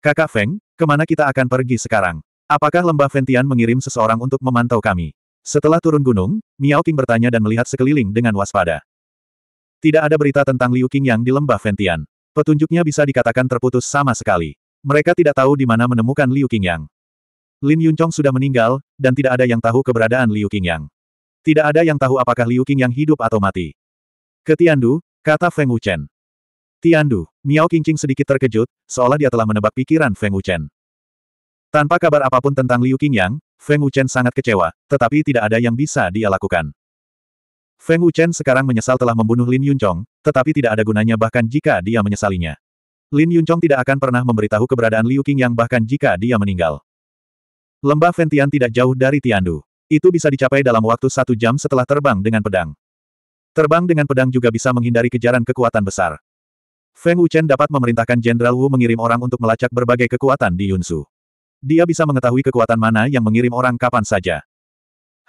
Kakak Feng, kemana kita akan pergi sekarang? Apakah Lembah Ventian mengirim seseorang untuk memantau kami? Setelah turun gunung, Miao Qing bertanya dan melihat sekeliling dengan waspada. Tidak ada berita tentang Liu Qing yang di Lembah Ventian. Petunjuknya bisa dikatakan terputus sama sekali. Mereka tidak tahu di mana menemukan Liu Qing yang. Lin Yunchong sudah meninggal, dan tidak ada yang tahu keberadaan Liu Qing yang. Tidak ada yang tahu apakah Liu Qing yang hidup atau mati. Ketiandu, Du, kata Feng Wuchen. Tiandu, Miao Qingqing sedikit terkejut, seolah dia telah menebak pikiran Feng Wuchen. Tanpa kabar apapun tentang Liu Qingyang, Feng Wuchen sangat kecewa, tetapi tidak ada yang bisa dia lakukan. Feng Wuchen sekarang menyesal telah membunuh Lin Yunchong, tetapi tidak ada gunanya bahkan jika dia menyesalinya. Lin Yunchong tidak akan pernah memberitahu keberadaan Liu Qingyang bahkan jika dia meninggal. Lembah Ventian tidak jauh dari Tiandu. Itu bisa dicapai dalam waktu satu jam setelah terbang dengan pedang. Terbang dengan pedang juga bisa menghindari kejaran kekuatan besar. Feng Wuchen dapat memerintahkan Jenderal Wu mengirim orang untuk melacak berbagai kekuatan di Yunsu. Dia bisa mengetahui kekuatan mana yang mengirim orang kapan saja.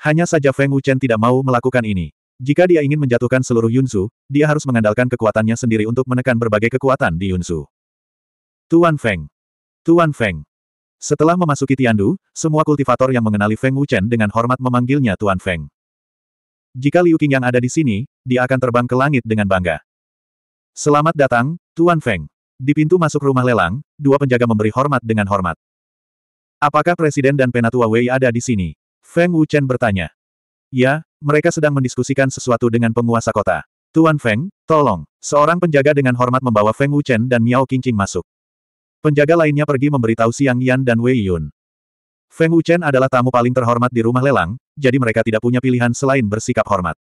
Hanya saja Feng Wuchen tidak mau melakukan ini. Jika dia ingin menjatuhkan seluruh Yunsu, dia harus mengandalkan kekuatannya sendiri untuk menekan berbagai kekuatan di Yunsu. Tuan Feng. Tuan Feng. Setelah memasuki Tiandu, semua kultivator yang mengenali Feng Wuchen dengan hormat memanggilnya Tuan Feng. Jika Liu Qing yang ada di sini, dia akan terbang ke langit dengan bangga. Selamat datang, Tuan Feng. Di pintu masuk rumah lelang, dua penjaga memberi hormat dengan hormat. Apakah Presiden dan Penatua Wei ada di sini? Feng Wuchen bertanya. Ya, mereka sedang mendiskusikan sesuatu dengan penguasa kota. Tuan Feng, tolong. Seorang penjaga dengan hormat membawa Feng Wuchen dan Miao Qingqing masuk. Penjaga lainnya pergi memberitahu Siang Yan dan Wei Yun. Feng Wuchen adalah tamu paling terhormat di rumah lelang, jadi mereka tidak punya pilihan selain bersikap hormat.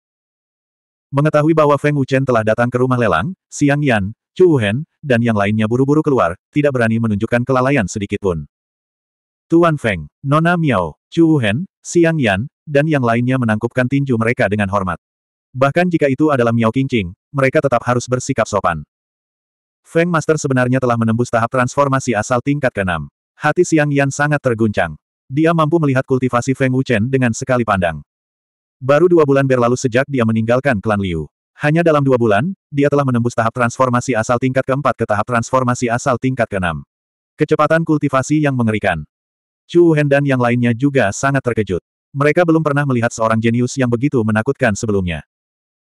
Mengetahui bahwa Feng Wuchen telah datang ke rumah lelang, Siang Yan, Chu Wuhen, dan yang lainnya buru-buru keluar, tidak berani menunjukkan kelalaian sedikitpun. Tuan Feng, Nona Miao, Chu Wuhen, Siang Yan, dan yang lainnya menangkupkan tinju mereka dengan hormat. Bahkan jika itu adalah Miao Qingqing, mereka tetap harus bersikap sopan. Feng Master sebenarnya telah menembus tahap transformasi asal tingkat ke-6. Hati Siang Yan sangat terguncang. Dia mampu melihat kultivasi Feng Wuchen dengan sekali pandang. Baru dua bulan berlalu sejak dia meninggalkan klan Liu. Hanya dalam dua bulan, dia telah menembus tahap transformasi asal tingkat keempat ke tahap transformasi asal tingkat keenam. Kecepatan kultivasi yang mengerikan. Chu Hen dan yang lainnya juga sangat terkejut. Mereka belum pernah melihat seorang jenius yang begitu menakutkan sebelumnya.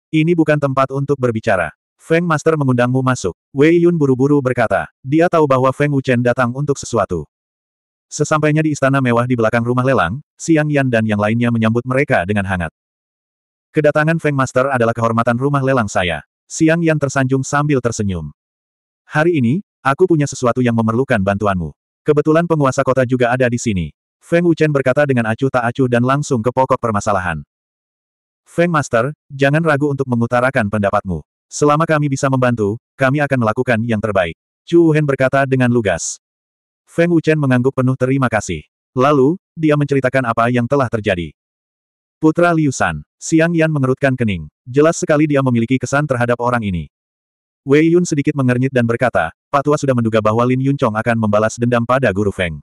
Ini bukan tempat untuk berbicara. Feng Master mengundangmu masuk. Wei Yun buru-buru berkata, dia tahu bahwa Feng Wuchen datang untuk sesuatu. Sesampainya di istana mewah di belakang rumah lelang, Siang Yan dan yang lainnya menyambut mereka dengan hangat. Kedatangan Feng Master adalah kehormatan rumah lelang saya. Siang Yan tersanjung sambil tersenyum. Hari ini, aku punya sesuatu yang memerlukan bantuanmu. Kebetulan penguasa kota juga ada di sini. Feng Wuchen berkata dengan acuh tak acuh dan langsung ke pokok permasalahan. Feng Master, jangan ragu untuk mengutarakan pendapatmu. Selama kami bisa membantu, kami akan melakukan yang terbaik. Chu Hen berkata dengan lugas. Feng Wuchen mengangguk penuh terima kasih. Lalu, dia menceritakan apa yang telah terjadi. Putra Liusan, Siang Yan mengerutkan kening. Jelas sekali dia memiliki kesan terhadap orang ini. Wei Yun sedikit mengernyit dan berkata, Patua sudah menduga bahwa Lin Yun Chong akan membalas dendam pada Guru Feng.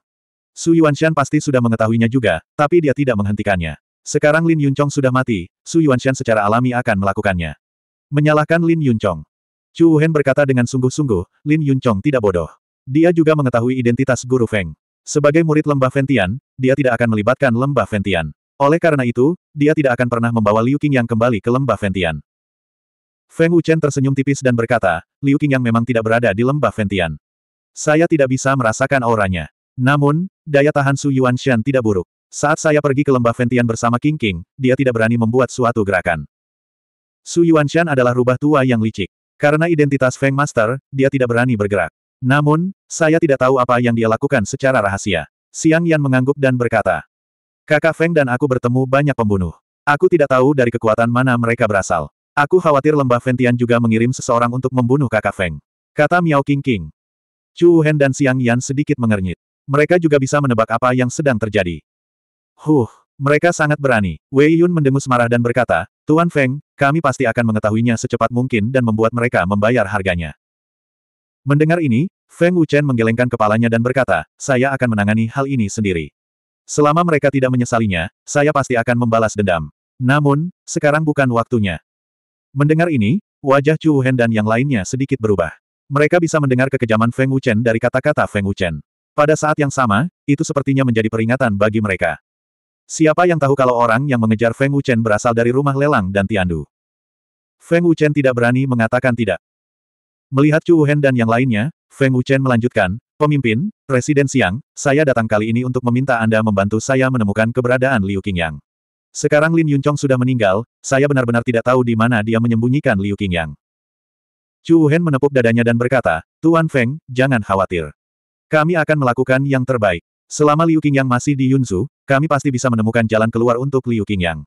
Su Yuanshan pasti sudah mengetahuinya juga, tapi dia tidak menghentikannya. Sekarang Lin Yun Chong sudah mati, Su Yuanshan secara alami akan melakukannya. Menyalahkan Lin Yun Chong. Chu Wuhen berkata dengan sungguh-sungguh, Lin Yun Chong tidak bodoh. Dia juga mengetahui identitas Guru Feng. Sebagai murid Lembah Ventian, dia tidak akan melibatkan Lembah Ventian. Oleh karena itu, dia tidak akan pernah membawa Liu yang kembali ke lembah Ventian. Feng Wuchen tersenyum tipis dan berkata, Liu yang memang tidak berada di lembah Ventian. Saya tidak bisa merasakan auranya. Namun, daya tahan Su Shan tidak buruk. Saat saya pergi ke lembah Ventian bersama King King, dia tidak berani membuat suatu gerakan. Su Shan adalah rubah tua yang licik. Karena identitas Feng Master, dia tidak berani bergerak. Namun, saya tidak tahu apa yang dia lakukan secara rahasia. Siang Yan mengangguk dan berkata, Kakak Feng dan aku bertemu banyak pembunuh. Aku tidak tahu dari kekuatan mana mereka berasal. Aku khawatir lembah Ventian juga mengirim seseorang untuk membunuh kakak Feng. Kata Miao King King. Chu Hen dan Siang Yan sedikit mengernyit. Mereka juga bisa menebak apa yang sedang terjadi. Huh, mereka sangat berani. Wei Yun mendengus marah dan berkata, Tuan Feng, kami pasti akan mengetahuinya secepat mungkin dan membuat mereka membayar harganya. Mendengar ini, Feng Wuchen menggelengkan kepalanya dan berkata, saya akan menangani hal ini sendiri. Selama mereka tidak menyesalinya, saya pasti akan membalas dendam. Namun, sekarang bukan waktunya. Mendengar ini, wajah Chu Wuhen dan yang lainnya sedikit berubah. Mereka bisa mendengar kekejaman Feng Wuchen dari kata-kata Feng Wuchen. Pada saat yang sama, itu sepertinya menjadi peringatan bagi mereka. Siapa yang tahu kalau orang yang mengejar Feng Wuchen berasal dari rumah lelang dan Tiandu? Feng Wuchen tidak berani mengatakan tidak. Melihat Chu Wuhen dan yang lainnya, Feng Wuchen melanjutkan, Pemimpin, Presiden Siang, saya datang kali ini untuk meminta Anda membantu saya menemukan keberadaan Liu Qingyang. Sekarang Lin Yuncong sudah meninggal, saya benar-benar tidak tahu di mana dia menyembunyikan Liu Qingyang. Chu Hen menepuk dadanya dan berkata, Tuan Feng, jangan khawatir. Kami akan melakukan yang terbaik. Selama Liu Qingyang masih di Yunzu, kami pasti bisa menemukan jalan keluar untuk Liu Qingyang.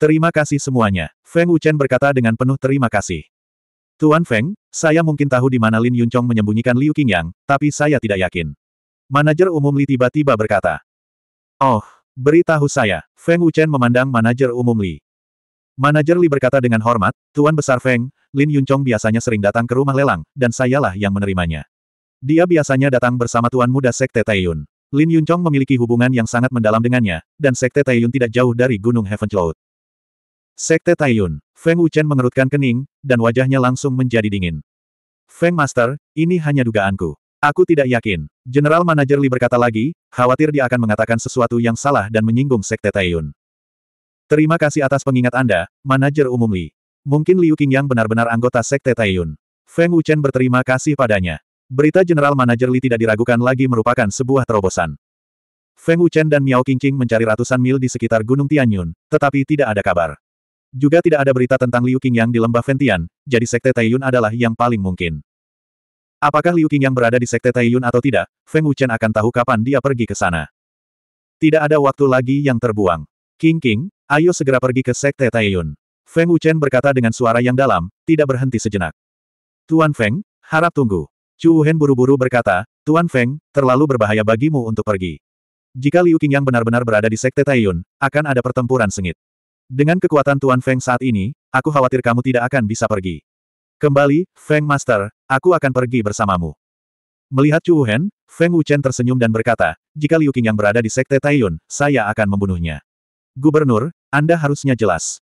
Terima kasih semuanya, Feng Wuchen berkata dengan penuh terima kasih. Tuan Feng, saya mungkin tahu di mana Lin Yuncong menyembunyikan Liu Qingyang, tapi saya tidak yakin. Manajer umum Li tiba-tiba berkata. Oh, beritahu saya. Feng Wuchen memandang manajer umum Li. Manajer Li berkata dengan hormat, Tuan Besar Feng, Lin Yuncong biasanya sering datang ke rumah lelang, dan sayalah yang menerimanya. Dia biasanya datang bersama Tuan Muda Sekte Taeyun. Lin Yuncong memiliki hubungan yang sangat mendalam dengannya, dan Sekte Taeyun tidak jauh dari Gunung Heaven Cloud. Sekte Taiyun, Feng Wuchen mengerutkan kening, dan wajahnya langsung menjadi dingin. Feng Master, ini hanya dugaanku. Aku tidak yakin. General Manager Li berkata lagi, khawatir dia akan mengatakan sesuatu yang salah dan menyinggung Sekte Taiyun. Terima kasih atas pengingat Anda, Manager Umum Li. Mungkin Liu yang benar-benar anggota Sekte Taiyun. Feng Wuchen berterima kasih padanya. Berita General Manager Li tidak diragukan lagi merupakan sebuah terobosan. Feng Wuchen dan Miao Qingqing mencari ratusan mil di sekitar Gunung Tianyun, tetapi tidak ada kabar. Juga tidak ada berita tentang Liu Qingyang di lembah Ventian, jadi Sekte Taiyun adalah yang paling mungkin. Apakah Liu Qingyang berada di Sekte Taiyun atau tidak, Feng Wuchen akan tahu kapan dia pergi ke sana. Tidak ada waktu lagi yang terbuang. King King, ayo segera pergi ke Sekte Taiyun. Feng Wuchen berkata dengan suara yang dalam, tidak berhenti sejenak. Tuan Feng, harap tunggu. Chu Wuhen buru-buru berkata, Tuan Feng, terlalu berbahaya bagimu untuk pergi. Jika Liu Qingyang benar-benar berada di Sekte Taiyun, akan ada pertempuran sengit. Dengan kekuatan Tuan Feng saat ini, aku khawatir kamu tidak akan bisa pergi. Kembali, Feng Master, aku akan pergi bersamamu. Melihat Chu Wuhan, Feng Wuchen tersenyum dan berkata, jika Liu Qing yang berada di Sekte Taiyun, saya akan membunuhnya. Gubernur, Anda harusnya jelas.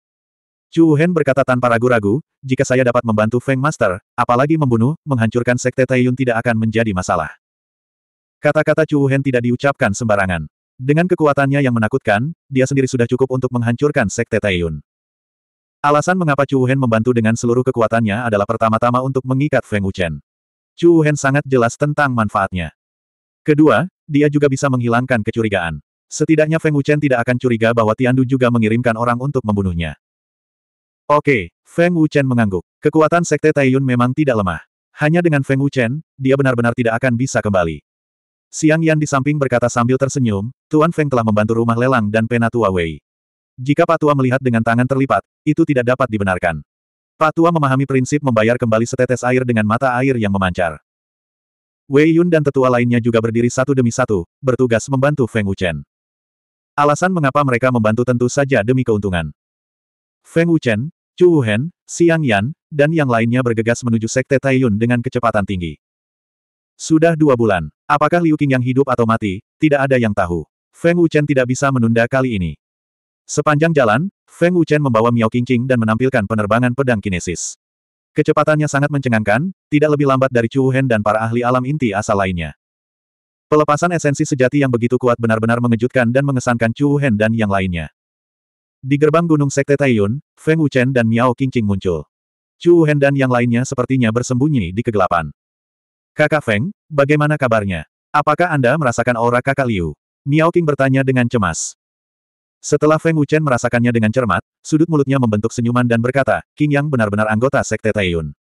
Chu Wuhan berkata tanpa ragu-ragu, jika saya dapat membantu Feng Master, apalagi membunuh, menghancurkan Sekte Taiyun tidak akan menjadi masalah. Kata-kata Chu Wuhan tidak diucapkan sembarangan. Dengan kekuatannya yang menakutkan, dia sendiri sudah cukup untuk menghancurkan Sekte Taeyun. Alasan mengapa Chu Hen membantu dengan seluruh kekuatannya adalah pertama-tama untuk mengikat Feng Wuchen. Chu Hen sangat jelas tentang manfaatnya. Kedua, dia juga bisa menghilangkan kecurigaan. Setidaknya Feng Wuchen tidak akan curiga bahwa Tiandu juga mengirimkan orang untuk membunuhnya. Oke, Feng Wuchen mengangguk. Kekuatan Sekte Taeyun memang tidak lemah. Hanya dengan Feng Wuchen, dia benar-benar tidak akan bisa kembali. Siang Yan di samping berkata sambil tersenyum, Tuan Feng telah membantu rumah lelang dan penatua Wei. Jika Patua melihat dengan tangan terlipat, itu tidak dapat dibenarkan. Patua memahami prinsip membayar kembali setetes air dengan mata air yang memancar. Wei Yun dan tetua lainnya juga berdiri satu demi satu, bertugas membantu Feng Wuchen. Alasan mengapa mereka membantu tentu saja demi keuntungan. Feng Wuchen, Chu Wuhen, Siang Yan, dan yang lainnya bergegas menuju Sekte Taiyun dengan kecepatan tinggi. Sudah dua bulan. Apakah Liu Qing yang hidup atau mati, tidak ada yang tahu. Feng Wuchen tidak bisa menunda kali ini. Sepanjang jalan, Feng Wuchen membawa Miao Qingqing dan menampilkan penerbangan pedang kinesis. Kecepatannya sangat mencengangkan, tidak lebih lambat dari Chu Hen dan para ahli alam inti asal lainnya. Pelepasan esensi sejati yang begitu kuat benar-benar mengejutkan dan mengesankan Chu Hen dan yang lainnya. Di gerbang gunung Sekte Taiyun, Feng Wuchen dan Miao Qingqing muncul. Chu Hen dan yang lainnya sepertinya bersembunyi di kegelapan. Kakak Feng, bagaimana kabarnya? Apakah Anda merasakan aura kakak Liu? Miao King bertanya dengan cemas. Setelah Feng Wuchen merasakannya dengan cermat, sudut mulutnya membentuk senyuman dan berkata, King Yang benar-benar anggota Sekte Taeyun.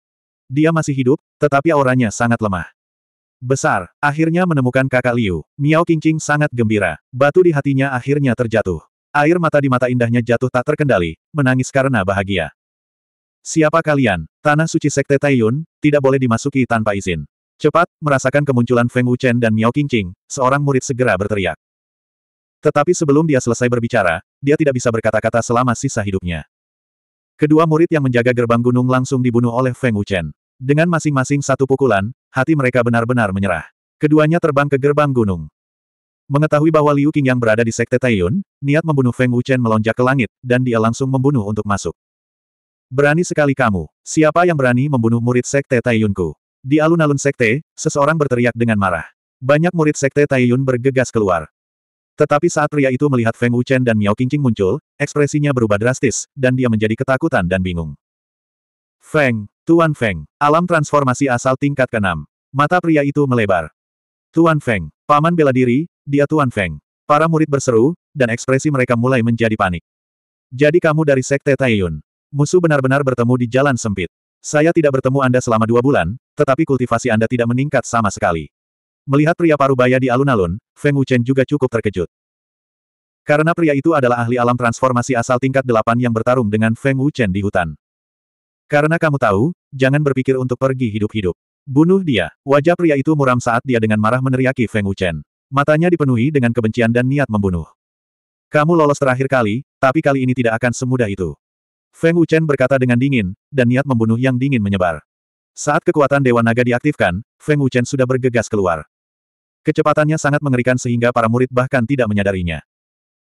Dia masih hidup, tetapi auranya sangat lemah. Besar, akhirnya menemukan kakak Liu. Miao Qingqing sangat gembira. Batu di hatinya akhirnya terjatuh. Air mata di mata indahnya jatuh tak terkendali, menangis karena bahagia. Siapa kalian? Tanah suci Sekte Taeyun, tidak boleh dimasuki tanpa izin. Cepat, merasakan kemunculan Feng Wuchen dan Miao Qingqing, seorang murid segera berteriak. Tetapi sebelum dia selesai berbicara, dia tidak bisa berkata-kata selama sisa hidupnya. Kedua murid yang menjaga gerbang gunung langsung dibunuh oleh Feng Wuchen. Dengan masing-masing satu pukulan, hati mereka benar-benar menyerah. Keduanya terbang ke gerbang gunung. Mengetahui bahwa Liu Qing yang berada di Sekte Taiyun, niat membunuh Feng Wuchen melonjak ke langit, dan dia langsung membunuh untuk masuk. Berani sekali kamu. Siapa yang berani membunuh murid Sekte Taiyunku? Di alun-alun sekte, seseorang berteriak dengan marah. Banyak murid sekte Taiyun bergegas keluar. Tetapi saat pria itu melihat Feng Wuchen dan Miao Qingqing muncul, ekspresinya berubah drastis, dan dia menjadi ketakutan dan bingung. Feng, Tuan Feng, alam transformasi asal tingkat ke-6. Mata pria itu melebar. Tuan Feng, paman bela diri, dia Tuan Feng. Para murid berseru, dan ekspresi mereka mulai menjadi panik. Jadi kamu dari sekte Taiyun. Musuh benar-benar bertemu di jalan sempit. Saya tidak bertemu Anda selama dua bulan, tetapi kultivasi Anda tidak meningkat sama sekali. Melihat pria parubaya di alun-alun, Feng Wuchen juga cukup terkejut. Karena pria itu adalah ahli alam transformasi asal tingkat delapan yang bertarung dengan Feng Wuchen di hutan. Karena kamu tahu, jangan berpikir untuk pergi hidup-hidup. Bunuh dia. Wajah pria itu muram saat dia dengan marah meneriaki Feng Wuchen. Matanya dipenuhi dengan kebencian dan niat membunuh. Kamu lolos terakhir kali, tapi kali ini tidak akan semudah itu. Feng Wuchen berkata dengan dingin, dan niat membunuh yang dingin menyebar. Saat kekuatan Dewa Naga diaktifkan, Feng Wuchen sudah bergegas keluar. Kecepatannya sangat mengerikan sehingga para murid bahkan tidak menyadarinya.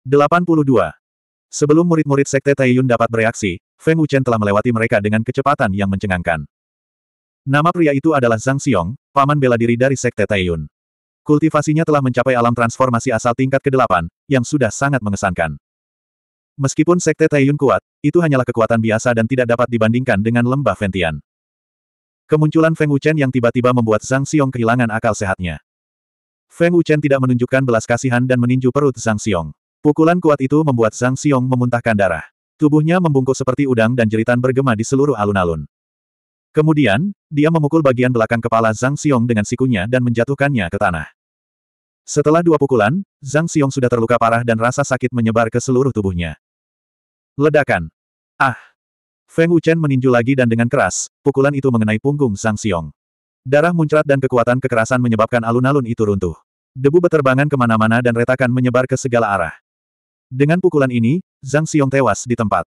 82. Sebelum murid-murid Sekte Taiyun dapat bereaksi, Feng Wuchen telah melewati mereka dengan kecepatan yang mencengangkan. Nama pria itu adalah Zhang Xiong, paman bela diri dari Sekte Taiyun. Kultivasinya telah mencapai alam transformasi asal tingkat ke-8, yang sudah sangat mengesankan. Meskipun Sekte Taiyun kuat, itu hanyalah kekuatan biasa dan tidak dapat dibandingkan dengan lembah Ventian. Kemunculan Feng Wuchen yang tiba-tiba membuat Zhang Xiong kehilangan akal sehatnya. Feng Wuchen tidak menunjukkan belas kasihan dan meninju perut Zhang Xiong. Pukulan kuat itu membuat Zhang Xiong memuntahkan darah. Tubuhnya membungkuk seperti udang dan jeritan bergema di seluruh alun-alun. Kemudian, dia memukul bagian belakang kepala Zhang Xiong dengan sikunya dan menjatuhkannya ke tanah. Setelah dua pukulan, Zhang Xiong sudah terluka parah dan rasa sakit menyebar ke seluruh tubuhnya. Ledakan. Ah! Feng Wuchen meninju lagi dan dengan keras, pukulan itu mengenai punggung Sang Xiong. Darah muncrat dan kekuatan kekerasan menyebabkan alun-alun itu runtuh. Debu beterbangan kemana-mana dan retakan menyebar ke segala arah. Dengan pukulan ini, Zhang Xiong tewas di tempat.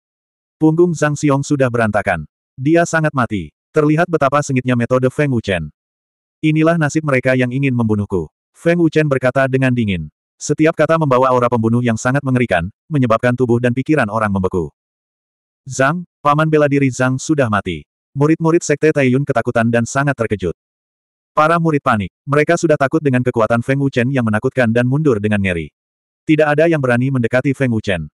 Punggung Zhang Xiong sudah berantakan. Dia sangat mati. Terlihat betapa sengitnya metode Feng Wuchen. Inilah nasib mereka yang ingin membunuhku. Feng Wuchen berkata dengan dingin. Setiap kata membawa aura pembunuh yang sangat mengerikan, menyebabkan tubuh dan pikiran orang membeku. Zhang, paman bela diri Zhang sudah mati. Murid-murid Sekte Taiyun ketakutan dan sangat terkejut. Para murid panik. Mereka sudah takut dengan kekuatan Feng Wuchen yang menakutkan dan mundur dengan ngeri. Tidak ada yang berani mendekati Feng Wuchen.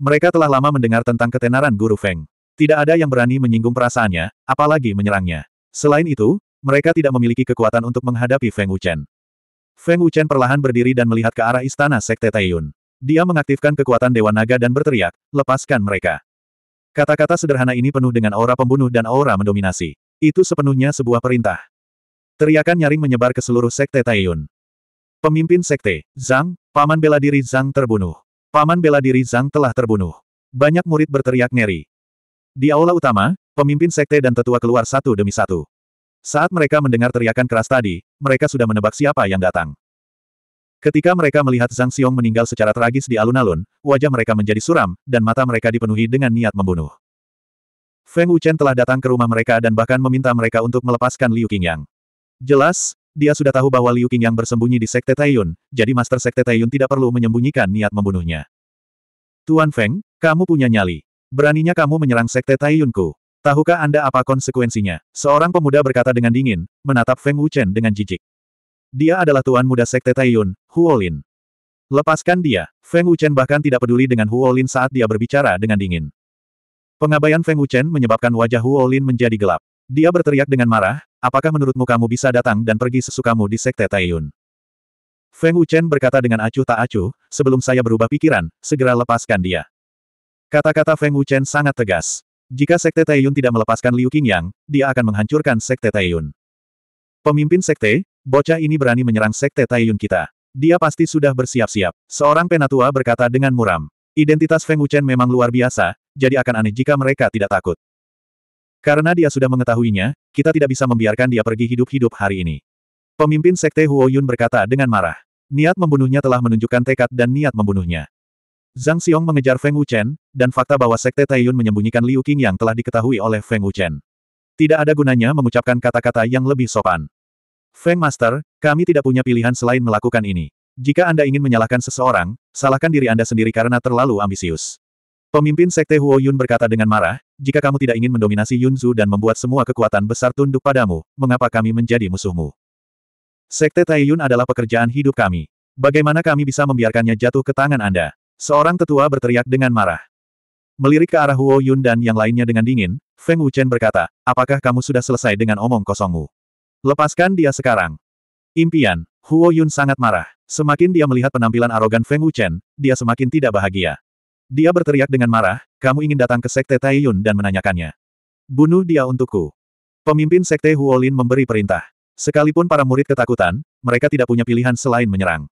Mereka telah lama mendengar tentang ketenaran guru Feng. Tidak ada yang berani menyinggung perasaannya, apalagi menyerangnya. Selain itu, mereka tidak memiliki kekuatan untuk menghadapi Feng Wuchen. Feng Wuchen perlahan berdiri dan melihat ke arah istana Sekte Taiyun. Dia mengaktifkan kekuatan Dewa Naga dan berteriak, lepaskan mereka. Kata-kata sederhana ini penuh dengan aura pembunuh dan aura mendominasi. Itu sepenuhnya sebuah perintah. Teriakan nyaring menyebar ke seluruh Sekte Taiyun. Pemimpin Sekte, Zhang, Paman bela diri Zhang terbunuh. Paman bela diri Zhang telah terbunuh. Banyak murid berteriak ngeri. Di aula utama, pemimpin Sekte dan tetua keluar satu demi satu. Saat mereka mendengar teriakan keras tadi, mereka sudah menebak siapa yang datang. Ketika mereka melihat Zhang Xiong meninggal secara tragis di alun-alun, wajah mereka menjadi suram, dan mata mereka dipenuhi dengan niat membunuh. Feng Wuchen telah datang ke rumah mereka dan bahkan meminta mereka untuk melepaskan Liu Qingyang. Jelas, dia sudah tahu bahwa Liu Qingyang bersembunyi di Sekte Taiyun, jadi Master Sekte Taiyun tidak perlu menyembunyikan niat membunuhnya. Tuan Feng, kamu punya nyali. Beraninya kamu menyerang Sekte Taiyunku. Tahukah Anda apa konsekuensinya? Seorang pemuda berkata dengan dingin, menatap Feng Wuchen dengan jijik. Dia adalah tuan muda sekte Taiyun, Huolin. Lepaskan dia. Feng Wuchen bahkan tidak peduli dengan Huolin saat dia berbicara dengan dingin. Pengabaian Feng Wuchen menyebabkan wajah Huolin menjadi gelap. Dia berteriak dengan marah, apakah menurutmu kamu bisa datang dan pergi sesukamu di sekte Taiyun? Feng Wuchen berkata dengan acuh tak acuh, sebelum saya berubah pikiran, segera lepaskan dia. Kata-kata Feng Wuchen sangat tegas. Jika Sekte Taeyun tidak melepaskan Liu Qingyang, dia akan menghancurkan Sekte Taeyun. Pemimpin Sekte, bocah ini berani menyerang Sekte Taeyun kita. Dia pasti sudah bersiap-siap. Seorang penatua berkata dengan muram. Identitas Feng Wuchen memang luar biasa, jadi akan aneh jika mereka tidak takut. Karena dia sudah mengetahuinya, kita tidak bisa membiarkan dia pergi hidup-hidup hari ini. Pemimpin Sekte Huo Yun berkata dengan marah. Niat membunuhnya telah menunjukkan tekad dan niat membunuhnya. Zhang Xiong mengejar Feng Wuchen, dan fakta bahwa Sekte Taiyun menyembunyikan Liu Qing yang telah diketahui oleh Feng Wuchen. Tidak ada gunanya mengucapkan kata-kata yang lebih sopan. Feng Master, kami tidak punya pilihan selain melakukan ini. Jika Anda ingin menyalahkan seseorang, salahkan diri Anda sendiri karena terlalu ambisius. Pemimpin Sekte Huo Yun berkata dengan marah, jika kamu tidak ingin mendominasi Yun Zhu dan membuat semua kekuatan besar tunduk padamu, mengapa kami menjadi musuhmu? Sekte Taiyun adalah pekerjaan hidup kami. Bagaimana kami bisa membiarkannya jatuh ke tangan Anda? Seorang tetua berteriak dengan marah. Melirik ke arah Huo Yun dan yang lainnya dengan dingin, Feng Wuchen berkata, apakah kamu sudah selesai dengan omong kosongmu? Lepaskan dia sekarang. Impian, Huo Yun sangat marah. Semakin dia melihat penampilan arogan Feng Wuchen, dia semakin tidak bahagia. Dia berteriak dengan marah, kamu ingin datang ke Sekte Taiyun dan menanyakannya. Bunuh dia untukku. Pemimpin Sekte Huo Lin memberi perintah. Sekalipun para murid ketakutan, mereka tidak punya pilihan selain menyerang.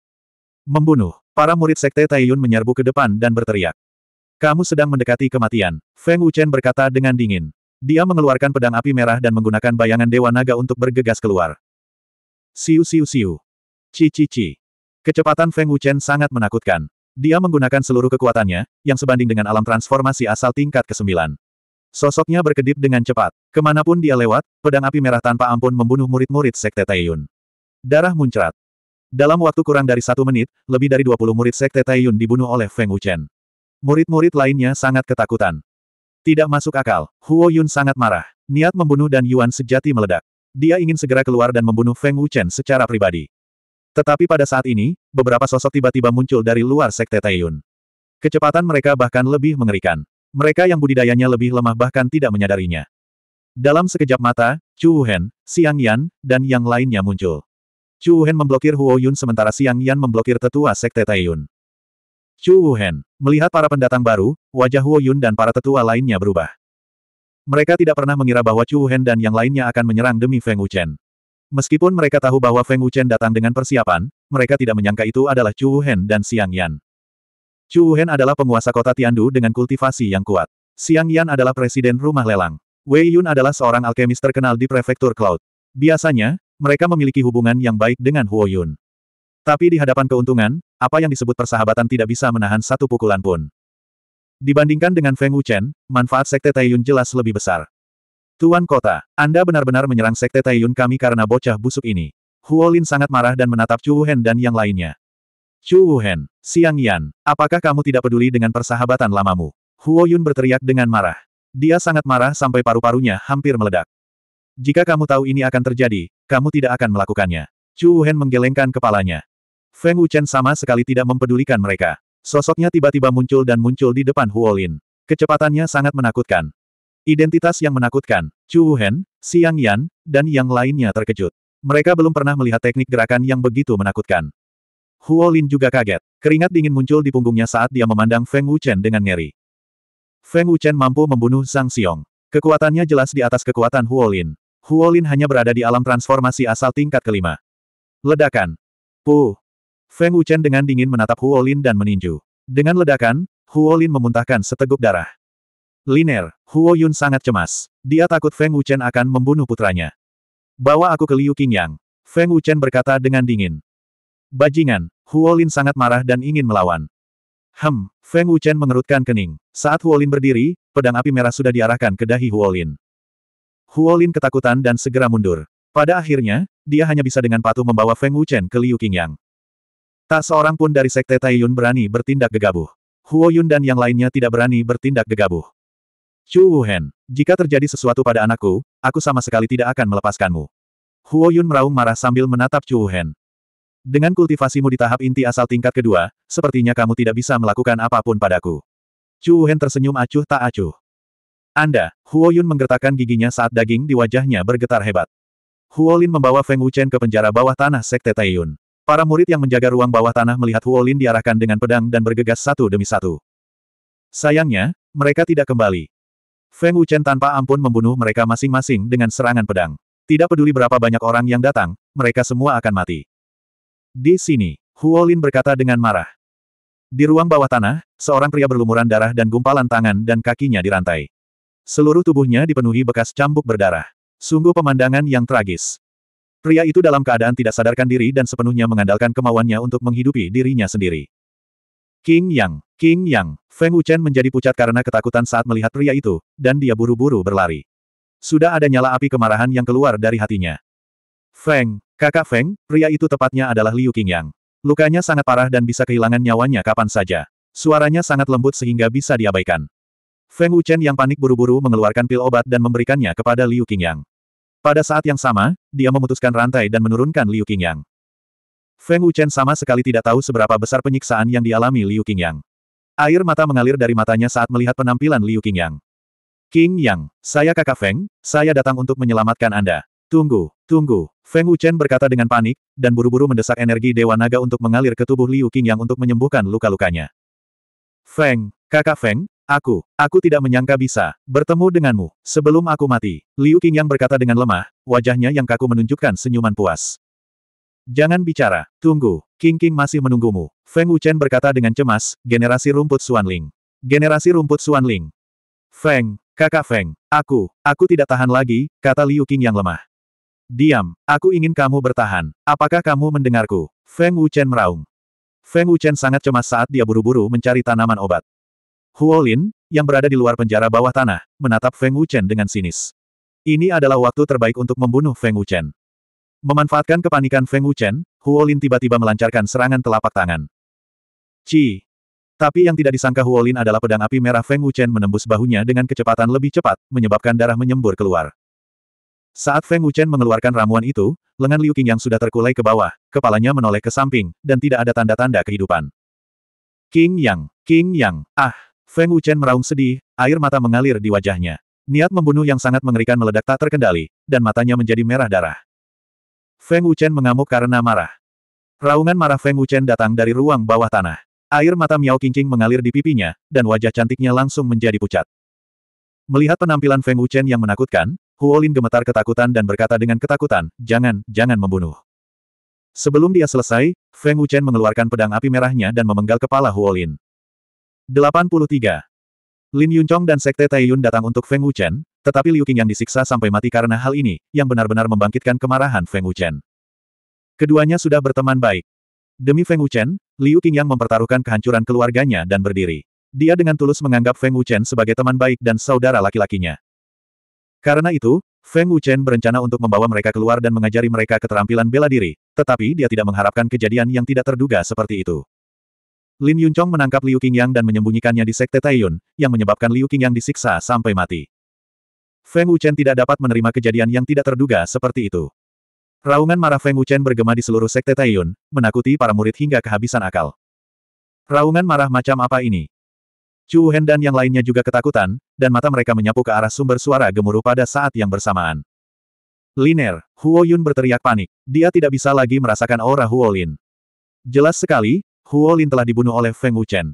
Membunuh. Para murid sekte Taiyun menyerbu ke depan dan berteriak. Kamu sedang mendekati kematian, Feng Wuchen berkata dengan dingin. Dia mengeluarkan pedang api merah dan menggunakan bayangan Dewa Naga untuk bergegas keluar. Siu siu siu. Ci ci ci. Kecepatan Feng Wuchen sangat menakutkan. Dia menggunakan seluruh kekuatannya, yang sebanding dengan alam transformasi asal tingkat ke-9. Sosoknya berkedip dengan cepat. Kemanapun dia lewat, pedang api merah tanpa ampun membunuh murid-murid Sekte Taiyun. Darah muncrat. Dalam waktu kurang dari satu menit, lebih dari 20 murid Sekte Taiyun dibunuh oleh Feng Wuchen. Murid-murid lainnya sangat ketakutan. Tidak masuk akal, Huo Yun sangat marah. Niat membunuh dan Yuan sejati meledak. Dia ingin segera keluar dan membunuh Feng Wuchen secara pribadi. Tetapi pada saat ini, beberapa sosok tiba-tiba muncul dari luar Sekte Taiyun. Kecepatan mereka bahkan lebih mengerikan. Mereka yang budidayanya lebih lemah bahkan tidak menyadarinya. Dalam sekejap mata, Chu Hen, Xiang Yan, dan yang lainnya muncul. Chu Wuhan memblokir Huo Yun sementara Siang Yan memblokir tetua sekte Taiyun. Chu Wuhan melihat para pendatang baru, wajah Huo Yun dan para tetua lainnya berubah. Mereka tidak pernah mengira bahwa Chu Wuhan dan yang lainnya akan menyerang demi Feng Wuchen. Meskipun mereka tahu bahwa Feng Wuchen datang dengan persiapan, mereka tidak menyangka itu adalah Chu Wuhan dan Siang Yan. Chu Wuhan adalah penguasa kota Tiandu dengan kultivasi yang kuat. Siang Yan adalah presiden rumah lelang. Wei Yun adalah seorang alkemis terkenal di prefektur Cloud. Biasanya, mereka memiliki hubungan yang baik dengan Huo Yun. Tapi di hadapan keuntungan, apa yang disebut persahabatan tidak bisa menahan satu pukulan pun. Dibandingkan dengan Feng Wuchen, manfaat Sekte Taiyun jelas lebih besar. Tuan Kota, Anda benar-benar menyerang Sekte Taiyun kami karena bocah busuk ini. Huo Lin sangat marah dan menatap Chu Wuhen dan yang lainnya. Chu Wuhen, Siang Yan, apakah kamu tidak peduli dengan persahabatan lamamu? Huo Yun berteriak dengan marah. Dia sangat marah sampai paru-parunya hampir meledak. Jika kamu tahu ini akan terjadi, kamu tidak akan melakukannya. Chu Wuhan menggelengkan kepalanya. Feng Wuchen sama sekali tidak mempedulikan mereka. Sosoknya tiba-tiba muncul dan muncul di depan Huolin. Kecepatannya sangat menakutkan. Identitas yang menakutkan, Chu Wuhan, Siang Yan, dan yang lainnya terkejut. Mereka belum pernah melihat teknik gerakan yang begitu menakutkan. Huolin juga kaget. Keringat dingin muncul di punggungnya saat dia memandang Feng Wuchen dengan ngeri. Feng Wuchen mampu membunuh Zhang Xiong. Kekuatannya jelas di atas kekuatan Huolin. Huolin hanya berada di alam transformasi asal tingkat kelima. Ledakan. Puh. Feng Wuchen dengan dingin menatap Huolin dan meninju. Dengan ledakan, Huolin memuntahkan seteguk darah. Liner, Huo Yun sangat cemas. Dia takut Feng Wuchen akan membunuh putranya. Bawa aku ke Liu Qingyang. Feng Wuchen berkata dengan dingin. Bajingan, Huolin sangat marah dan ingin melawan. Hem, Feng Wuchen mengerutkan kening. Saat Huolin berdiri, pedang api merah sudah diarahkan ke dahi Huolin. Huolin ketakutan dan segera mundur. Pada akhirnya, dia hanya bisa dengan patuh membawa Feng Wuchen ke Liu Qingyang. Tak seorang pun dari Sekte Taiyun berani bertindak gegabah. Huo Yun dan yang lainnya tidak berani bertindak gegabah. Chu Wuhen, jika terjadi sesuatu pada anakku, aku sama sekali tidak akan melepaskanmu. Huo Yun meraung marah sambil menatap Chu Wuhen. Dengan kultivasimu di tahap inti asal tingkat kedua, sepertinya kamu tidak bisa melakukan apapun padaku. Chu Wuhen tersenyum acuh tak acuh. Anda, Huo Yun menggertakkan giginya saat daging di wajahnya bergetar hebat. Huo Lin membawa Feng Wuchen ke penjara bawah tanah Sekte Taiyun. Para murid yang menjaga ruang bawah tanah melihat Huo Lin diarahkan dengan pedang dan bergegas satu demi satu. Sayangnya, mereka tidak kembali. Feng Wuchen tanpa ampun membunuh mereka masing-masing dengan serangan pedang. Tidak peduli berapa banyak orang yang datang, mereka semua akan mati. Di sini, Huo Lin berkata dengan marah. Di ruang bawah tanah, seorang pria berlumuran darah dan gumpalan tangan dan kakinya dirantai. Seluruh tubuhnya dipenuhi bekas cambuk berdarah. Sungguh pemandangan yang tragis. Pria itu dalam keadaan tidak sadarkan diri dan sepenuhnya mengandalkan kemauannya untuk menghidupi dirinya sendiri. King Yang, King Yang, Feng Wuchen menjadi pucat karena ketakutan saat melihat pria itu, dan dia buru-buru berlari. Sudah ada nyala api kemarahan yang keluar dari hatinya. Feng, kakak Feng, pria itu tepatnya adalah Liu King Yang. Lukanya sangat parah dan bisa kehilangan nyawanya kapan saja. Suaranya sangat lembut sehingga bisa diabaikan. Feng Wuchen yang panik buru-buru mengeluarkan pil obat dan memberikannya kepada Liu Qingyang. Pada saat yang sama, dia memutuskan rantai dan menurunkan Liu Qingyang. Feng Wuchen sama sekali tidak tahu seberapa besar penyiksaan yang dialami Liu Qingyang. Air mata mengalir dari matanya saat melihat penampilan Liu Qingyang. King Yang, saya kakak Feng, saya datang untuk menyelamatkan Anda. Tunggu, tunggu, Feng Wuchen berkata dengan panik, dan buru-buru mendesak energi Dewa Naga untuk mengalir ke tubuh Liu Qingyang untuk menyembuhkan luka-lukanya. Feng, kakak Feng, Aku, aku tidak menyangka bisa bertemu denganmu sebelum aku mati. Liu King yang berkata dengan lemah, wajahnya yang kaku menunjukkan senyuman puas. Jangan bicara, tunggu, King King masih menunggumu. Feng Wuchen berkata dengan cemas, generasi rumput Ling, Generasi rumput Ling. Feng, kakak Feng, aku, aku tidak tahan lagi, kata Liu King yang lemah. Diam, aku ingin kamu bertahan. Apakah kamu mendengarku? Feng Wuchen meraung. Feng Wuchen sangat cemas saat dia buru-buru mencari tanaman obat. Huolin yang berada di luar penjara bawah tanah, menatap Feng Wuchen dengan sinis. Ini adalah waktu terbaik untuk membunuh Feng Wuchen. Memanfaatkan kepanikan Feng Wuchen, Huo Lin tiba-tiba melancarkan serangan telapak tangan. Ci! Tapi yang tidak disangka Huolin adalah pedang api merah Feng Wuchen menembus bahunya dengan kecepatan lebih cepat, menyebabkan darah menyembur keluar. Saat Feng Wuchen mengeluarkan ramuan itu, lengan Liu Qing yang sudah terkulai ke bawah, kepalanya menoleh ke samping, dan tidak ada tanda-tanda kehidupan. King Yang, King Yang, ah! Feng Wuchen meraung sedih, air mata mengalir di wajahnya. Niat membunuh yang sangat mengerikan meledak tak terkendali, dan matanya menjadi merah darah. Feng Wuchen mengamuk karena marah. Raungan marah Feng Wuchen datang dari ruang bawah tanah. Air mata Miao Qingqing mengalir di pipinya, dan wajah cantiknya langsung menjadi pucat. Melihat penampilan Feng Wuchen yang menakutkan, Huolin gemetar ketakutan dan berkata dengan ketakutan, jangan, jangan membunuh. Sebelum dia selesai, Feng Wuchen mengeluarkan pedang api merahnya dan memenggal kepala Huolin. 83. Lin Yunchong dan Sekte Taiyun datang untuk Feng Wuchen, tetapi Liu Qing yang disiksa sampai mati karena hal ini, yang benar-benar membangkitkan kemarahan Feng Wuchen. Keduanya sudah berteman baik. Demi Feng Wuchen, Liu Qing yang mempertaruhkan kehancuran keluarganya dan berdiri. Dia dengan tulus menganggap Feng Wuchen sebagai teman baik dan saudara laki-lakinya. Karena itu, Feng Wuchen berencana untuk membawa mereka keluar dan mengajari mereka keterampilan bela diri, tetapi dia tidak mengharapkan kejadian yang tidak terduga seperti itu. Lin Yunchong menangkap Liu Qingyang dan menyembunyikannya di Sekte Taiyun, yang menyebabkan Liu Qingyang disiksa sampai mati. Feng Wuchen tidak dapat menerima kejadian yang tidak terduga seperti itu. Raungan marah Feng Wuchen bergema di seluruh Sekte Taiyun, menakuti para murid hingga kehabisan akal. Raungan marah macam apa ini? Chu Hen dan yang lainnya juga ketakutan, dan mata mereka menyapu ke arah sumber suara gemuruh pada saat yang bersamaan. Liner, Huo Yun berteriak panik. Dia tidak bisa lagi merasakan aura Huo Lin. Jelas sekali, Huo telah dibunuh oleh Feng Wuchen.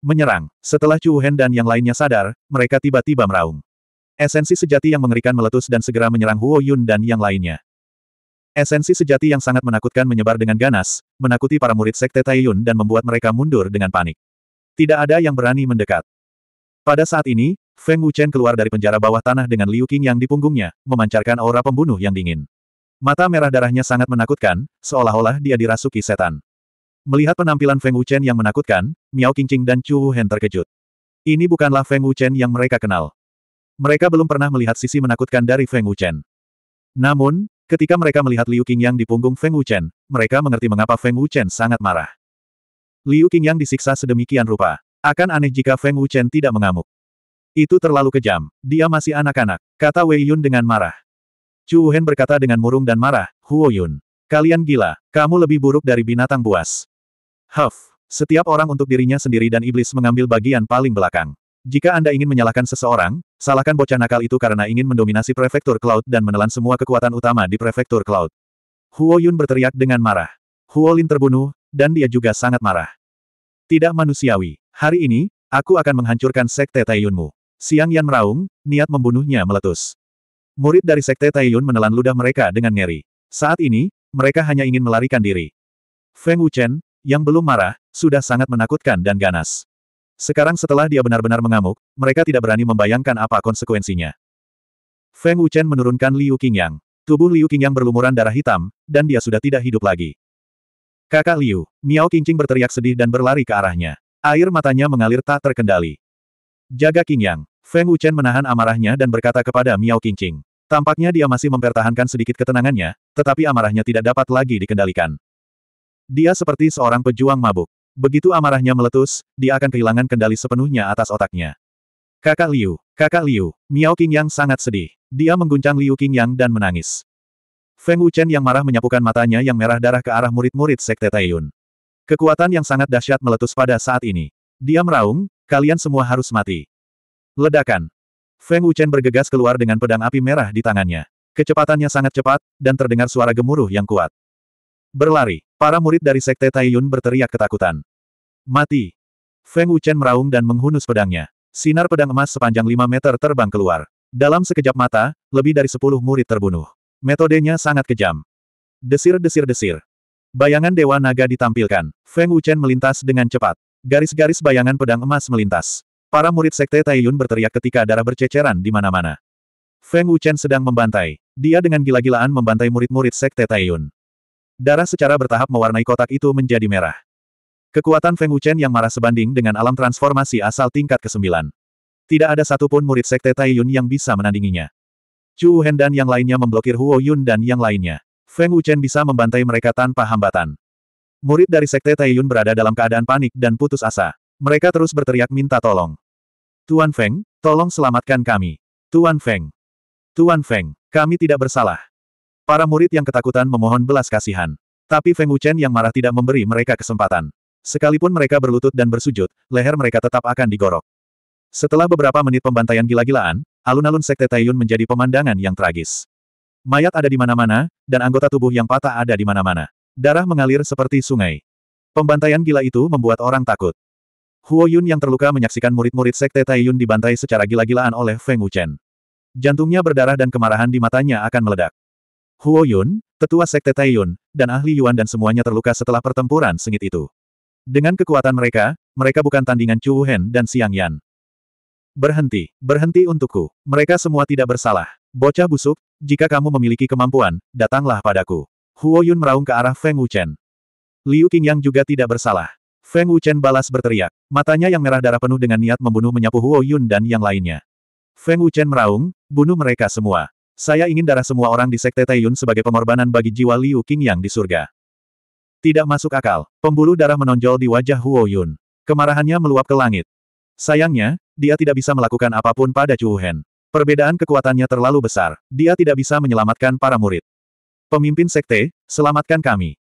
Menyerang, setelah Chu Hen dan yang lainnya sadar, mereka tiba-tiba meraung. Esensi sejati yang mengerikan meletus dan segera menyerang Huo Yun dan yang lainnya. Esensi sejati yang sangat menakutkan menyebar dengan ganas, menakuti para murid sekte Taiyun dan membuat mereka mundur dengan panik. Tidak ada yang berani mendekat. Pada saat ini, Feng Wuchen keluar dari penjara bawah tanah dengan Liu Qing yang di punggungnya, memancarkan aura pembunuh yang dingin. Mata merah darahnya sangat menakutkan, seolah-olah dia dirasuki setan. Melihat penampilan Feng Wuchen yang menakutkan, Miao Qingqing dan Chu Wuhen terkejut. Ini bukanlah Feng Wuchen yang mereka kenal. Mereka belum pernah melihat sisi menakutkan dari Feng Wuchen. Namun, ketika mereka melihat Liu Qingyang di punggung Feng Wuchen, mereka mengerti mengapa Feng Wuchen sangat marah. Liu Qingyang disiksa sedemikian rupa. Akan aneh jika Feng Wuchen tidak mengamuk. Itu terlalu kejam. Dia masih anak-anak, kata Wei Yun dengan marah. Chu Wuhen berkata dengan murung dan marah, Huo Yun. Kalian gila, kamu lebih buruk dari binatang buas. Huff. Setiap orang untuk dirinya sendiri dan iblis mengambil bagian paling belakang. Jika Anda ingin menyalahkan seseorang, salahkan bocah nakal itu karena ingin mendominasi prefektur Cloud dan menelan semua kekuatan utama di prefektur Cloud. Huo Yun berteriak dengan marah. Huo Lin terbunuh, dan dia juga sangat marah. Tidak manusiawi. Hari ini, aku akan menghancurkan Sekte Taiyunmu. Siang Yan meraung, niat membunuhnya meletus. Murid dari Sekte Taiyun menelan ludah mereka dengan ngeri. Saat ini, mereka hanya ingin melarikan diri. Feng Wuchen, yang belum marah, sudah sangat menakutkan dan ganas. Sekarang setelah dia benar-benar mengamuk, mereka tidak berani membayangkan apa konsekuensinya. Feng Wuchen menurunkan Liu Qingyang. Tubuh Liu Qingyang berlumuran darah hitam, dan dia sudah tidak hidup lagi. Kakak Liu, Miao Qingqing berteriak sedih dan berlari ke arahnya. Air matanya mengalir tak terkendali. Jaga Qingyang. Feng Wuchen menahan amarahnya dan berkata kepada Miao Qingqing. Tampaknya dia masih mempertahankan sedikit ketenangannya, tetapi amarahnya tidak dapat lagi dikendalikan. Dia seperti seorang pejuang mabuk. Begitu amarahnya meletus, dia akan kehilangan kendali sepenuhnya atas otaknya. Kakak Liu, kakak Liu, Miao yang sangat sedih. Dia mengguncang Liu King yang dan menangis. Feng Wuchen yang marah menyapukan matanya yang merah darah ke arah murid-murid Sekte Taiyun. Kekuatan yang sangat dahsyat meletus pada saat ini. Dia meraung, kalian semua harus mati. Ledakan. Feng Wuchen bergegas keluar dengan pedang api merah di tangannya. Kecepatannya sangat cepat, dan terdengar suara gemuruh yang kuat. Berlari. Para murid dari Sekte Taiyun berteriak ketakutan. Mati. Feng Wuchen meraung dan menghunus pedangnya. Sinar pedang emas sepanjang 5 meter terbang keluar. Dalam sekejap mata, lebih dari 10 murid terbunuh. Metodenya sangat kejam. Desir-desir-desir. Bayangan Dewa Naga ditampilkan. Feng Wuchen melintas dengan cepat. Garis-garis bayangan pedang emas melintas. Para murid Sekte Taiyun berteriak ketika darah berceceran di mana-mana. Feng Wuchen sedang membantai. Dia dengan gila-gilaan membantai murid-murid Sekte Taiyun. Darah secara bertahap mewarnai kotak itu menjadi merah. Kekuatan Feng Wuchen yang marah sebanding dengan alam transformasi asal tingkat ke-9. Tidak ada satupun murid sekte Taiyun yang bisa menandinginya. Chu Hen dan yang lainnya memblokir Huo Yun dan yang lainnya. Feng Wuchen bisa membantai mereka tanpa hambatan. Murid dari sekte Taiyun berada dalam keadaan panik dan putus asa. Mereka terus berteriak minta tolong. Tuan Feng, tolong selamatkan kami. Tuan Feng. Tuan Feng, kami tidak bersalah. Para murid yang ketakutan memohon belas kasihan. Tapi Feng Wuchen yang marah tidak memberi mereka kesempatan. Sekalipun mereka berlutut dan bersujud, leher mereka tetap akan digorok. Setelah beberapa menit pembantaian gila-gilaan, alun-alun Sekte Taiyun menjadi pemandangan yang tragis. Mayat ada di mana-mana, dan anggota tubuh yang patah ada di mana-mana. Darah mengalir seperti sungai. Pembantaian gila itu membuat orang takut. Huo Yun yang terluka menyaksikan murid-murid Sekte Taiyun dibantai secara gila-gilaan oleh Feng Wuchen. Jantungnya berdarah dan kemarahan di matanya akan meledak. Huo Yun, Tetua sekte Taiyun, dan ahli Yuan dan semuanya terluka setelah pertempuran sengit itu. Dengan kekuatan mereka, mereka bukan tandingan Chu Hen dan Xiang Yan. Berhenti, berhenti untukku. Mereka semua tidak bersalah. Bocah busuk, jika kamu memiliki kemampuan, datanglah padaku. Huo Yun meraung ke arah Feng Wuchen. Liu Qingyang juga tidak bersalah. Feng Wuchen balas berteriak. Matanya yang merah darah penuh dengan niat membunuh menyapu Huo Yun dan yang lainnya. Feng Wuchen meraung, bunuh mereka semua. Saya ingin darah semua orang di Sekte Taiyun sebagai pengorbanan bagi jiwa Liu yang di surga. Tidak masuk akal. Pembuluh darah menonjol di wajah Huo Yun. Kemarahannya meluap ke langit. Sayangnya, dia tidak bisa melakukan apapun pada Chu Hen. Perbedaan kekuatannya terlalu besar. Dia tidak bisa menyelamatkan para murid. Pemimpin Sekte, selamatkan kami.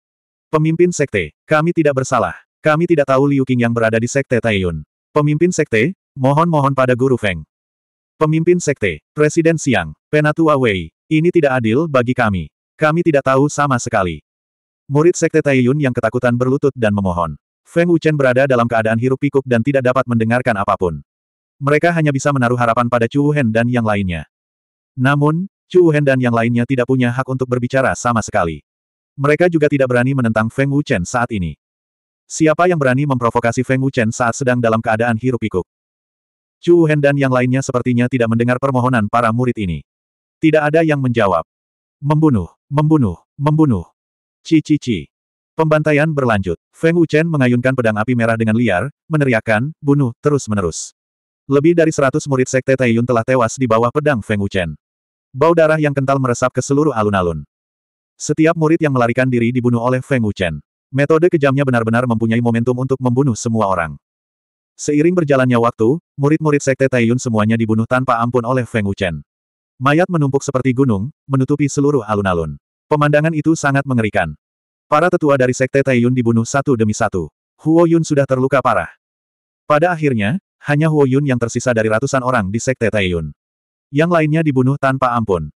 Pemimpin Sekte, kami tidak bersalah. Kami tidak tahu Liu Qing yang berada di Sekte Taiyun. Pemimpin Sekte, mohon-mohon pada Guru Feng. Pemimpin Sekte, Presiden Siang, Penatua Wei, ini tidak adil bagi kami. Kami tidak tahu sama sekali. Murid Sekte Taiyun yang ketakutan berlutut dan memohon. Feng Wuchen berada dalam keadaan hirup pikuk dan tidak dapat mendengarkan apapun. Mereka hanya bisa menaruh harapan pada Chu Wuhen dan yang lainnya. Namun, Chu Wuhen dan yang lainnya tidak punya hak untuk berbicara sama sekali. Mereka juga tidak berani menentang Feng Wuchen saat ini. Siapa yang berani memprovokasi Feng Wuchen saat sedang dalam keadaan hirup pikuk? Chu Hen dan yang lainnya sepertinya tidak mendengar permohonan para murid ini. Tidak ada yang menjawab. Membunuh, membunuh, membunuh. Cici-ci. Pembantaian berlanjut. Feng Wuchen mengayunkan pedang api merah dengan liar, meneriakkan, bunuh, terus-menerus. Lebih dari seratus murid Sekte Taiyun telah tewas di bawah pedang Feng Wuchen. Bau darah yang kental meresap ke seluruh alun-alun. Setiap murid yang melarikan diri dibunuh oleh Feng Wuchen. Metode kejamnya benar-benar mempunyai momentum untuk membunuh semua orang. Seiring berjalannya waktu, murid-murid Sekte Taiyun semuanya dibunuh tanpa ampun oleh Feng Wuchen. Mayat menumpuk seperti gunung, menutupi seluruh alun-alun. Pemandangan itu sangat mengerikan. Para tetua dari Sekte Taiyun dibunuh satu demi satu. Huo Yun sudah terluka parah. Pada akhirnya, hanya Huo Yun yang tersisa dari ratusan orang di Sekte Taiyun. Yang lainnya dibunuh tanpa ampun.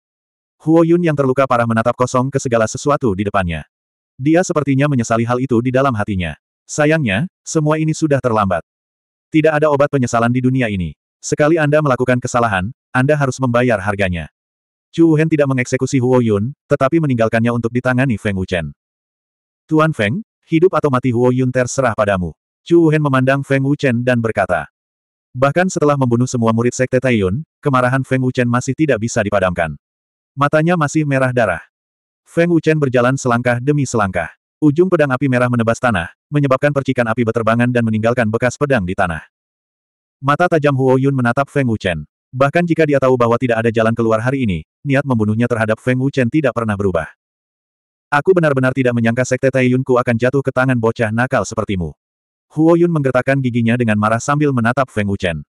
Huo Yun yang terluka parah menatap kosong ke segala sesuatu di depannya. Dia sepertinya menyesali hal itu di dalam hatinya. Sayangnya, semua ini sudah terlambat. Tidak ada obat penyesalan di dunia ini. Sekali Anda melakukan kesalahan, Anda harus membayar harganya. Chu Hen tidak mengeksekusi Huo Yun, tetapi meninggalkannya untuk ditangani Feng Wuchen. Tuan Feng, hidup atau mati Huo Yun terserah padamu. Chu Hen memandang Feng Wuchen dan berkata. Bahkan setelah membunuh semua murid Sekte Taiyun, kemarahan Feng Wuchen masih tidak bisa dipadamkan. Matanya masih merah darah. Feng Wuchen berjalan selangkah demi selangkah. Ujung pedang api merah menebas tanah, menyebabkan percikan api beterbangan dan meninggalkan bekas pedang di tanah. Mata tajam Huo Yun menatap Feng Wuchen. Bahkan jika dia tahu bahwa tidak ada jalan keluar hari ini, niat membunuhnya terhadap Feng Wuchen tidak pernah berubah. Aku benar-benar tidak menyangka sekte Taiyunku akan jatuh ke tangan bocah nakal sepertimu. Huo Yun menggertakkan giginya dengan marah sambil menatap Feng Wuchen.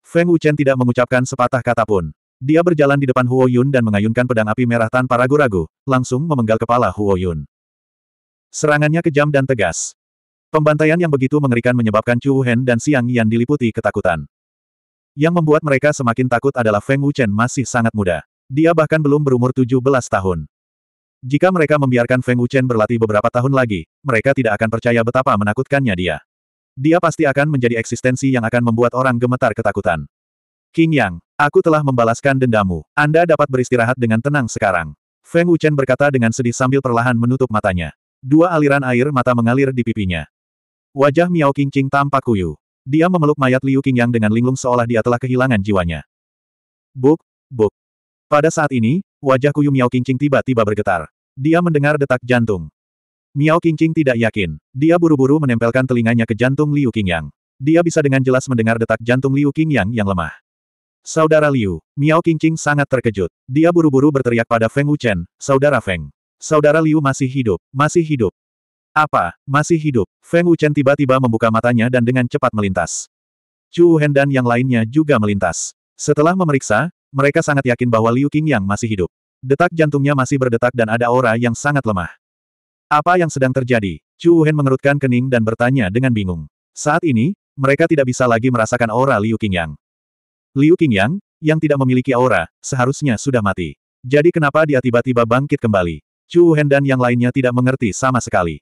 Feng Wuchen tidak mengucapkan sepatah kata pun. Dia berjalan di depan Huo Yun dan mengayunkan pedang api merah tanpa ragu-ragu, langsung memenggal kepala Huo Yun. Serangannya kejam dan tegas. Pembantaian yang begitu mengerikan menyebabkan Chu Hen dan Siang Yan diliputi ketakutan. Yang membuat mereka semakin takut adalah Feng Wuchen masih sangat muda. Dia bahkan belum berumur 17 tahun. Jika mereka membiarkan Feng Wuchen berlatih beberapa tahun lagi, mereka tidak akan percaya betapa menakutkannya dia. Dia pasti akan menjadi eksistensi yang akan membuat orang gemetar ketakutan. King Yang, aku telah membalaskan dendamu. Anda dapat beristirahat dengan tenang sekarang. Feng Wuchen berkata dengan sedih sambil perlahan menutup matanya. Dua aliran air mata mengalir di pipinya. Wajah Miao Qingqing tampak kuyu. Dia memeluk mayat Liu Qingyang dengan linglung seolah dia telah kehilangan jiwanya. Buk, buk. Pada saat ini, wajah kuyu Miao Qingqing tiba-tiba bergetar. Dia mendengar detak jantung. Miao Qingqing tidak yakin. Dia buru-buru menempelkan telinganya ke jantung Liu Qingyang. Dia bisa dengan jelas mendengar detak jantung Liu Qingyang yang lemah. Saudara Liu, Miao Qingqing sangat terkejut. Dia buru-buru berteriak pada Feng Wuchen, Saudara Feng. Saudara Liu masih hidup, masih hidup. Apa, masih hidup? Feng Wuchen tiba-tiba membuka matanya dan dengan cepat melintas. Chu Hen dan yang lainnya juga melintas. Setelah memeriksa, mereka sangat yakin bahwa Liu Qingyang masih hidup. Detak jantungnya masih berdetak dan ada aura yang sangat lemah. Apa yang sedang terjadi? Chu Hen mengerutkan kening dan bertanya dengan bingung. Saat ini, mereka tidak bisa lagi merasakan aura Liu Qingyang. Liu Qingyang, yang tidak memiliki aura, seharusnya sudah mati. Jadi kenapa dia tiba-tiba bangkit kembali? Chu Hen dan yang lainnya tidak mengerti sama sekali.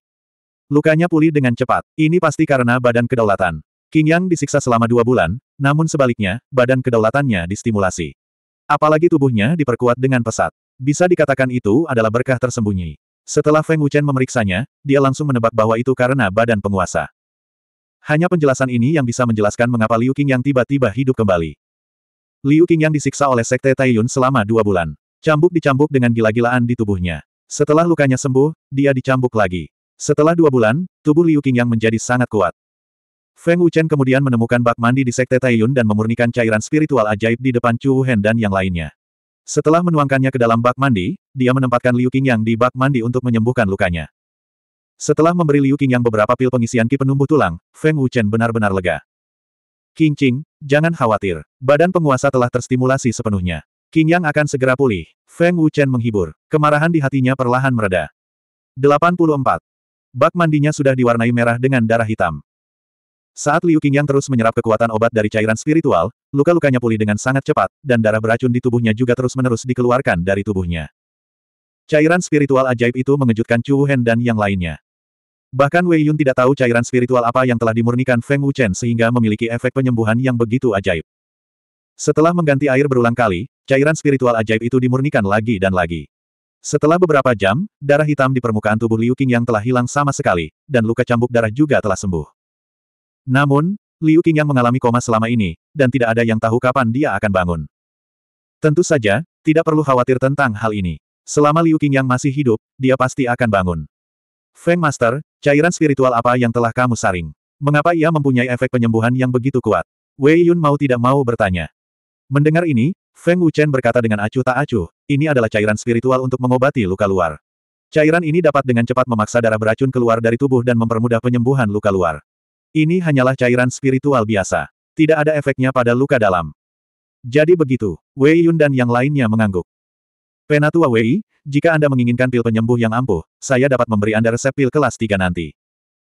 Lukanya pulih dengan cepat. Ini pasti karena badan kedaulatan. King Yang disiksa selama dua bulan, namun sebaliknya, badan kedaulatannya distimulasi. Apalagi tubuhnya diperkuat dengan pesat. Bisa dikatakan itu adalah berkah tersembunyi. Setelah Feng Wuchen memeriksanya, dia langsung menebak bahwa itu karena badan penguasa. Hanya penjelasan ini yang bisa menjelaskan mengapa Liu Qing yang tiba-tiba hidup kembali. Liu Qing yang disiksa oleh Sekte Taiyun selama dua bulan. Cambuk dicambuk dengan gila-gilaan di tubuhnya. Setelah lukanya sembuh, dia dicambuk lagi. Setelah dua bulan, tubuh Liu Qingyang menjadi sangat kuat. Feng Wuchen kemudian menemukan bak mandi di Sekte Taiyun dan memurnikan cairan spiritual ajaib di depan Chu Wuhen dan yang lainnya. Setelah menuangkannya ke dalam bak mandi, dia menempatkan Liu Qingyang di bak mandi untuk menyembuhkan lukanya. Setelah memberi Liu Qingyang beberapa pil pengisian ki penumbuh tulang, Feng Wuchen benar-benar lega. Qingqing, jangan khawatir. Badan penguasa telah terstimulasi sepenuhnya. King Yang akan segera pulih. Feng Wuchen menghibur. Kemarahan di hatinya perlahan mereda. 84. Bak mandinya sudah diwarnai merah dengan darah hitam. Saat Liu King Yang terus menyerap kekuatan obat dari cairan spiritual, luka-lukanya pulih dengan sangat cepat, dan darah beracun di tubuhnya juga terus-menerus dikeluarkan dari tubuhnya. Cairan spiritual ajaib itu mengejutkan Chu Wuhen dan yang lainnya. Bahkan Wei Yun tidak tahu cairan spiritual apa yang telah dimurnikan Feng Wuchen sehingga memiliki efek penyembuhan yang begitu ajaib. Setelah mengganti air berulang kali, cairan spiritual ajaib itu dimurnikan lagi dan lagi. Setelah beberapa jam, darah hitam di permukaan tubuh Liu Qing yang telah hilang sama sekali, dan luka cambuk darah juga telah sembuh. Namun, Liu Qing yang mengalami koma selama ini, dan tidak ada yang tahu kapan dia akan bangun. Tentu saja, tidak perlu khawatir tentang hal ini. Selama Liu Qing yang masih hidup, dia pasti akan bangun. Feng Master, cairan spiritual apa yang telah kamu saring? Mengapa ia mempunyai efek penyembuhan yang begitu kuat? Wei Yun mau tidak mau bertanya. Mendengar ini, Feng Wuchen berkata dengan acuh tak acuh, ini adalah cairan spiritual untuk mengobati luka luar. Cairan ini dapat dengan cepat memaksa darah beracun keluar dari tubuh dan mempermudah penyembuhan luka luar. Ini hanyalah cairan spiritual biasa. Tidak ada efeknya pada luka dalam. Jadi begitu, Wei Yun dan yang lainnya mengangguk. Penatua Wei, jika Anda menginginkan pil penyembuh yang ampuh, saya dapat memberi Anda resep pil kelas 3 nanti.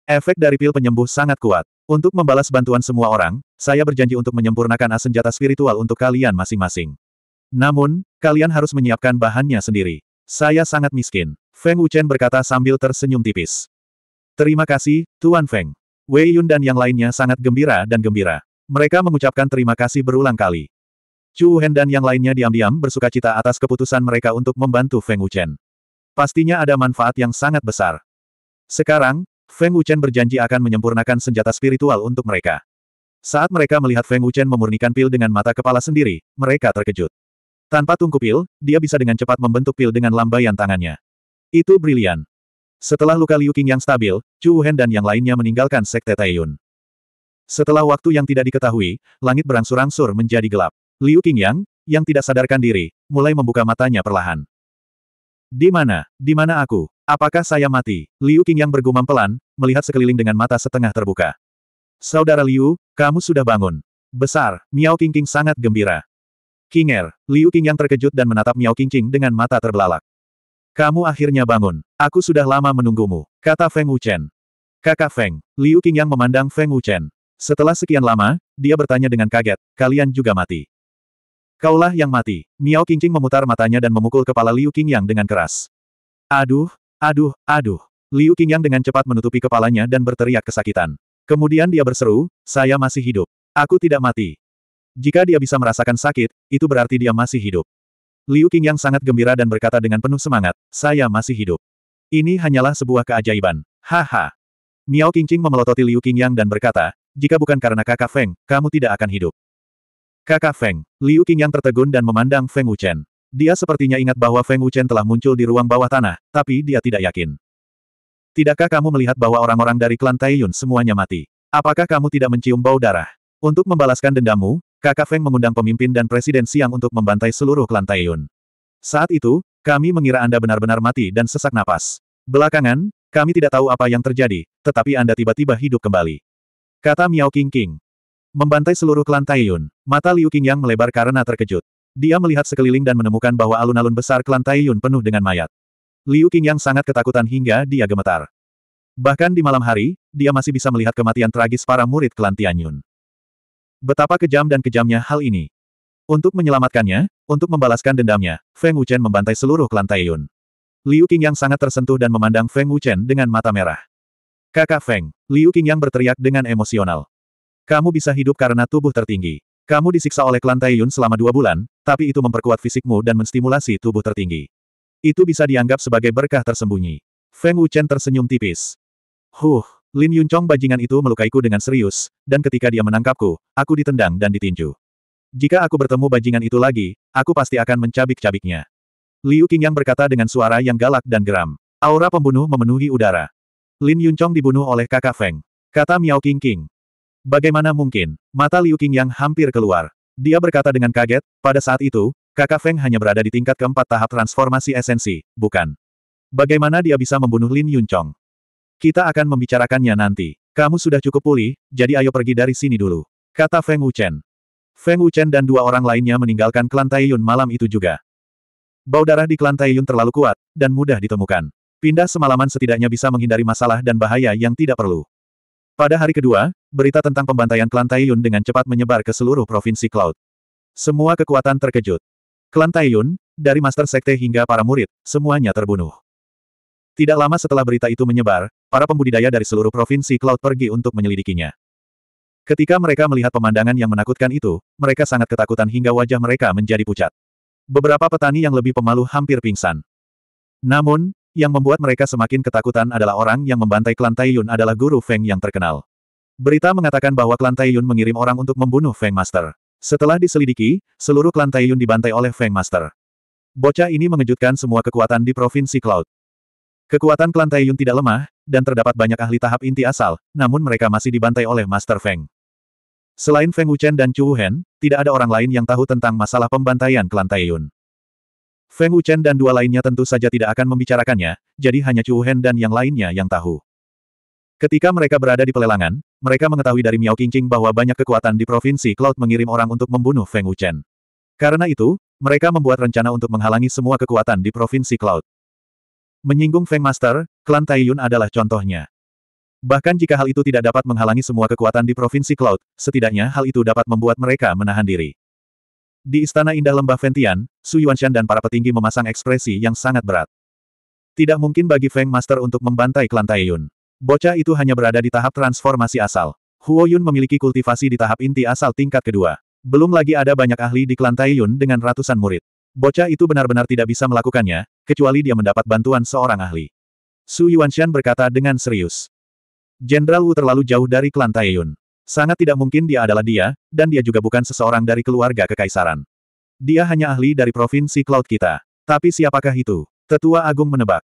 Efek dari pil penyembuh sangat kuat. Untuk membalas bantuan semua orang, saya berjanji untuk menyempurnakan as senjata spiritual untuk kalian masing-masing. Namun, kalian harus menyiapkan bahannya sendiri. Saya sangat miskin. Feng Wuchen berkata sambil tersenyum tipis. Terima kasih, Tuan Feng. Wei Yun dan yang lainnya sangat gembira dan gembira. Mereka mengucapkan terima kasih berulang kali. Chu Hen dan yang lainnya diam-diam bersuka cita atas keputusan mereka untuk membantu Feng Wuchen. Pastinya ada manfaat yang sangat besar. Sekarang, Feng Wuchen berjanji akan menyempurnakan senjata spiritual untuk mereka. Saat mereka melihat Feng Wuchen memurnikan pil dengan mata kepala sendiri, mereka terkejut. Tanpa tungku pil, dia bisa dengan cepat membentuk pil dengan lambaian tangannya. Itu brilian. Setelah luka Liu Qing yang stabil, Chu Wuhen dan yang lainnya meninggalkan Sekte Taiyun. Setelah waktu yang tidak diketahui, langit berangsur-angsur menjadi gelap. Liu Qingyang, yang tidak sadarkan diri, mulai membuka matanya perlahan. Di mana, di mana aku? Apakah saya mati? Liu Qingyang bergumam pelan, melihat sekeliling dengan mata setengah terbuka. Saudara Liu, kamu sudah bangun. Besar, Miao Qingqing sangat gembira. Kinger, Liu Qingyang yang terkejut dan menatap Miao Qingqing dengan mata terbelalak. Kamu akhirnya bangun. Aku sudah lama menunggumu, kata Feng Wuchen. Kakak Feng, Liu Qingyang yang memandang Feng Wuchen. Setelah sekian lama, dia bertanya dengan kaget, kalian juga mati. Kaulah yang mati. Miao Qingqing memutar matanya dan memukul kepala Liu Qingyang yang dengan keras. Aduh, Aduh, aduh. Liu Qingyang dengan cepat menutupi kepalanya dan berteriak kesakitan. Kemudian dia berseru, saya masih hidup. Aku tidak mati. Jika dia bisa merasakan sakit, itu berarti dia masih hidup. Liu Qingyang sangat gembira dan berkata dengan penuh semangat, saya masih hidup. Ini hanyalah sebuah keajaiban. Haha. Miao Qingqing memelototi Liu Qingyang dan berkata, jika bukan karena kakak Feng, kamu tidak akan hidup. Kakak Feng, Liu Qingyang tertegun dan memandang Feng Wuchen. Dia sepertinya ingat bahwa Feng Wuchen telah muncul di ruang bawah tanah, tapi dia tidak yakin. Tidakkah kamu melihat bahwa orang-orang dari klan Taiyun semuanya mati? Apakah kamu tidak mencium bau darah? Untuk membalaskan dendammu, kakak Feng mengundang pemimpin dan presiden siang untuk membantai seluruh klan Taiyun. Saat itu, kami mengira Anda benar-benar mati dan sesak napas. Belakangan, kami tidak tahu apa yang terjadi, tetapi Anda tiba-tiba hidup kembali. Kata Miao King King. Membantai seluruh klan Taiyun, mata Liu Qingyang melebar karena terkejut. Dia melihat sekeliling dan menemukan bahwa alun-alun besar klan Taiyun penuh dengan mayat. Liu yang sangat ketakutan hingga dia gemetar. Bahkan di malam hari, dia masih bisa melihat kematian tragis para murid klan Tianyun. Betapa kejam dan kejamnya hal ini. Untuk menyelamatkannya, untuk membalaskan dendamnya, Feng Wuchen membantai seluruh klan Taiyun. Liu yang sangat tersentuh dan memandang Feng Wuchen dengan mata merah. Kakak Feng, Liu yang berteriak dengan emosional. Kamu bisa hidup karena tubuh tertinggi. Kamu disiksa oleh klan Taiyun selama dua bulan, tapi itu memperkuat fisikmu dan menstimulasi tubuh tertinggi. Itu bisa dianggap sebagai berkah tersembunyi. Feng Wuchen tersenyum tipis. Huh, Lin Yuncong bajingan itu melukaiku dengan serius, dan ketika dia menangkapku, aku ditendang dan ditinju. Jika aku bertemu bajingan itu lagi, aku pasti akan mencabik-cabiknya. Liu Qingyang berkata dengan suara yang galak dan geram. Aura pembunuh memenuhi udara. Lin Yuncong dibunuh oleh kakak Feng. Kata Miao Qingqing. Bagaimana mungkin? Mata Liu Qing yang hampir keluar. Dia berkata dengan kaget, pada saat itu, kakak Feng hanya berada di tingkat keempat tahap transformasi esensi, bukan. Bagaimana dia bisa membunuh Lin Yunchong? Kita akan membicarakannya nanti. Kamu sudah cukup pulih, jadi ayo pergi dari sini dulu. Kata Feng Wuchen. Feng Wuchen dan dua orang lainnya meninggalkan klan Taiyun malam itu juga. Bau darah di klan Taiyun terlalu kuat, dan mudah ditemukan. Pindah semalaman setidaknya bisa menghindari masalah dan bahaya yang tidak perlu. Pada hari kedua, berita tentang pembantaian klan Taiyun dengan cepat menyebar ke seluruh provinsi Cloud. Semua kekuatan terkejut. Klan Taiyun, dari Master Sekte hingga para murid, semuanya terbunuh. Tidak lama setelah berita itu menyebar, para pembudidaya dari seluruh provinsi Cloud pergi untuk menyelidikinya. Ketika mereka melihat pemandangan yang menakutkan itu, mereka sangat ketakutan hingga wajah mereka menjadi pucat. Beberapa petani yang lebih pemalu hampir pingsan. Namun, yang membuat mereka semakin ketakutan adalah orang yang membantai klan Taiyun adalah guru Feng yang terkenal. Berita mengatakan bahwa klan Taiyun mengirim orang untuk membunuh Feng Master. Setelah diselidiki, seluruh klan Taiyun dibantai oleh Feng Master. Bocah ini mengejutkan semua kekuatan di Provinsi Cloud. Kekuatan klan Taiyun tidak lemah, dan terdapat banyak ahli tahap inti asal, namun mereka masih dibantai oleh Master Feng. Selain Feng Wuchen dan Chu Wuhen, tidak ada orang lain yang tahu tentang masalah pembantaian klan Taiyun. Feng Wuchen dan dua lainnya tentu saja tidak akan membicarakannya, jadi hanya Chu Hen dan yang lainnya yang tahu. Ketika mereka berada di pelelangan, mereka mengetahui dari Miao Qingqing bahwa banyak kekuatan di provinsi Cloud mengirim orang untuk membunuh Feng Wuchen. Karena itu, mereka membuat rencana untuk menghalangi semua kekuatan di provinsi Cloud. Menyinggung Feng Master, klan Taiyun adalah contohnya. Bahkan jika hal itu tidak dapat menghalangi semua kekuatan di provinsi Cloud, setidaknya hal itu dapat membuat mereka menahan diri. Di Istana Indah Lembah Ventian, Su Yuanshan dan para petinggi memasang ekspresi yang sangat berat. Tidak mungkin bagi Feng Master untuk membantai klan Taeyun. Bocah itu hanya berada di tahap transformasi asal. Huo Yun memiliki kultivasi di tahap inti asal tingkat kedua. Belum lagi ada banyak ahli di klan Taeyun dengan ratusan murid. Bocah itu benar-benar tidak bisa melakukannya, kecuali dia mendapat bantuan seorang ahli. Su Yuanshan berkata dengan serius. Jenderal Wu terlalu jauh dari klan Taeyun. Sangat tidak mungkin dia adalah dia, dan dia juga bukan seseorang dari keluarga kekaisaran. Dia hanya ahli dari provinsi Cloud kita. Tapi siapakah itu? Tetua Agung menebak.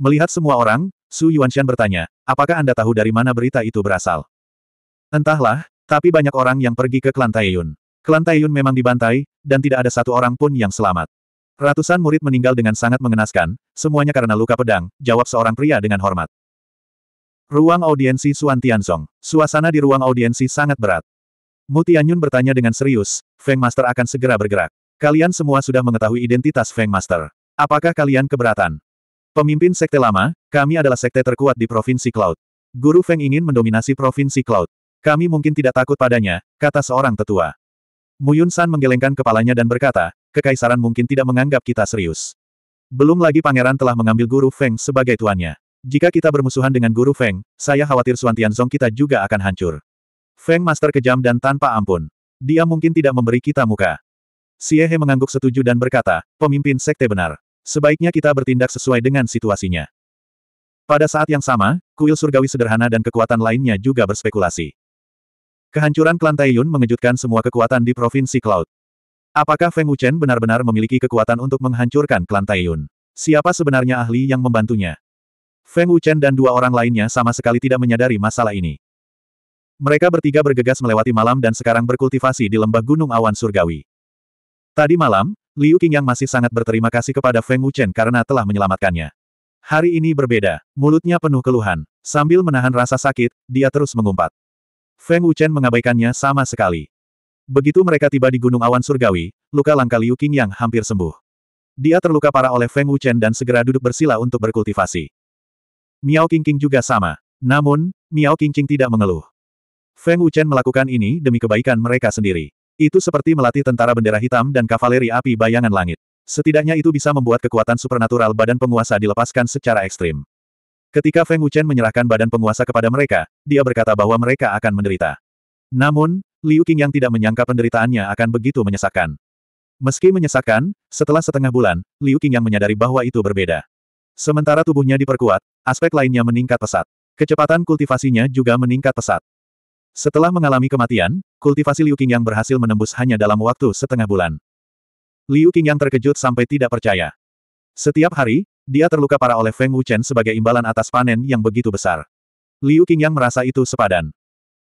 Melihat semua orang, Su Yuanshan bertanya, apakah Anda tahu dari mana berita itu berasal? Entahlah, tapi banyak orang yang pergi ke Klan Taeyun. Klan Taeyun memang dibantai, dan tidak ada satu orang pun yang selamat. Ratusan murid meninggal dengan sangat mengenaskan, semuanya karena luka pedang, jawab seorang pria dengan hormat. Ruang audiensi Suan Tianzong. Suasana di ruang audiensi sangat berat. Mu Tianyun bertanya dengan serius, Feng Master akan segera bergerak. Kalian semua sudah mengetahui identitas Feng Master. Apakah kalian keberatan? Pemimpin Sekte Lama, kami adalah sekte terkuat di Provinsi Cloud. Guru Feng ingin mendominasi Provinsi Cloud. Kami mungkin tidak takut padanya, kata seorang tetua. Muyun San menggelengkan kepalanya dan berkata, kekaisaran mungkin tidak menganggap kita serius. Belum lagi pangeran telah mengambil guru Feng sebagai tuannya. Jika kita bermusuhan dengan Guru Feng, saya khawatir Suantian Tianzong kita juga akan hancur. Feng Master kejam dan tanpa ampun. Dia mungkin tidak memberi kita muka. Xie He mengangguk setuju dan berkata, pemimpin sekte benar. Sebaiknya kita bertindak sesuai dengan situasinya. Pada saat yang sama, kuil surgawi sederhana dan kekuatan lainnya juga berspekulasi. Kehancuran klan Taiyun mengejutkan semua kekuatan di Provinsi Cloud. Apakah Feng Wuchen benar-benar memiliki kekuatan untuk menghancurkan klan Taiyun? Siapa sebenarnya ahli yang membantunya? Feng Wuchen dan dua orang lainnya sama sekali tidak menyadari masalah ini. Mereka bertiga bergegas melewati malam dan sekarang berkultivasi di lembah gunung awan surgawi. Tadi malam, Liu Qingyang masih sangat berterima kasih kepada Feng Wuchen karena telah menyelamatkannya. Hari ini berbeda, mulutnya penuh keluhan. Sambil menahan rasa sakit, dia terus mengumpat. Feng Wuchen mengabaikannya sama sekali. Begitu mereka tiba di Gunung Awan Surgawi, luka langka Liu Qingyang hampir sembuh. Dia terluka parah oleh Feng Wuchen dan segera duduk bersila untuk berkultivasi. Miao Qingqing juga sama. Namun, Miao Qingqing tidak mengeluh. Feng Wuchen melakukan ini demi kebaikan mereka sendiri. Itu seperti melatih tentara bendera hitam dan kavaleri api bayangan langit. Setidaknya itu bisa membuat kekuatan supernatural badan penguasa dilepaskan secara ekstrim. Ketika Feng Wuchen menyerahkan badan penguasa kepada mereka, dia berkata bahwa mereka akan menderita. Namun, Liu Qing yang tidak menyangka penderitaannya akan begitu menyesakkan. Meski menyesakkan, setelah setengah bulan, Liu Qing yang menyadari bahwa itu berbeda. Sementara tubuhnya diperkuat, aspek lainnya meningkat pesat. Kecepatan kultivasinya juga meningkat pesat. Setelah mengalami kematian, kultivasi Liu Qingyang berhasil menembus hanya dalam waktu setengah bulan. Liu Qingyang terkejut sampai tidak percaya. Setiap hari, dia terluka parah oleh Feng Wuchen sebagai imbalan atas panen yang begitu besar. Liu Qingyang merasa itu sepadan.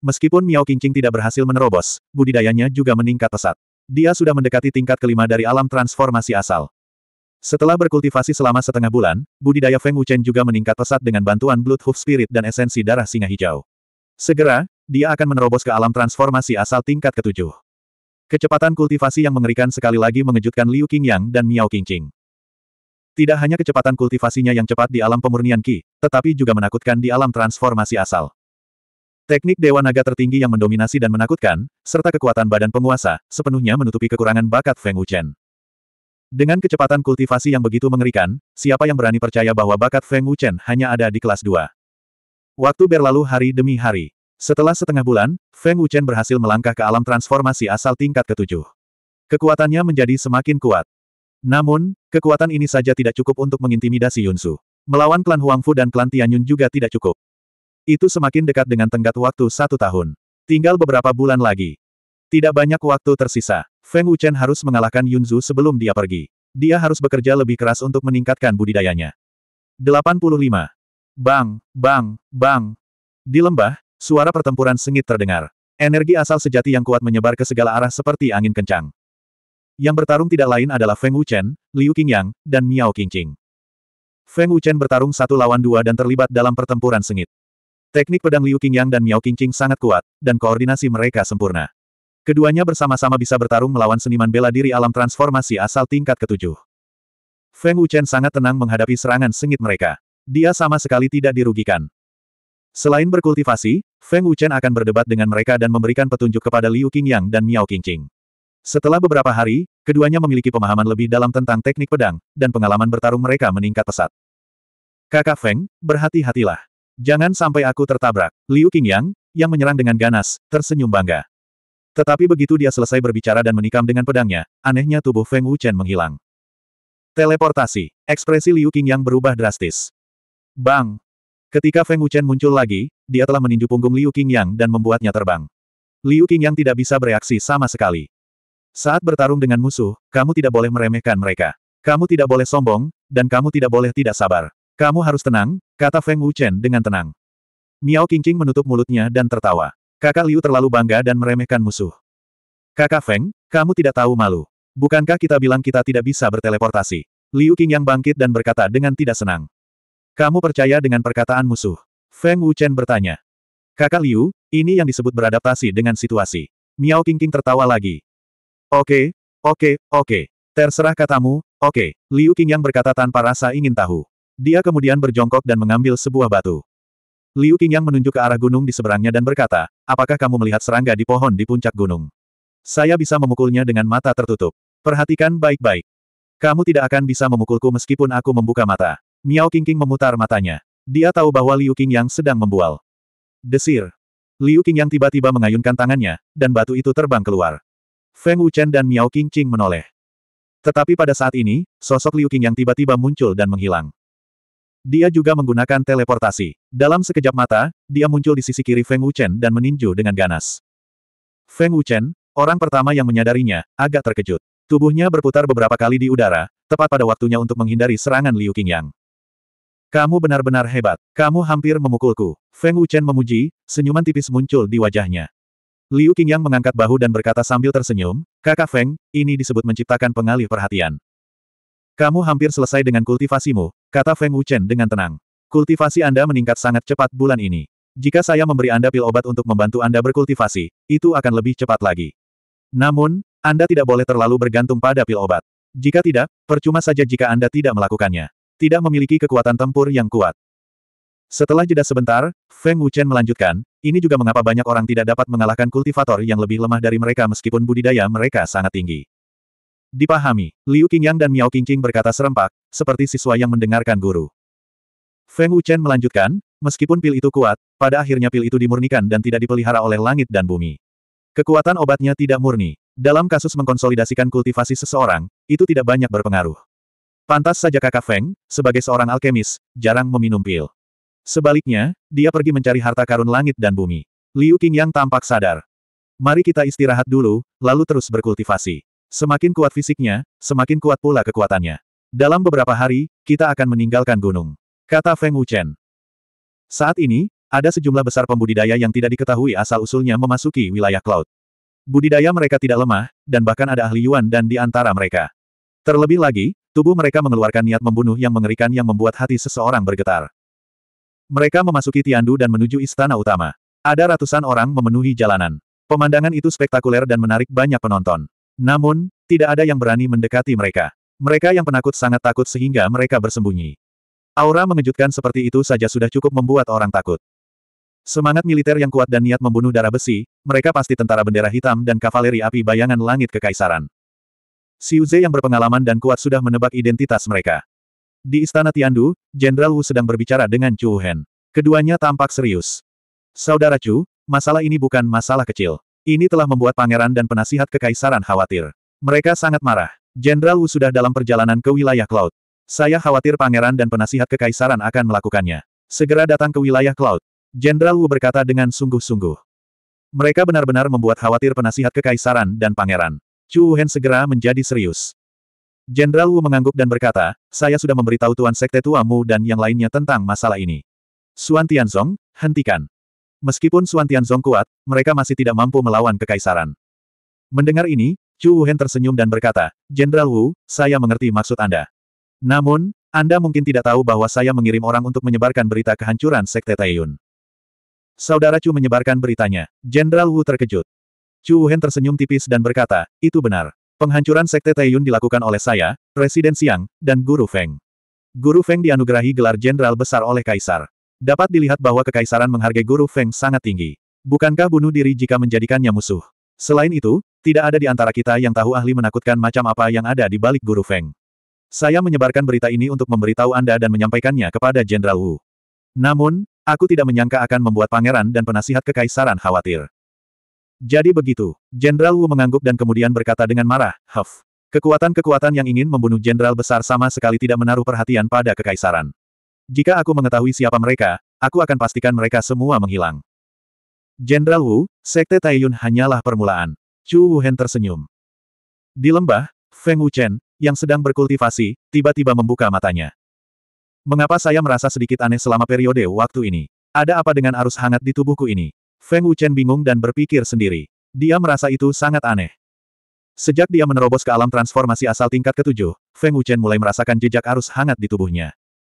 Meskipun Miao Qingqing tidak berhasil menerobos, budidayanya juga meningkat pesat. Dia sudah mendekati tingkat kelima dari alam transformasi asal. Setelah berkultivasi selama setengah bulan, budidaya Feng Wuchen juga meningkat pesat dengan bantuan Blood Hoof Spirit dan esensi darah singa hijau. Segera, dia akan menerobos ke alam transformasi asal tingkat ketujuh. Kecepatan kultivasi yang mengerikan sekali lagi mengejutkan Liu Qingyang dan Miao Qingqing. Tidak hanya kecepatan kultivasinya yang cepat di alam pemurnian Qi, tetapi juga menakutkan di alam transformasi asal. Teknik Dewa Naga tertinggi yang mendominasi dan menakutkan, serta kekuatan badan penguasa, sepenuhnya menutupi kekurangan bakat Feng Wuchen. Dengan kecepatan kultivasi yang begitu mengerikan, siapa yang berani percaya bahwa bakat Feng Wuchen hanya ada di kelas 2. Waktu berlalu hari demi hari. Setelah setengah bulan, Feng Wuchen berhasil melangkah ke alam transformasi asal tingkat ketujuh. Kekuatannya menjadi semakin kuat. Namun, kekuatan ini saja tidak cukup untuk mengintimidasi Yun Yunsu. Melawan klan Huangfu dan klan Tianyun juga tidak cukup. Itu semakin dekat dengan tenggat waktu satu tahun. Tinggal beberapa bulan lagi. Tidak banyak waktu tersisa. Feng Wuchen harus mengalahkan Yun Yunzu sebelum dia pergi. Dia harus bekerja lebih keras untuk meningkatkan budidayanya. 85. Bang, bang, bang. Di lembah, suara pertempuran sengit terdengar. Energi asal sejati yang kuat menyebar ke segala arah seperti angin kencang. Yang bertarung tidak lain adalah Feng Wuchen, Liu Qingyang, dan Miao Qingqing. Feng Wuchen bertarung satu lawan dua dan terlibat dalam pertempuran sengit. Teknik pedang Liu Qingyang dan Miao Qingqing sangat kuat, dan koordinasi mereka sempurna. Keduanya bersama-sama bisa bertarung melawan seniman bela diri alam transformasi asal tingkat ketujuh. Feng Wuchen sangat tenang menghadapi serangan sengit mereka. Dia sama sekali tidak dirugikan. Selain berkultivasi, Feng Wuchen akan berdebat dengan mereka dan memberikan petunjuk kepada Liu Qingyang dan Miao Qingqing. Setelah beberapa hari, keduanya memiliki pemahaman lebih dalam tentang teknik pedang, dan pengalaman bertarung mereka meningkat pesat. Kakak Feng, berhati-hatilah. Jangan sampai aku tertabrak. Liu Qingyang, yang menyerang dengan ganas, tersenyum bangga. Tetapi begitu dia selesai berbicara dan menikam dengan pedangnya, anehnya tubuh Feng Wuchen menghilang. Teleportasi. Ekspresi Liu Qing yang berubah drastis. Bang! Ketika Feng Wuchen muncul lagi, dia telah meninju punggung Liu Qing Yang dan membuatnya terbang. Liu Qing Yang tidak bisa bereaksi sama sekali. Saat bertarung dengan musuh, kamu tidak boleh meremehkan mereka. Kamu tidak boleh sombong, dan kamu tidak boleh tidak sabar. Kamu harus tenang, kata Feng Wuchen dengan tenang. Miao Qingqing menutup mulutnya dan tertawa. Kakak Liu terlalu bangga dan meremehkan musuh. Kakak Feng, kamu tidak tahu malu. Bukankah kita bilang kita tidak bisa berteleportasi? Liu King yang bangkit dan berkata dengan tidak senang. Kamu percaya dengan perkataan musuh? Feng Wuchen bertanya. Kakak Liu, ini yang disebut beradaptasi dengan situasi. Miao King King tertawa lagi. Oke, oke, oke. Terserah katamu, oke. Liu King yang berkata tanpa rasa ingin tahu. Dia kemudian berjongkok dan mengambil sebuah batu. Liu yang menunjuk ke arah gunung di seberangnya dan berkata, apakah kamu melihat serangga di pohon di puncak gunung? Saya bisa memukulnya dengan mata tertutup. Perhatikan baik-baik. Kamu tidak akan bisa memukulku meskipun aku membuka mata. Miao Qingqing memutar matanya. Dia tahu bahwa Liu yang sedang membual. Desir. Liu yang tiba-tiba mengayunkan tangannya, dan batu itu terbang keluar. Feng Wuchen dan Miao Qingqing menoleh. Tetapi pada saat ini, sosok Liu yang tiba-tiba muncul dan menghilang. Dia juga menggunakan teleportasi. Dalam sekejap mata, dia muncul di sisi kiri Feng Wuchen dan meninju dengan ganas. Feng Wuchen, orang pertama yang menyadarinya, agak terkejut. Tubuhnya berputar beberapa kali di udara, tepat pada waktunya untuk menghindari serangan Liu Qingyang. Kamu benar-benar hebat. Kamu hampir memukulku. Feng Wuchen memuji, senyuman tipis muncul di wajahnya. Liu Qingyang mengangkat bahu dan berkata sambil tersenyum, Kakak Feng, ini disebut menciptakan pengalih perhatian. Kamu hampir selesai dengan kultivasimu, kata Feng Wuchen dengan tenang. Kultivasi Anda meningkat sangat cepat bulan ini. Jika saya memberi Anda pil obat untuk membantu Anda berkultivasi, itu akan lebih cepat lagi. Namun, Anda tidak boleh terlalu bergantung pada pil obat. Jika tidak, percuma saja jika Anda tidak melakukannya. Tidak memiliki kekuatan tempur yang kuat. Setelah jeda sebentar, Feng Wuchen melanjutkan, ini juga mengapa banyak orang tidak dapat mengalahkan kultivator yang lebih lemah dari mereka meskipun budidaya mereka sangat tinggi. Dipahami, Liu Qingyang dan Miao Qingqing berkata serempak, seperti siswa yang mendengarkan guru. Feng Wuchen melanjutkan, meskipun pil itu kuat, pada akhirnya pil itu dimurnikan dan tidak dipelihara oleh langit dan bumi. Kekuatan obatnya tidak murni. Dalam kasus mengkonsolidasikan kultivasi seseorang, itu tidak banyak berpengaruh. Pantas saja kakak Feng, sebagai seorang alkemis, jarang meminum pil. Sebaliknya, dia pergi mencari harta karun langit dan bumi. Liu Qingyang tampak sadar. Mari kita istirahat dulu, lalu terus berkultivasi. Semakin kuat fisiknya, semakin kuat pula kekuatannya. Dalam beberapa hari, kita akan meninggalkan gunung. Kata Feng Wuchen. Saat ini, ada sejumlah besar pembudidaya yang tidak diketahui asal-usulnya memasuki wilayah cloud. Budidaya mereka tidak lemah, dan bahkan ada ahli Yuan dan di antara mereka. Terlebih lagi, tubuh mereka mengeluarkan niat membunuh yang mengerikan yang membuat hati seseorang bergetar. Mereka memasuki Tiandu dan menuju istana utama. Ada ratusan orang memenuhi jalanan. Pemandangan itu spektakuler dan menarik banyak penonton. Namun, tidak ada yang berani mendekati mereka. Mereka yang penakut sangat takut sehingga mereka bersembunyi. Aura mengejutkan seperti itu saja sudah cukup membuat orang takut. Semangat militer yang kuat dan niat membunuh darah besi, mereka pasti tentara bendera hitam dan kavaleri api bayangan langit kekaisaran. Siuze yang berpengalaman dan kuat sudah menebak identitas mereka. Di Istana Tiandu, Jenderal Wu sedang berbicara dengan Chu Hen. Keduanya tampak serius. Saudara Chu, masalah ini bukan masalah kecil. Ini telah membuat pangeran dan penasihat kekaisaran khawatir. Mereka sangat marah. Jenderal Wu sudah dalam perjalanan ke wilayah Cloud. Saya khawatir pangeran dan penasihat kekaisaran akan melakukannya. Segera datang ke wilayah Cloud. Jenderal Wu berkata dengan sungguh-sungguh. Mereka benar-benar membuat khawatir penasihat kekaisaran dan pangeran. Chu Hen segera menjadi serius. Jenderal Wu mengangguk dan berkata, saya sudah memberitahu Tuan Sekte Tuamu dan yang lainnya tentang masalah ini. Suan Tianzong, hentikan. Meskipun Xuan Tianzong kuat, mereka masih tidak mampu melawan kekaisaran. Mendengar ini, Chu Wuhen tersenyum dan berkata, Jenderal Wu, saya mengerti maksud Anda. Namun, Anda mungkin tidak tahu bahwa saya mengirim orang untuk menyebarkan berita kehancuran Sekte Taiyun. Saudara Chu menyebarkan beritanya. Jenderal Wu terkejut. Chu Wuhen tersenyum tipis dan berkata, itu benar. Penghancuran Sekte Taiyun dilakukan oleh saya, Presiden Siang, dan Guru Feng. Guru Feng dianugerahi gelar jenderal besar oleh Kaisar. Dapat dilihat bahwa kekaisaran menghargai guru Feng sangat tinggi. Bukankah bunuh diri jika menjadikannya musuh? Selain itu, tidak ada di antara kita yang tahu ahli menakutkan macam apa yang ada di balik guru Feng. Saya menyebarkan berita ini untuk memberitahu Anda dan menyampaikannya kepada Jenderal Wu. Namun, aku tidak menyangka akan membuat pangeran dan penasihat kekaisaran khawatir. Jadi begitu, Jenderal Wu mengangguk dan kemudian berkata dengan marah, Huff. Kekuatan-kekuatan yang ingin membunuh jenderal besar sama sekali tidak menaruh perhatian pada kekaisaran. Jika aku mengetahui siapa mereka, aku akan pastikan mereka semua menghilang. Jenderal Wu, Sekte Taiyun hanyalah permulaan. Chu Wuhen tersenyum. Di lembah, Feng Wuchen, yang sedang berkultivasi, tiba-tiba membuka matanya. Mengapa saya merasa sedikit aneh selama periode waktu ini? Ada apa dengan arus hangat di tubuhku ini? Feng Wuchen bingung dan berpikir sendiri. Dia merasa itu sangat aneh. Sejak dia menerobos ke alam transformasi asal tingkat ketujuh, Feng Wuchen mulai merasakan jejak arus hangat di tubuhnya.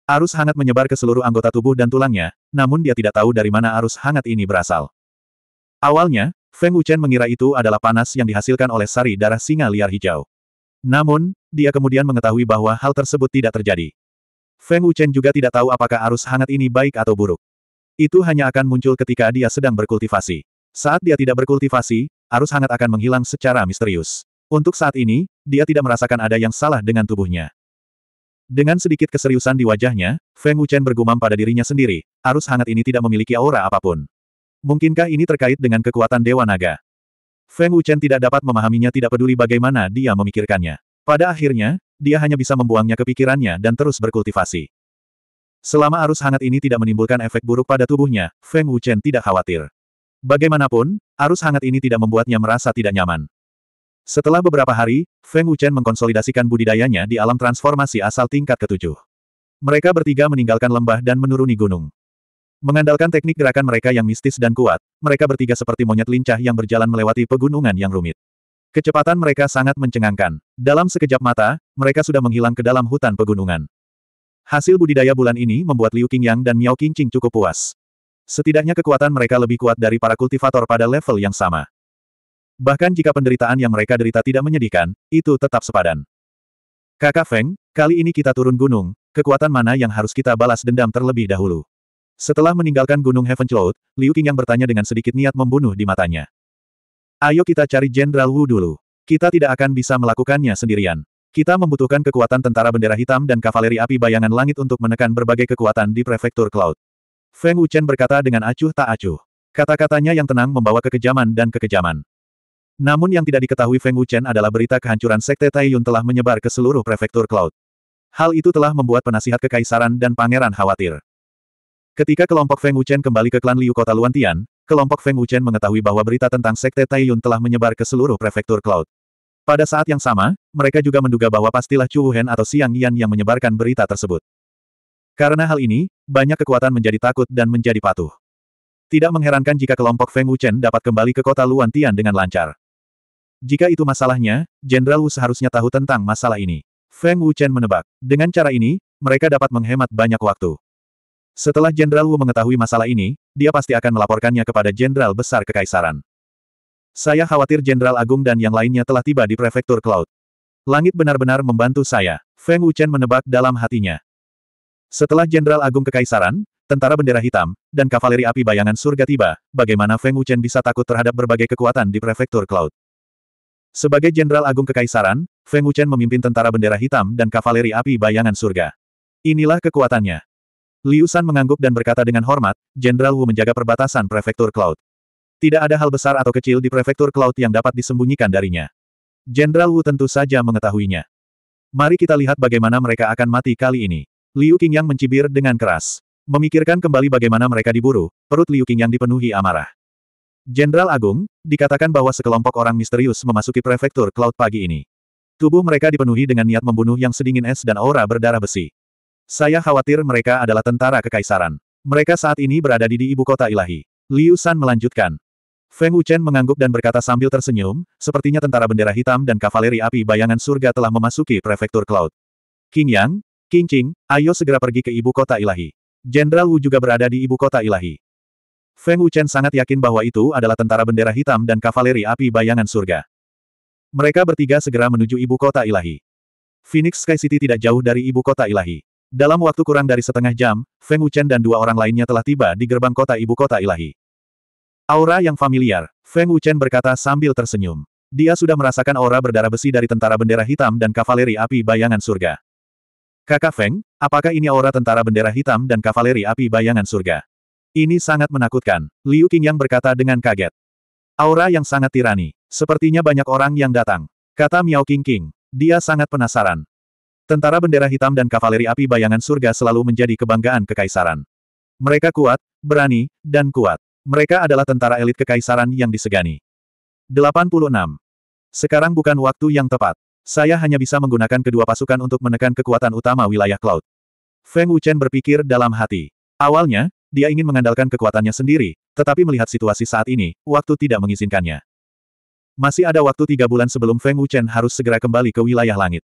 Arus hangat menyebar ke seluruh anggota tubuh dan tulangnya, namun dia tidak tahu dari mana arus hangat ini berasal. Awalnya, Feng Wuchen mengira itu adalah panas yang dihasilkan oleh sari darah singa liar hijau. Namun, dia kemudian mengetahui bahwa hal tersebut tidak terjadi. Feng Wuchen juga tidak tahu apakah arus hangat ini baik atau buruk. Itu hanya akan muncul ketika dia sedang berkultivasi. Saat dia tidak berkultivasi, arus hangat akan menghilang secara misterius. Untuk saat ini, dia tidak merasakan ada yang salah dengan tubuhnya. Dengan sedikit keseriusan di wajahnya, Feng Wuchen bergumam pada dirinya sendiri, arus hangat ini tidak memiliki aura apapun. Mungkinkah ini terkait dengan kekuatan Dewa Naga? Feng Wuchen tidak dapat memahaminya tidak peduli bagaimana dia memikirkannya. Pada akhirnya, dia hanya bisa membuangnya ke pikirannya dan terus berkultivasi. Selama arus hangat ini tidak menimbulkan efek buruk pada tubuhnya, Feng Wuchen tidak khawatir. Bagaimanapun, arus hangat ini tidak membuatnya merasa tidak nyaman. Setelah beberapa hari, Feng Wuchen mengkonsolidasikan budidayanya di alam transformasi asal tingkat ketujuh. Mereka bertiga meninggalkan lembah dan menuruni gunung. Mengandalkan teknik gerakan mereka yang mistis dan kuat, mereka bertiga seperti monyet lincah yang berjalan melewati pegunungan yang rumit. Kecepatan mereka sangat mencengangkan. Dalam sekejap mata, mereka sudah menghilang ke dalam hutan pegunungan. Hasil budidaya bulan ini membuat Liu Qingyang dan Miao Qingqing cukup puas. Setidaknya kekuatan mereka lebih kuat dari para kultivator pada level yang sama. Bahkan jika penderitaan yang mereka derita tidak menyedihkan, itu tetap sepadan. Kakak Feng, kali ini kita turun gunung, kekuatan mana yang harus kita balas dendam terlebih dahulu? Setelah meninggalkan Gunung Heaven Cloud, Liu yang bertanya dengan sedikit niat membunuh di matanya. Ayo kita cari Jenderal Wu dulu. Kita tidak akan bisa melakukannya sendirian. Kita membutuhkan kekuatan tentara bendera hitam dan kavaleri api bayangan langit untuk menekan berbagai kekuatan di prefektur Cloud. Feng Wuchen berkata dengan acuh tak acuh. Kata-katanya yang tenang membawa kekejaman dan kekejaman. Namun yang tidak diketahui Feng Wuchen adalah berita kehancuran Sekte Taiyun telah menyebar ke seluruh prefektur Cloud. Hal itu telah membuat penasihat kekaisaran dan pangeran khawatir. Ketika kelompok Feng Wuchen kembali ke klan Liu Kota Luantian, kelompok Feng Wuchen mengetahui bahwa berita tentang Sekte Taiyun telah menyebar ke seluruh prefektur Cloud. Pada saat yang sama, mereka juga menduga bahwa pastilah Chu Wuhen atau Siang Yan yang menyebarkan berita tersebut. Karena hal ini, banyak kekuatan menjadi takut dan menjadi patuh. Tidak mengherankan jika kelompok Feng Wuchen dapat kembali ke kota Luantian dengan lancar. Jika itu masalahnya, Jenderal Wu seharusnya tahu tentang masalah ini. Feng Wuchen menebak. Dengan cara ini, mereka dapat menghemat banyak waktu. Setelah Jenderal Wu mengetahui masalah ini, dia pasti akan melaporkannya kepada Jenderal Besar Kekaisaran. Saya khawatir Jenderal Agung dan yang lainnya telah tiba di Prefektur Cloud. Langit benar-benar membantu saya. Feng Wuchen menebak dalam hatinya. Setelah Jenderal Agung Kekaisaran, tentara bendera hitam, dan kavaleri api bayangan surga tiba, bagaimana Feng Wuchen bisa takut terhadap berbagai kekuatan di Prefektur Cloud? Sebagai Jenderal Agung Kekaisaran, Feng Wuchen memimpin tentara bendera hitam dan kavaleri api bayangan surga. Inilah kekuatannya. Liu San mengangguk dan berkata dengan hormat, Jenderal Wu menjaga perbatasan prefektur Cloud. Tidak ada hal besar atau kecil di prefektur Cloud yang dapat disembunyikan darinya. Jenderal Wu tentu saja mengetahuinya. Mari kita lihat bagaimana mereka akan mati kali ini. Liu Qingyang mencibir dengan keras. Memikirkan kembali bagaimana mereka diburu, perut Liu Qingyang dipenuhi amarah. Jenderal Agung, dikatakan bahwa sekelompok orang misterius memasuki prefektur Cloud pagi ini. Tubuh mereka dipenuhi dengan niat membunuh yang sedingin es dan aura berdarah besi. Saya khawatir mereka adalah tentara kekaisaran. Mereka saat ini berada di, di ibu kota ilahi. Liu San melanjutkan. Feng Wuchen mengangguk dan berkata sambil tersenyum, sepertinya tentara bendera hitam dan kavaleri api bayangan surga telah memasuki prefektur Cloud. King Yang, King Qing, ayo segera pergi ke ibu kota ilahi. Jenderal Wu juga berada di ibu kota ilahi. Feng Wuchen sangat yakin bahwa itu adalah tentara bendera hitam dan kavaleri api bayangan surga. Mereka bertiga segera menuju ibu kota ilahi. Phoenix Sky City tidak jauh dari ibu kota ilahi. Dalam waktu kurang dari setengah jam, Feng Wuchen dan dua orang lainnya telah tiba di gerbang kota ibu kota ilahi. Aura yang familiar, Feng Wuchen berkata sambil tersenyum. Dia sudah merasakan aura berdarah besi dari tentara bendera hitam dan kavaleri api bayangan surga. Kakak Feng, apakah ini aura tentara bendera hitam dan kavaleri api bayangan surga? Ini sangat menakutkan, Liu yang berkata dengan kaget. Aura yang sangat tirani. Sepertinya banyak orang yang datang. Kata Miao King King. Dia sangat penasaran. Tentara bendera hitam dan kavaleri api bayangan surga selalu menjadi kebanggaan kekaisaran. Mereka kuat, berani, dan kuat. Mereka adalah tentara elit kekaisaran yang disegani. 86. Sekarang bukan waktu yang tepat. Saya hanya bisa menggunakan kedua pasukan untuk menekan kekuatan utama wilayah Cloud. Feng Wuchen berpikir dalam hati. Awalnya, dia ingin mengandalkan kekuatannya sendiri, tetapi melihat situasi saat ini, waktu tidak mengizinkannya. Masih ada waktu tiga bulan sebelum Feng Wuchen harus segera kembali ke wilayah langit.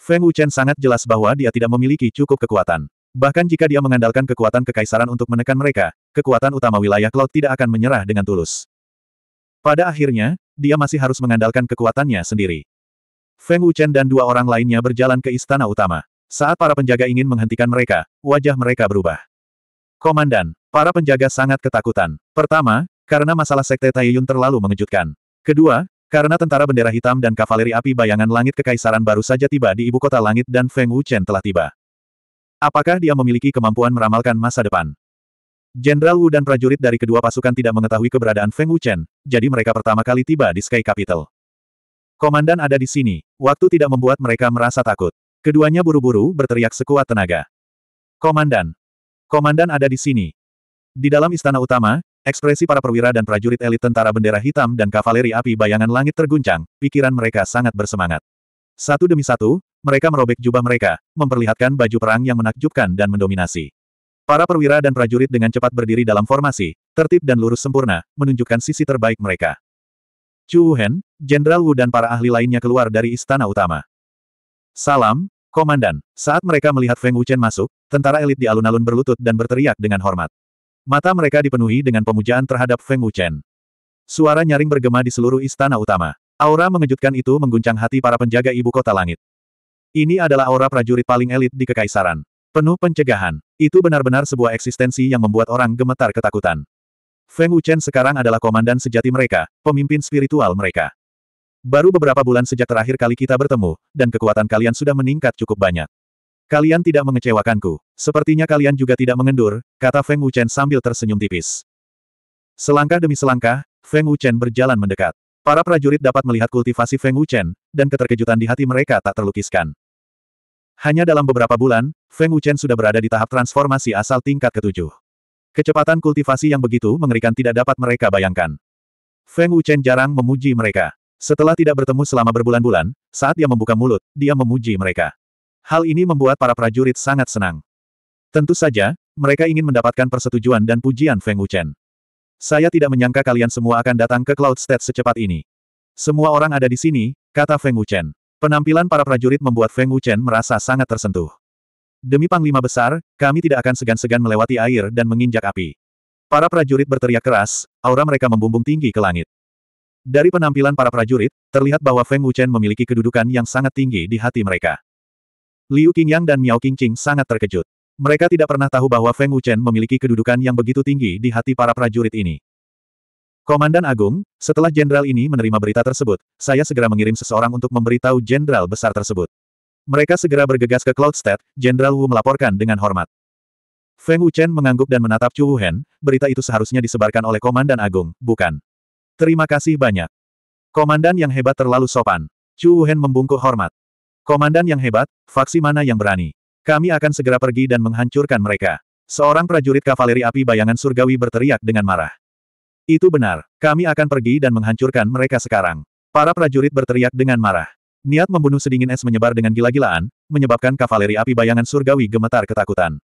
Feng Wuchen sangat jelas bahwa dia tidak memiliki cukup kekuatan. Bahkan jika dia mengandalkan kekuatan kekaisaran untuk menekan mereka, kekuatan utama wilayah Cloud tidak akan menyerah dengan tulus. Pada akhirnya, dia masih harus mengandalkan kekuatannya sendiri. Feng Wuchen dan dua orang lainnya berjalan ke istana utama. Saat para penjaga ingin menghentikan mereka, wajah mereka berubah. Komandan, para penjaga sangat ketakutan. Pertama, karena masalah Sekte Taiyun terlalu mengejutkan. Kedua, karena tentara bendera hitam dan kavaleri api bayangan langit kekaisaran baru saja tiba di ibu kota langit dan Feng Wuchen telah tiba. Apakah dia memiliki kemampuan meramalkan masa depan? Jenderal Wu dan prajurit dari kedua pasukan tidak mengetahui keberadaan Feng Wuchen, jadi mereka pertama kali tiba di Sky Capital. Komandan ada di sini, waktu tidak membuat mereka merasa takut. Keduanya buru-buru berteriak sekuat tenaga. Komandan, Komandan ada di sini. Di dalam istana utama, ekspresi para perwira dan prajurit elit tentara bendera hitam dan kavaleri api bayangan langit terguncang, pikiran mereka sangat bersemangat. Satu demi satu, mereka merobek jubah mereka, memperlihatkan baju perang yang menakjubkan dan mendominasi. Para perwira dan prajurit dengan cepat berdiri dalam formasi, tertib dan lurus sempurna, menunjukkan sisi terbaik mereka. Chu Hen, Jenderal Wu dan para ahli lainnya keluar dari istana utama. Salam, Komandan, saat mereka melihat Feng Wuchen masuk, tentara elit di alun-alun berlutut dan berteriak dengan hormat. Mata mereka dipenuhi dengan pemujaan terhadap Feng Wuchen. Suara nyaring bergema di seluruh istana utama. Aura mengejutkan itu mengguncang hati para penjaga ibu kota langit. Ini adalah aura prajurit paling elit di kekaisaran. Penuh pencegahan. Itu benar-benar sebuah eksistensi yang membuat orang gemetar ketakutan. Feng Wuchen sekarang adalah komandan sejati mereka, pemimpin spiritual mereka. Baru beberapa bulan sejak terakhir kali kita bertemu, dan kekuatan kalian sudah meningkat cukup banyak. Kalian tidak mengecewakanku. Sepertinya kalian juga tidak mengendur, kata Feng Wuchen sambil tersenyum tipis. Selangkah demi selangkah, Feng Wuchen berjalan mendekat. Para prajurit dapat melihat kultivasi Feng Wuchen, dan keterkejutan di hati mereka tak terlukiskan. Hanya dalam beberapa bulan, Feng Wuchen sudah berada di tahap transformasi asal tingkat ketujuh. Kecepatan kultivasi yang begitu mengerikan tidak dapat mereka bayangkan. Feng Wuchen jarang memuji mereka. Setelah tidak bertemu selama berbulan-bulan, saat dia membuka mulut, dia memuji mereka. Hal ini membuat para prajurit sangat senang. Tentu saja, mereka ingin mendapatkan persetujuan dan pujian Feng Wuchen. Saya tidak menyangka kalian semua akan datang ke Cloud State secepat ini. Semua orang ada di sini, kata Feng Wuchen. Penampilan para prajurit membuat Feng Wuchen merasa sangat tersentuh. Demi Panglima Besar, kami tidak akan segan-segan melewati air dan menginjak api. Para prajurit berteriak keras, aura mereka membumbung tinggi ke langit. Dari penampilan para prajurit, terlihat bahwa Feng Wuchen memiliki kedudukan yang sangat tinggi di hati mereka. Liu Qingyang dan Miao Qingqing sangat terkejut. Mereka tidak pernah tahu bahwa Feng Wuchen memiliki kedudukan yang begitu tinggi di hati para prajurit ini. Komandan Agung, setelah jenderal ini menerima berita tersebut, saya segera mengirim seseorang untuk memberitahu jenderal besar tersebut. Mereka segera bergegas ke Cloudstead, Jenderal Wu melaporkan dengan hormat. Feng Wuchen mengangguk dan menatap Chu Wuhen, berita itu seharusnya disebarkan oleh Komandan Agung, bukan. Terima kasih banyak. Komandan yang hebat terlalu sopan. Chu Wuhen membungkuk hormat. Komandan yang hebat, faksi mana yang berani? Kami akan segera pergi dan menghancurkan mereka. Seorang prajurit kavaleri api bayangan surgawi berteriak dengan marah. Itu benar, kami akan pergi dan menghancurkan mereka sekarang. Para prajurit berteriak dengan marah. Niat membunuh sedingin es menyebar dengan gila-gilaan, menyebabkan kavaleri api bayangan surgawi gemetar ketakutan.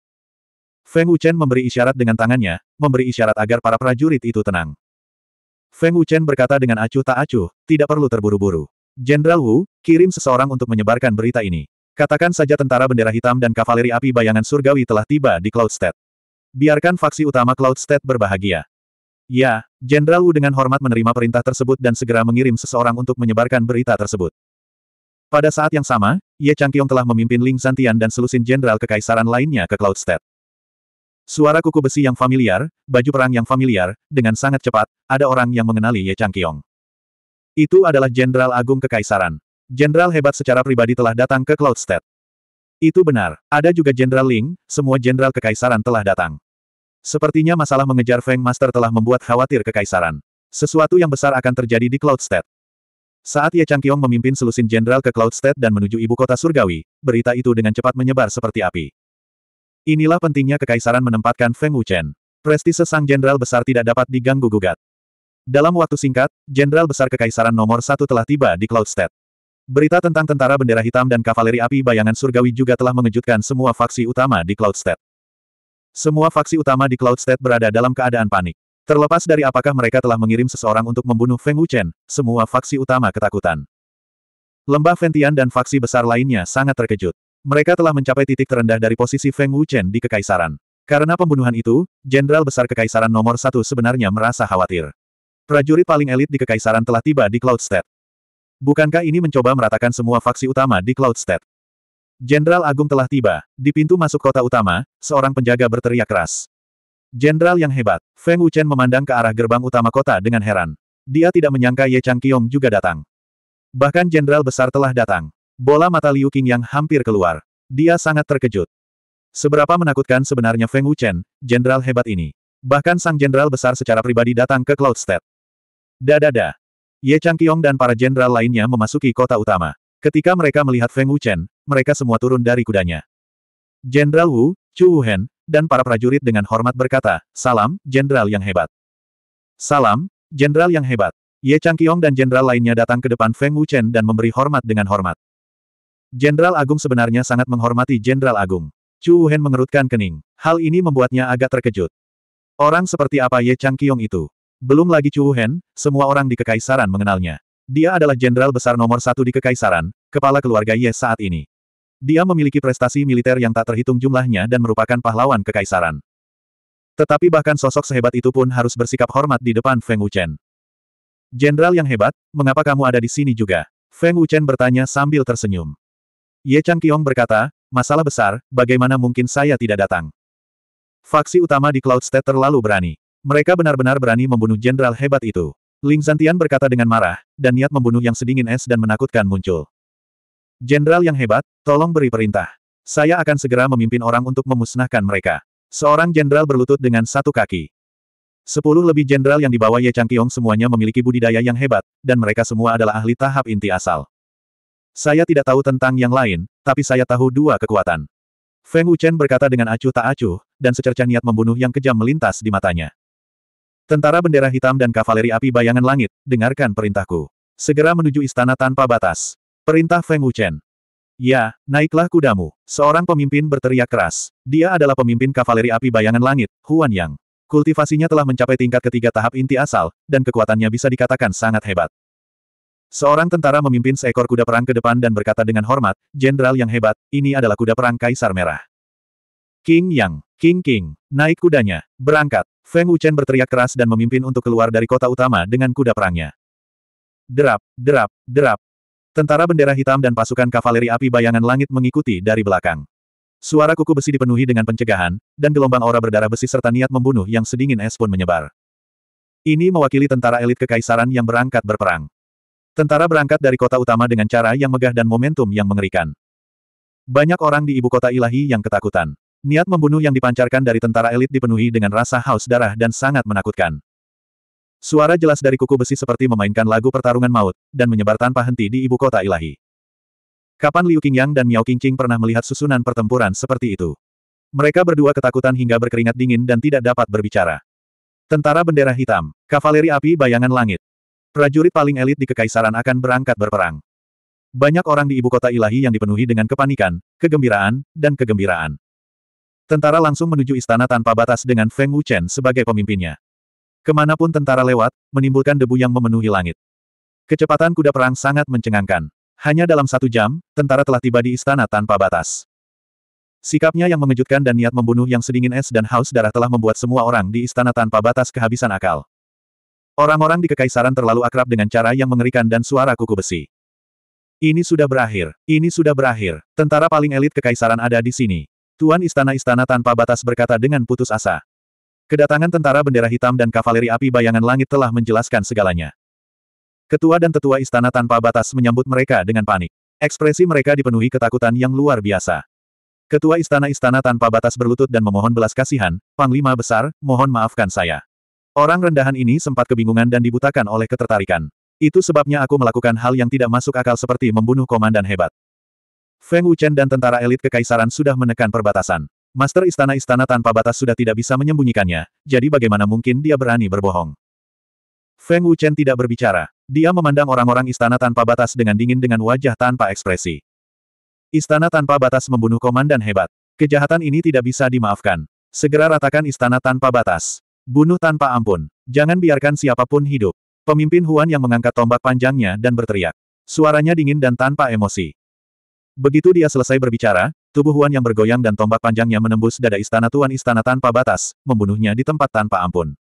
Feng Wuchen memberi isyarat dengan tangannya, memberi isyarat agar para prajurit itu tenang. Feng Wuchen berkata dengan acuh tak acuh, tidak perlu terburu-buru. Jenderal Wu, kirim seseorang untuk menyebarkan berita ini. Katakan saja tentara bendera hitam dan kavaleri api bayangan surgawi telah tiba di Cloudstead. Biarkan faksi utama Cloudstead berbahagia. Ya, Jenderal Wu dengan hormat menerima perintah tersebut dan segera mengirim seseorang untuk menyebarkan berita tersebut. Pada saat yang sama, Ye Changqiong telah memimpin Ling Santian dan selusin jenderal kekaisaran lainnya ke Cloudstead. Suara kuku besi yang familiar, baju perang yang familiar, dengan sangat cepat, ada orang yang mengenali Ye Changqiong. Itu adalah Jenderal Agung Kekaisaran. Jenderal hebat secara pribadi telah datang ke Cloud State. Itu benar, ada juga Jenderal Ling, semua Jenderal Kekaisaran telah datang. Sepertinya masalah mengejar Feng Master telah membuat khawatir Kekaisaran. Sesuatu yang besar akan terjadi di Cloud State. Saat Ye Changqiong memimpin selusin jenderal ke Cloud State dan menuju ibu kota surgawi, berita itu dengan cepat menyebar seperti api. Inilah pentingnya kekaisaran menempatkan Feng Wuchen. Prestise sang jenderal besar tidak dapat diganggu-gugat. Dalam waktu singkat, jenderal besar kekaisaran nomor satu telah tiba di Cloud State. Berita tentang tentara bendera hitam dan kavaleri api bayangan surgawi juga telah mengejutkan semua faksi utama di Cloud State. Semua faksi utama di Cloud State berada dalam keadaan panik. Terlepas dari apakah mereka telah mengirim seseorang untuk membunuh Feng Wuchen, semua faksi utama ketakutan. Lembah Ventian dan faksi besar lainnya sangat terkejut mereka telah mencapai titik terendah dari posisi Feng Wuchen di Kekaisaran. Karena pembunuhan itu, Jenderal Besar Kekaisaran nomor satu sebenarnya merasa khawatir. Prajurit paling elit di Kekaisaran telah tiba di Cloud State. Bukankah ini mencoba meratakan semua faksi utama di Cloud State? Jenderal Agung telah tiba. Di pintu masuk kota utama, seorang penjaga berteriak keras. Jenderal yang hebat, Feng Wuchen memandang ke arah gerbang utama kota dengan heran. Dia tidak menyangka Ye Chang Kiong juga datang. Bahkan jenderal besar telah datang. Bola mata Liu King yang hampir keluar. Dia sangat terkejut. Seberapa menakutkan sebenarnya Feng Wuchen, jenderal hebat ini. Bahkan sang jenderal besar secara pribadi datang ke Cloud State. Dadada. Ye Changqiong dan para jenderal lainnya memasuki kota utama. Ketika mereka melihat Feng Wuchen, mereka semua turun dari kudanya. Jenderal Wu, Chu Wuhen, dan para prajurit dengan hormat berkata, Salam, jenderal yang hebat. Salam, jenderal yang hebat. Ye Changqiong dan jenderal lainnya datang ke depan Feng Wuchen dan memberi hormat dengan hormat. Jenderal Agung sebenarnya sangat menghormati Jenderal Agung. Chu Wuhen mengerutkan kening. Hal ini membuatnya agak terkejut. Orang seperti apa Ye Chang Kiong itu? Belum lagi Chu Wuhen, semua orang di Kekaisaran mengenalnya. Dia adalah jenderal besar nomor satu di Kekaisaran, kepala keluarga Ye saat ini. Dia memiliki prestasi militer yang tak terhitung jumlahnya dan merupakan pahlawan Kekaisaran. Tetapi bahkan sosok sehebat itu pun harus bersikap hormat di depan Feng Wuchen. Jenderal yang hebat, mengapa kamu ada di sini juga? Feng Wuchen bertanya sambil tersenyum. Ye Chang Kiong berkata, masalah besar, bagaimana mungkin saya tidak datang? Faksi utama di Cloud State terlalu berani. Mereka benar-benar berani membunuh jenderal hebat itu. Ling Zantian berkata dengan marah, dan niat membunuh yang sedingin es dan menakutkan muncul. Jenderal yang hebat, tolong beri perintah. Saya akan segera memimpin orang untuk memusnahkan mereka. Seorang jenderal berlutut dengan satu kaki. Sepuluh lebih jenderal yang dibawa Ye Chang Changqiong semuanya memiliki budidaya yang hebat, dan mereka semua adalah ahli tahap inti asal. Saya tidak tahu tentang yang lain, tapi saya tahu dua kekuatan. Feng Wuchen berkata dengan acuh tak acuh, dan secerca niat membunuh yang kejam melintas di matanya. Tentara bendera hitam dan kavaleri api bayangan langit, dengarkan perintahku. Segera menuju istana tanpa batas. Perintah Feng Wuchen. Ya, naiklah kudamu. Seorang pemimpin berteriak keras. Dia adalah pemimpin kavaleri api bayangan langit, Huan Yang. Kultivasinya telah mencapai tingkat ketiga tahap inti asal, dan kekuatannya bisa dikatakan sangat hebat. Seorang tentara memimpin seekor kuda perang ke depan dan berkata dengan hormat, Jenderal yang hebat, ini adalah kuda perang Kaisar Merah. King Yang, King King, naik kudanya, berangkat. Feng Wuchen berteriak keras dan memimpin untuk keluar dari kota utama dengan kuda perangnya. Derap, derap, derap. Tentara bendera hitam dan pasukan kavaleri api bayangan langit mengikuti dari belakang. Suara kuku besi dipenuhi dengan pencegahan, dan gelombang aura berdarah besi serta niat membunuh yang sedingin es pun menyebar. Ini mewakili tentara elit kekaisaran yang berangkat berperang. Tentara berangkat dari kota utama dengan cara yang megah dan momentum yang mengerikan. Banyak orang di ibu kota ilahi yang ketakutan. Niat membunuh yang dipancarkan dari tentara elit dipenuhi dengan rasa haus darah dan sangat menakutkan. Suara jelas dari kuku besi seperti memainkan lagu pertarungan maut, dan menyebar tanpa henti di ibu kota ilahi. Kapan Liu Qingyang dan Miao Qingqing pernah melihat susunan pertempuran seperti itu? Mereka berdua ketakutan hingga berkeringat dingin dan tidak dapat berbicara. Tentara bendera hitam, kavaleri api bayangan langit, Prajurit paling elit di kekaisaran akan berangkat berperang. Banyak orang di ibu kota ilahi yang dipenuhi dengan kepanikan, kegembiraan, dan kegembiraan. Tentara langsung menuju istana tanpa batas dengan Feng Wuchen sebagai pemimpinnya. Kemanapun tentara lewat, menimbulkan debu yang memenuhi langit. Kecepatan kuda perang sangat mencengangkan. Hanya dalam satu jam, tentara telah tiba di istana tanpa batas. Sikapnya yang mengejutkan dan niat membunuh yang sedingin es dan haus darah telah membuat semua orang di istana tanpa batas kehabisan akal. Orang-orang di kekaisaran terlalu akrab dengan cara yang mengerikan dan suara kuku besi. Ini sudah berakhir, ini sudah berakhir, tentara paling elit kekaisaran ada di sini. Tuan istana-istana tanpa batas berkata dengan putus asa. Kedatangan tentara bendera hitam dan kavaleri api bayangan langit telah menjelaskan segalanya. Ketua dan tetua istana tanpa batas menyambut mereka dengan panik. Ekspresi mereka dipenuhi ketakutan yang luar biasa. Ketua istana-istana tanpa batas berlutut dan memohon belas kasihan, Panglima Besar, mohon maafkan saya. Orang rendahan ini sempat kebingungan dan dibutakan oleh ketertarikan. Itu sebabnya aku melakukan hal yang tidak masuk akal seperti membunuh komandan hebat. Feng Wuchen dan tentara elit kekaisaran sudah menekan perbatasan. Master istana-istana tanpa batas sudah tidak bisa menyembunyikannya, jadi bagaimana mungkin dia berani berbohong? Feng Wuchen tidak berbicara. Dia memandang orang-orang istana tanpa batas dengan dingin dengan wajah tanpa ekspresi. Istana tanpa batas membunuh komandan hebat. Kejahatan ini tidak bisa dimaafkan. Segera ratakan istana tanpa batas. Bunuh tanpa ampun. Jangan biarkan siapapun hidup. Pemimpin Huan yang mengangkat tombak panjangnya dan berteriak. Suaranya dingin dan tanpa emosi. Begitu dia selesai berbicara, tubuh Huan yang bergoyang dan tombak panjangnya menembus dada istana Tuan Istana tanpa batas, membunuhnya di tempat tanpa ampun.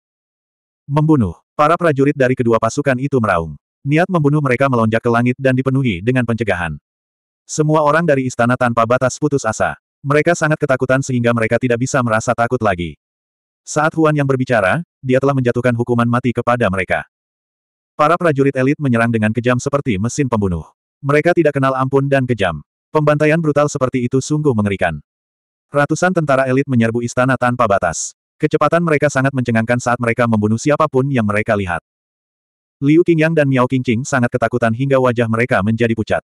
Membunuh. Para prajurit dari kedua pasukan itu meraung. Niat membunuh mereka melonjak ke langit dan dipenuhi dengan pencegahan. Semua orang dari istana tanpa batas putus asa. Mereka sangat ketakutan sehingga mereka tidak bisa merasa takut lagi. Saat Huan yang berbicara, dia telah menjatuhkan hukuman mati kepada mereka. Para prajurit elit menyerang dengan kejam seperti mesin pembunuh. Mereka tidak kenal ampun dan kejam. Pembantaian brutal seperti itu sungguh mengerikan. Ratusan tentara elit menyerbu istana tanpa batas. Kecepatan mereka sangat mencengangkan saat mereka membunuh siapapun yang mereka lihat. Liu Qingyang dan Miao Qingqing sangat ketakutan hingga wajah mereka menjadi pucat.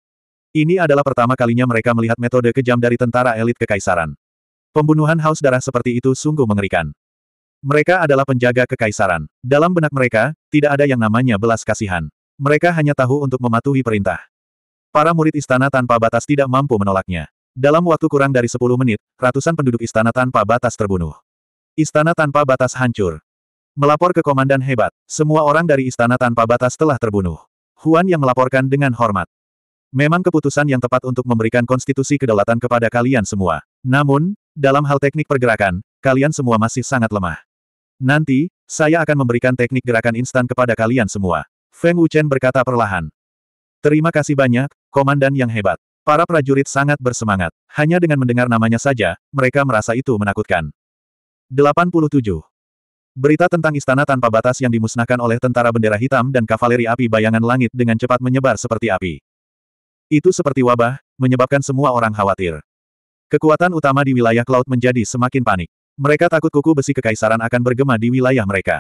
Ini adalah pertama kalinya mereka melihat metode kejam dari tentara elit kekaisaran. Pembunuhan haus darah seperti itu sungguh mengerikan. Mereka adalah penjaga kekaisaran. Dalam benak mereka, tidak ada yang namanya belas kasihan. Mereka hanya tahu untuk mematuhi perintah. Para murid istana tanpa batas tidak mampu menolaknya. Dalam waktu kurang dari 10 menit, ratusan penduduk istana tanpa batas terbunuh. Istana tanpa batas hancur. Melapor ke komandan hebat, semua orang dari istana tanpa batas telah terbunuh. Huan yang melaporkan dengan hormat. Memang keputusan yang tepat untuk memberikan konstitusi kedaulatan kepada kalian semua. Namun, dalam hal teknik pergerakan, kalian semua masih sangat lemah. Nanti, saya akan memberikan teknik gerakan instan kepada kalian semua. Feng Wuchen berkata perlahan. Terima kasih banyak, komandan yang hebat. Para prajurit sangat bersemangat. Hanya dengan mendengar namanya saja, mereka merasa itu menakutkan. 87. Berita tentang istana tanpa batas yang dimusnahkan oleh tentara bendera hitam dan kavaleri api bayangan langit dengan cepat menyebar seperti api. Itu seperti wabah, menyebabkan semua orang khawatir. Kekuatan utama di wilayah Cloud menjadi semakin panik. Mereka takut kuku besi kekaisaran akan bergema di wilayah mereka.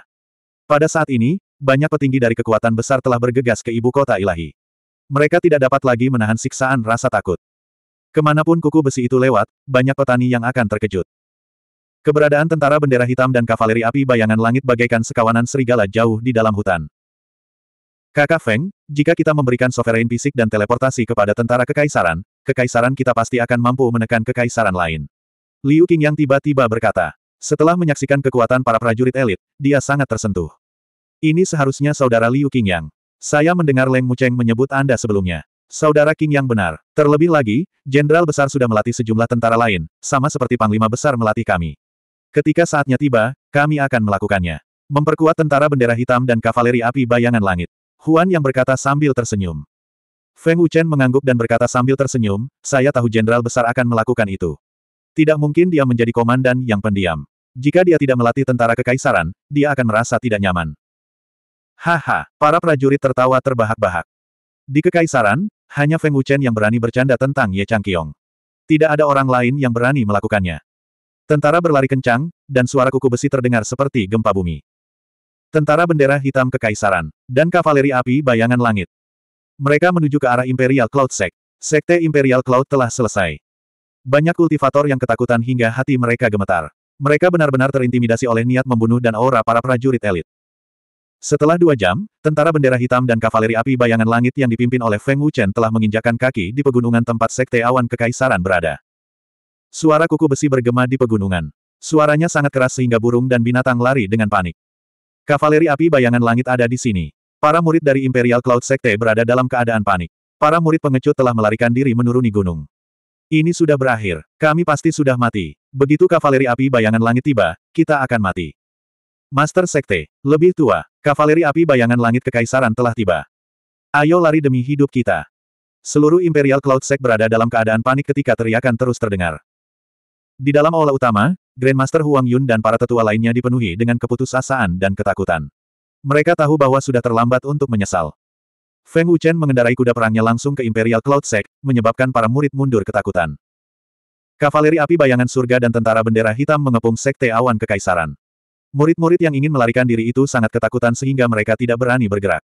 Pada saat ini, banyak petinggi dari kekuatan besar telah bergegas ke ibu kota ilahi. Mereka tidak dapat lagi menahan siksaan rasa takut. Kemanapun kuku besi itu lewat, banyak petani yang akan terkejut. Keberadaan tentara bendera hitam dan kavaleri api bayangan langit bagaikan sekawanan serigala jauh di dalam hutan. Kakak Feng, jika kita memberikan sovereign fisik dan teleportasi kepada tentara kekaisaran, kekaisaran kita pasti akan mampu menekan kekaisaran lain. Liu Qing yang tiba-tiba berkata. Setelah menyaksikan kekuatan para prajurit elit, dia sangat tersentuh. Ini seharusnya saudara Liu Qingyang. Saya mendengar Leng Mucheng menyebut Anda sebelumnya. Saudara Qingyang benar. Terlebih lagi, Jenderal Besar sudah melatih sejumlah tentara lain, sama seperti Panglima Besar melatih kami. Ketika saatnya tiba, kami akan melakukannya. Memperkuat tentara bendera hitam dan kavaleri api bayangan langit. Huan yang berkata sambil tersenyum. Feng Wuchen mengangguk dan berkata sambil tersenyum, saya tahu Jenderal Besar akan melakukan itu. Tidak mungkin dia menjadi komandan yang pendiam. Jika dia tidak melatih tentara kekaisaran, dia akan merasa tidak nyaman. Haha, para prajurit tertawa terbahak-bahak. Di kekaisaran, hanya Feng Wuchen yang berani bercanda tentang Ye Changqiong. Tidak ada orang lain yang berani melakukannya. Tentara berlari kencang, dan suara kuku besi terdengar seperti gempa bumi. Tentara bendera hitam kekaisaran, dan kavaleri api bayangan langit. Mereka menuju ke arah Imperial Cloud Sect. Sekte Imperial Cloud telah selesai. Banyak kultivator yang ketakutan hingga hati mereka gemetar. Mereka benar-benar terintimidasi oleh niat membunuh dan aura para prajurit elit. Setelah dua jam, tentara bendera hitam dan kavaleri api bayangan langit yang dipimpin oleh Feng Wuchen telah menginjakan kaki di pegunungan tempat sekte awan kekaisaran berada. Suara kuku besi bergema di pegunungan. Suaranya sangat keras sehingga burung dan binatang lari dengan panik. Kavaleri api bayangan langit ada di sini. Para murid dari Imperial Cloud Sekte berada dalam keadaan panik. Para murid pengecut telah melarikan diri menuruni gunung. Ini sudah berakhir, kami pasti sudah mati. Begitu kavaleri api bayangan langit tiba, kita akan mati. Master Sekte, lebih tua, kavaleri api bayangan langit kekaisaran telah tiba. Ayo lari demi hidup kita. Seluruh Imperial Cloud Sect berada dalam keadaan panik ketika teriakan terus terdengar. Di dalam aula utama, Grandmaster Huang Yun dan para tetua lainnya dipenuhi dengan keputusasaan dan ketakutan. Mereka tahu bahwa sudah terlambat untuk menyesal. Feng Wuchen mengendarai kuda perangnya langsung ke Imperial Cloud Sect, menyebabkan para murid mundur ketakutan. Kavaleri api bayangan surga dan tentara bendera hitam mengepung sekte awan kekaisaran. Murid-murid yang ingin melarikan diri itu sangat ketakutan sehingga mereka tidak berani bergerak.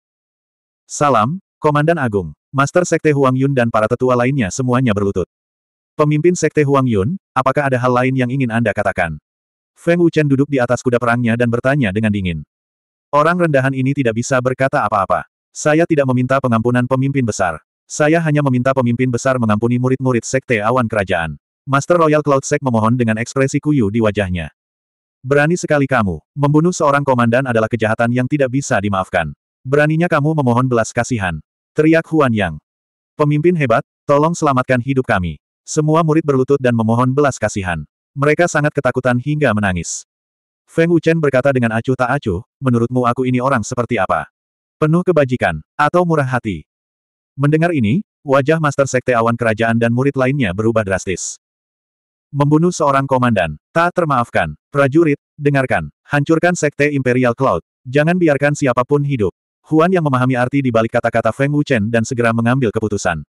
Salam, Komandan Agung, Master Sekte Huang Yun dan para tetua lainnya semuanya berlutut. Pemimpin Sekte Huang Yun, apakah ada hal lain yang ingin Anda katakan? Feng Wuchen duduk di atas kuda perangnya dan bertanya dengan dingin. Orang rendahan ini tidak bisa berkata apa-apa. Saya tidak meminta pengampunan pemimpin besar. Saya hanya meminta pemimpin besar mengampuni murid-murid Sekte Awan Kerajaan. Master Royal Cloud Sek memohon dengan ekspresi kuyu di wajahnya. Berani sekali kamu. Membunuh seorang komandan adalah kejahatan yang tidak bisa dimaafkan. Beraninya kamu memohon belas kasihan. Teriak Huan Yang. Pemimpin hebat, tolong selamatkan hidup kami. Semua murid berlutut dan memohon belas kasihan. Mereka sangat ketakutan hingga menangis. Feng Wuchen berkata dengan acuh tak acuh, menurutmu aku ini orang seperti apa? Penuh kebajikan, atau murah hati. Mendengar ini, wajah Master Sekte Awan Kerajaan dan murid lainnya berubah drastis. Membunuh seorang komandan, tak termaafkan, prajurit, dengarkan, hancurkan Sekte Imperial Cloud, jangan biarkan siapapun hidup. Huan yang memahami arti di balik kata-kata Feng Wuchen dan segera mengambil keputusan.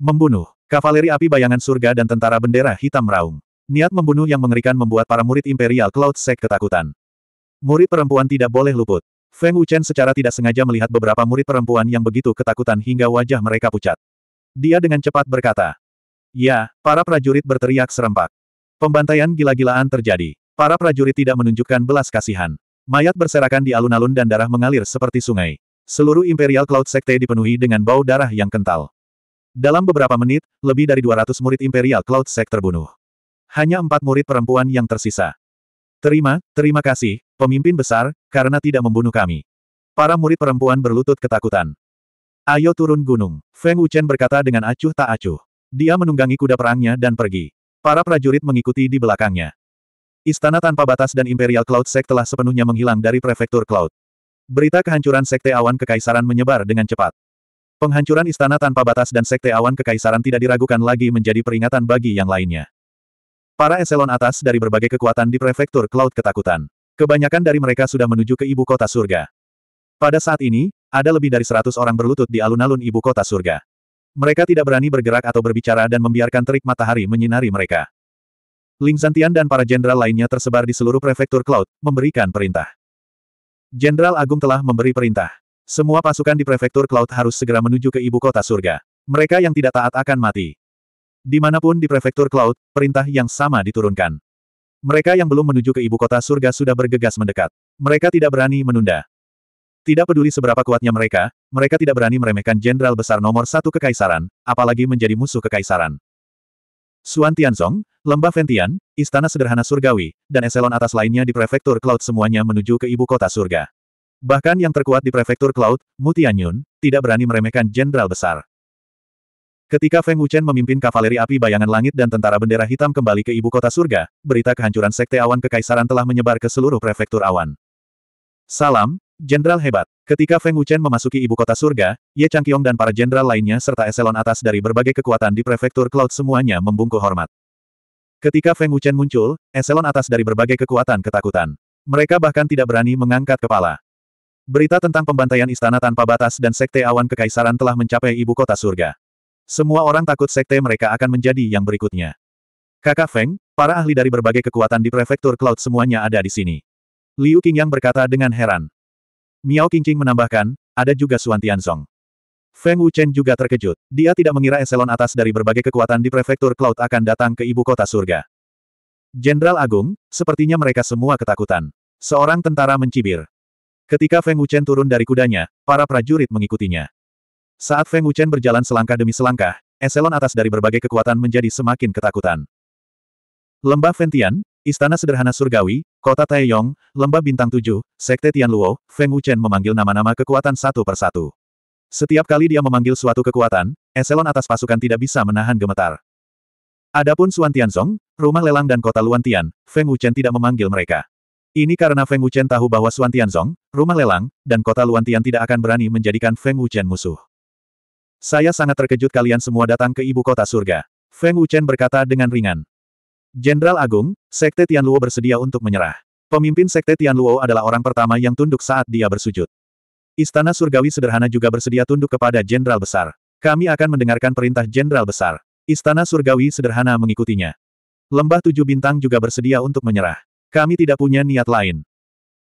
Membunuh, kavaleri api bayangan surga dan tentara bendera hitam meraung. Niat membunuh yang mengerikan membuat para murid Imperial Cloud Sek ketakutan. Murid perempuan tidak boleh luput. Feng Wuchen secara tidak sengaja melihat beberapa murid perempuan yang begitu ketakutan hingga wajah mereka pucat. Dia dengan cepat berkata. Ya, para prajurit berteriak serempak. Pembantaian gila-gilaan terjadi. Para prajurit tidak menunjukkan belas kasihan. Mayat berserakan di alun-alun dan darah mengalir seperti sungai. Seluruh Imperial Cloud Sekte dipenuhi dengan bau darah yang kental. Dalam beberapa menit, lebih dari 200 murid Imperial Cloud Sekte terbunuh. Hanya empat murid perempuan yang tersisa. Terima, terima kasih, Pemimpin besar, karena tidak membunuh kami. Para murid perempuan berlutut ketakutan. Ayo turun gunung. Feng Wuchen berkata dengan acuh tak acuh. Dia menunggangi kuda perangnya dan pergi. Para prajurit mengikuti di belakangnya. Istana tanpa batas dan Imperial Cloud Sect telah sepenuhnya menghilang dari prefektur Cloud. Berita kehancuran Sekte Awan Kekaisaran menyebar dengan cepat. Penghancuran istana tanpa batas dan Sekte Awan Kekaisaran tidak diragukan lagi menjadi peringatan bagi yang lainnya. Para eselon atas dari berbagai kekuatan di prefektur Cloud ketakutan. Kebanyakan dari mereka sudah menuju ke ibu kota surga. Pada saat ini, ada lebih dari seratus orang berlutut di alun-alun ibu kota surga. Mereka tidak berani bergerak atau berbicara dan membiarkan terik matahari menyinari mereka. Ling Zantian dan para jenderal lainnya tersebar di seluruh prefektur Cloud, memberikan perintah. Jenderal Agung telah memberi perintah. Semua pasukan di prefektur Cloud harus segera menuju ke ibu kota surga. Mereka yang tidak taat akan mati. Dimanapun di prefektur Cloud, perintah yang sama diturunkan. Mereka yang belum menuju ke ibu kota surga sudah bergegas mendekat. Mereka tidak berani menunda. Tidak peduli seberapa kuatnya mereka, mereka tidak berani meremehkan jenderal besar nomor satu kekaisaran, apalagi menjadi musuh kekaisaran. Suan Tianzong, Lembah Ventian, Istana Sederhana Surgawi, dan eselon atas lainnya di Prefektur Cloud semuanya menuju ke ibu kota surga. Bahkan yang terkuat di Prefektur Cloud, Mutianyun, tidak berani meremehkan jenderal besar. Ketika Feng Wuchen memimpin kavaleri api bayangan langit dan tentara bendera hitam kembali ke ibu kota surga, berita kehancuran Sekte Awan Kekaisaran telah menyebar ke seluruh prefektur awan. Salam, Jenderal hebat. Ketika Feng Wuchen memasuki ibu kota surga, Ye Changqiong dan para jenderal lainnya serta eselon atas dari berbagai kekuatan di prefektur Cloud semuanya membungkuk hormat. Ketika Feng Wuchen muncul, eselon atas dari berbagai kekuatan ketakutan. Mereka bahkan tidak berani mengangkat kepala. Berita tentang pembantaian istana tanpa batas dan sekte awan kekaisaran telah mencapai ibu kota surga. Semua orang takut sekte mereka akan menjadi yang berikutnya. Kakak Feng, para ahli dari berbagai kekuatan di prefektur Cloud semuanya ada di sini. Liu Qingyang berkata dengan heran. Miao Qingqing menambahkan, ada juga Suan Tianzong. Feng Wuchen juga terkejut. Dia tidak mengira eselon atas dari berbagai kekuatan di prefektur Cloud akan datang ke ibu kota surga. Jenderal Agung, sepertinya mereka semua ketakutan. Seorang tentara mencibir. Ketika Feng Wuchen turun dari kudanya, para prajurit mengikutinya. Saat Feng Wuchen berjalan selangkah demi selangkah, eselon atas dari berbagai kekuatan menjadi semakin ketakutan. Lembah Fentian, Istana Sederhana Surgawi, Kota Taeyong, Lembah Bintang Tujuh, Sekte Tianluo, Feng Wuchen memanggil nama-nama kekuatan satu persatu. Setiap kali dia memanggil suatu kekuatan, eselon atas pasukan tidak bisa menahan gemetar. Adapun Suan Tianzong, rumah lelang dan kota Luan Tian, Feng Wuchen tidak memanggil mereka. Ini karena Feng Wuchen tahu bahwa Suan Tianzong, rumah lelang, dan kota Luan Tian tidak akan berani menjadikan Feng Wuchen musuh. Saya sangat terkejut kalian semua datang ke ibu kota surga. Feng Wuchen berkata dengan ringan. Jenderal Agung, Sekte Tianluo bersedia untuk menyerah. Pemimpin Sekte Tianluo adalah orang pertama yang tunduk saat dia bersujud. Istana surgawi sederhana juga bersedia tunduk kepada Jenderal Besar. Kami akan mendengarkan perintah Jenderal Besar. Istana surgawi sederhana mengikutinya. Lembah tujuh bintang juga bersedia untuk menyerah. Kami tidak punya niat lain.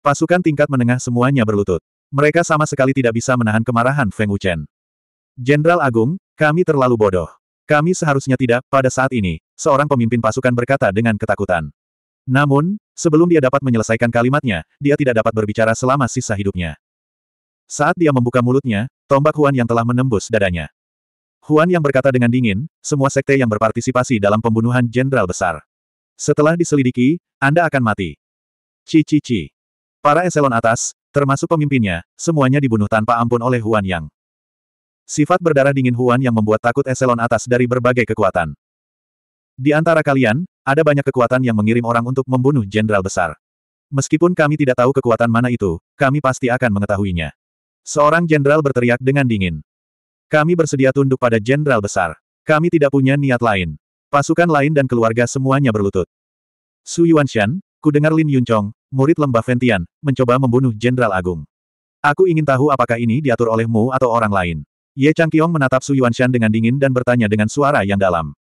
Pasukan tingkat menengah semuanya berlutut. Mereka sama sekali tidak bisa menahan kemarahan Feng Wuchen. Jenderal Agung, kami terlalu bodoh. Kami seharusnya tidak, pada saat ini, seorang pemimpin pasukan berkata dengan ketakutan. Namun, sebelum dia dapat menyelesaikan kalimatnya, dia tidak dapat berbicara selama sisa hidupnya. Saat dia membuka mulutnya, tombak Huan yang telah menembus dadanya. Huan yang berkata dengan dingin, semua sekte yang berpartisipasi dalam pembunuhan jenderal besar. Setelah diselidiki, Anda akan mati. Cici-ci. Para eselon atas, termasuk pemimpinnya, semuanya dibunuh tanpa ampun oleh Huan Yang. Sifat berdarah dingin Huan yang membuat takut eselon atas dari berbagai kekuatan. Di antara kalian, ada banyak kekuatan yang mengirim orang untuk membunuh jenderal besar. Meskipun kami tidak tahu kekuatan mana itu, kami pasti akan mengetahuinya. Seorang jenderal berteriak dengan dingin. Kami bersedia tunduk pada jenderal besar. Kami tidak punya niat lain. Pasukan lain dan keluarga semuanya berlutut. Su Yuanshan, dengar Lin Yuncong, murid lembah Ventian, mencoba membunuh Jenderal Agung. Aku ingin tahu apakah ini diatur olehmu atau orang lain. Ye Changqiong menatap Su Yuanshan dengan dingin dan bertanya dengan suara yang dalam.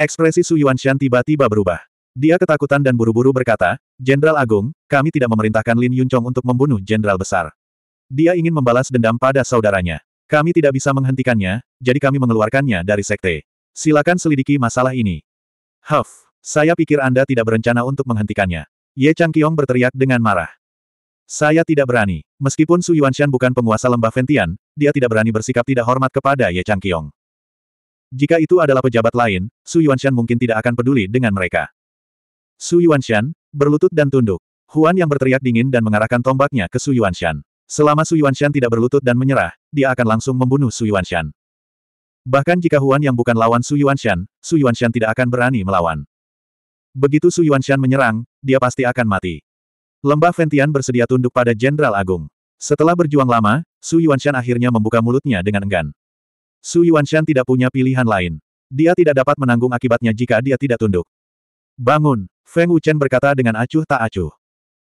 Ekspresi Su Yuanshan tiba-tiba berubah. Dia ketakutan dan buru-buru berkata, Jenderal Agung, kami tidak memerintahkan Lin Yuncong untuk membunuh Jenderal Besar. Dia ingin membalas dendam pada saudaranya. Kami tidak bisa menghentikannya, jadi kami mengeluarkannya dari sekte. Silakan selidiki masalah ini. Huff, saya pikir Anda tidak berencana untuk menghentikannya. Ye Changqiong berteriak dengan marah. Saya tidak berani. Meskipun Su Yuanshan bukan penguasa lembah Ventian, dia tidak berani bersikap tidak hormat kepada Ye Chang Kiong. Jika itu adalah pejabat lain, Su Yuanshan mungkin tidak akan peduli dengan mereka. Su Yuanshan, berlutut dan tunduk. Huan yang berteriak dingin dan mengarahkan tombaknya ke Su Yuanshan. Selama Su Yuanshan tidak berlutut dan menyerah, dia akan langsung membunuh Su Yuanshan. Bahkan jika Huan yang bukan lawan Su Yuanshan, Su Yuanshan tidak akan berani melawan. Begitu Su Yuanshan menyerang, dia pasti akan mati. Lembah Ventian bersedia tunduk pada Jenderal Agung. Setelah berjuang lama, Su Yuanshan akhirnya membuka mulutnya dengan enggan. Su Yuanshan tidak punya pilihan lain. Dia tidak dapat menanggung akibatnya jika dia tidak tunduk. Bangun, Feng Wuchen berkata dengan acuh tak acuh.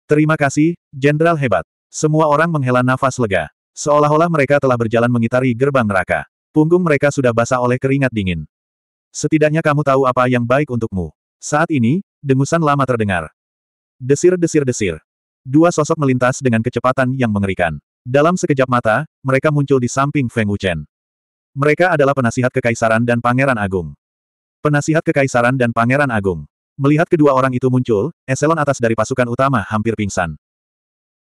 Terima kasih, Jenderal hebat. Semua orang menghela nafas lega. Seolah-olah mereka telah berjalan mengitari gerbang neraka. Punggung mereka sudah basah oleh keringat dingin. Setidaknya kamu tahu apa yang baik untukmu. Saat ini, dengusan lama terdengar. Desir-desir-desir. Dua sosok melintas dengan kecepatan yang mengerikan. Dalam sekejap mata, mereka muncul di samping Feng Wuchen. Mereka adalah penasihat kekaisaran dan pangeran agung. Penasihat kekaisaran dan pangeran agung. Melihat kedua orang itu muncul, eselon atas dari pasukan utama hampir pingsan.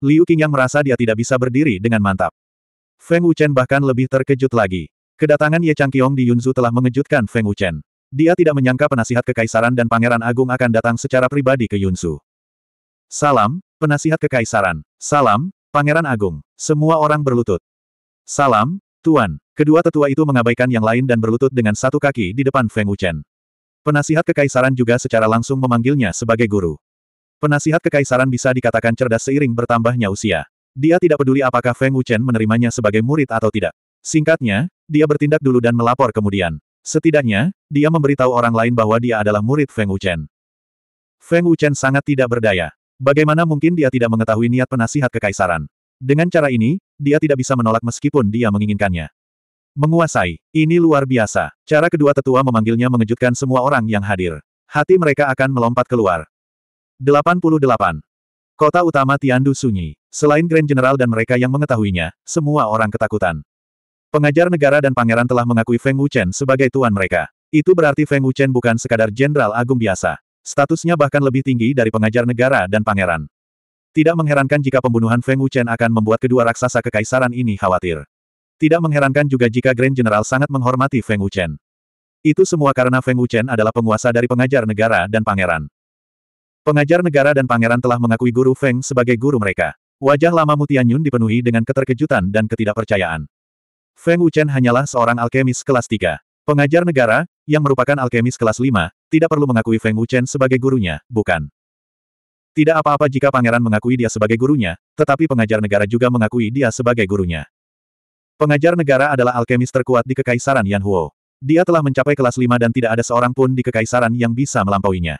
Liu yang merasa dia tidak bisa berdiri dengan mantap. Feng Wuchen bahkan lebih terkejut lagi. Kedatangan Ye Changqiong di Yunzu telah mengejutkan Feng Wuchen. Dia tidak menyangka penasihat kekaisaran dan pangeran agung akan datang secara pribadi ke Yunzu. Salam, penasihat kekaisaran. Salam, Pangeran Agung, semua orang berlutut. Salam, Tuan. Kedua tetua itu mengabaikan yang lain dan berlutut dengan satu kaki di depan Feng Wuchen. Penasihat kekaisaran juga secara langsung memanggilnya sebagai guru. Penasihat kekaisaran bisa dikatakan cerdas seiring bertambahnya usia. Dia tidak peduli apakah Feng Wuchen menerimanya sebagai murid atau tidak. Singkatnya, dia bertindak dulu dan melapor kemudian. Setidaknya, dia memberitahu orang lain bahwa dia adalah murid Feng Wuchen. Feng Wuchen sangat tidak berdaya. Bagaimana mungkin dia tidak mengetahui niat penasihat kekaisaran? Dengan cara ini, dia tidak bisa menolak meskipun dia menginginkannya. Menguasai, ini luar biasa. Cara kedua tetua memanggilnya mengejutkan semua orang yang hadir. Hati mereka akan melompat keluar. 88. Kota utama Tiandu sunyi. Selain Grand General dan mereka yang mengetahuinya, semua orang ketakutan. Pengajar negara dan pangeran telah mengakui Feng Wuchen sebagai tuan mereka. Itu berarti Feng Wuchen bukan sekadar jenderal agung biasa. Statusnya bahkan lebih tinggi dari pengajar negara dan pangeran. Tidak mengherankan jika pembunuhan Feng Wuchen akan membuat kedua raksasa kekaisaran ini khawatir. Tidak mengherankan juga jika Grand General sangat menghormati Feng Wuchen. Itu semua karena Feng Wuchen adalah penguasa dari pengajar negara dan pangeran. Pengajar negara dan pangeran telah mengakui guru Feng sebagai guru mereka. Wajah lama Mutianyun dipenuhi dengan keterkejutan dan ketidakpercayaan. Feng Wuchen hanyalah seorang alkemis kelas 3. Pengajar negara, yang merupakan alkemis kelas 5, tidak perlu mengakui Feng Wuchen sebagai gurunya, bukan? Tidak apa-apa jika pangeran mengakui dia sebagai gurunya, tetapi pengajar negara juga mengakui dia sebagai gurunya. Pengajar negara adalah alkemis terkuat di Kekaisaran Yan Huo. Dia telah mencapai kelas 5 dan tidak ada seorang pun di Kekaisaran yang bisa melampauinya.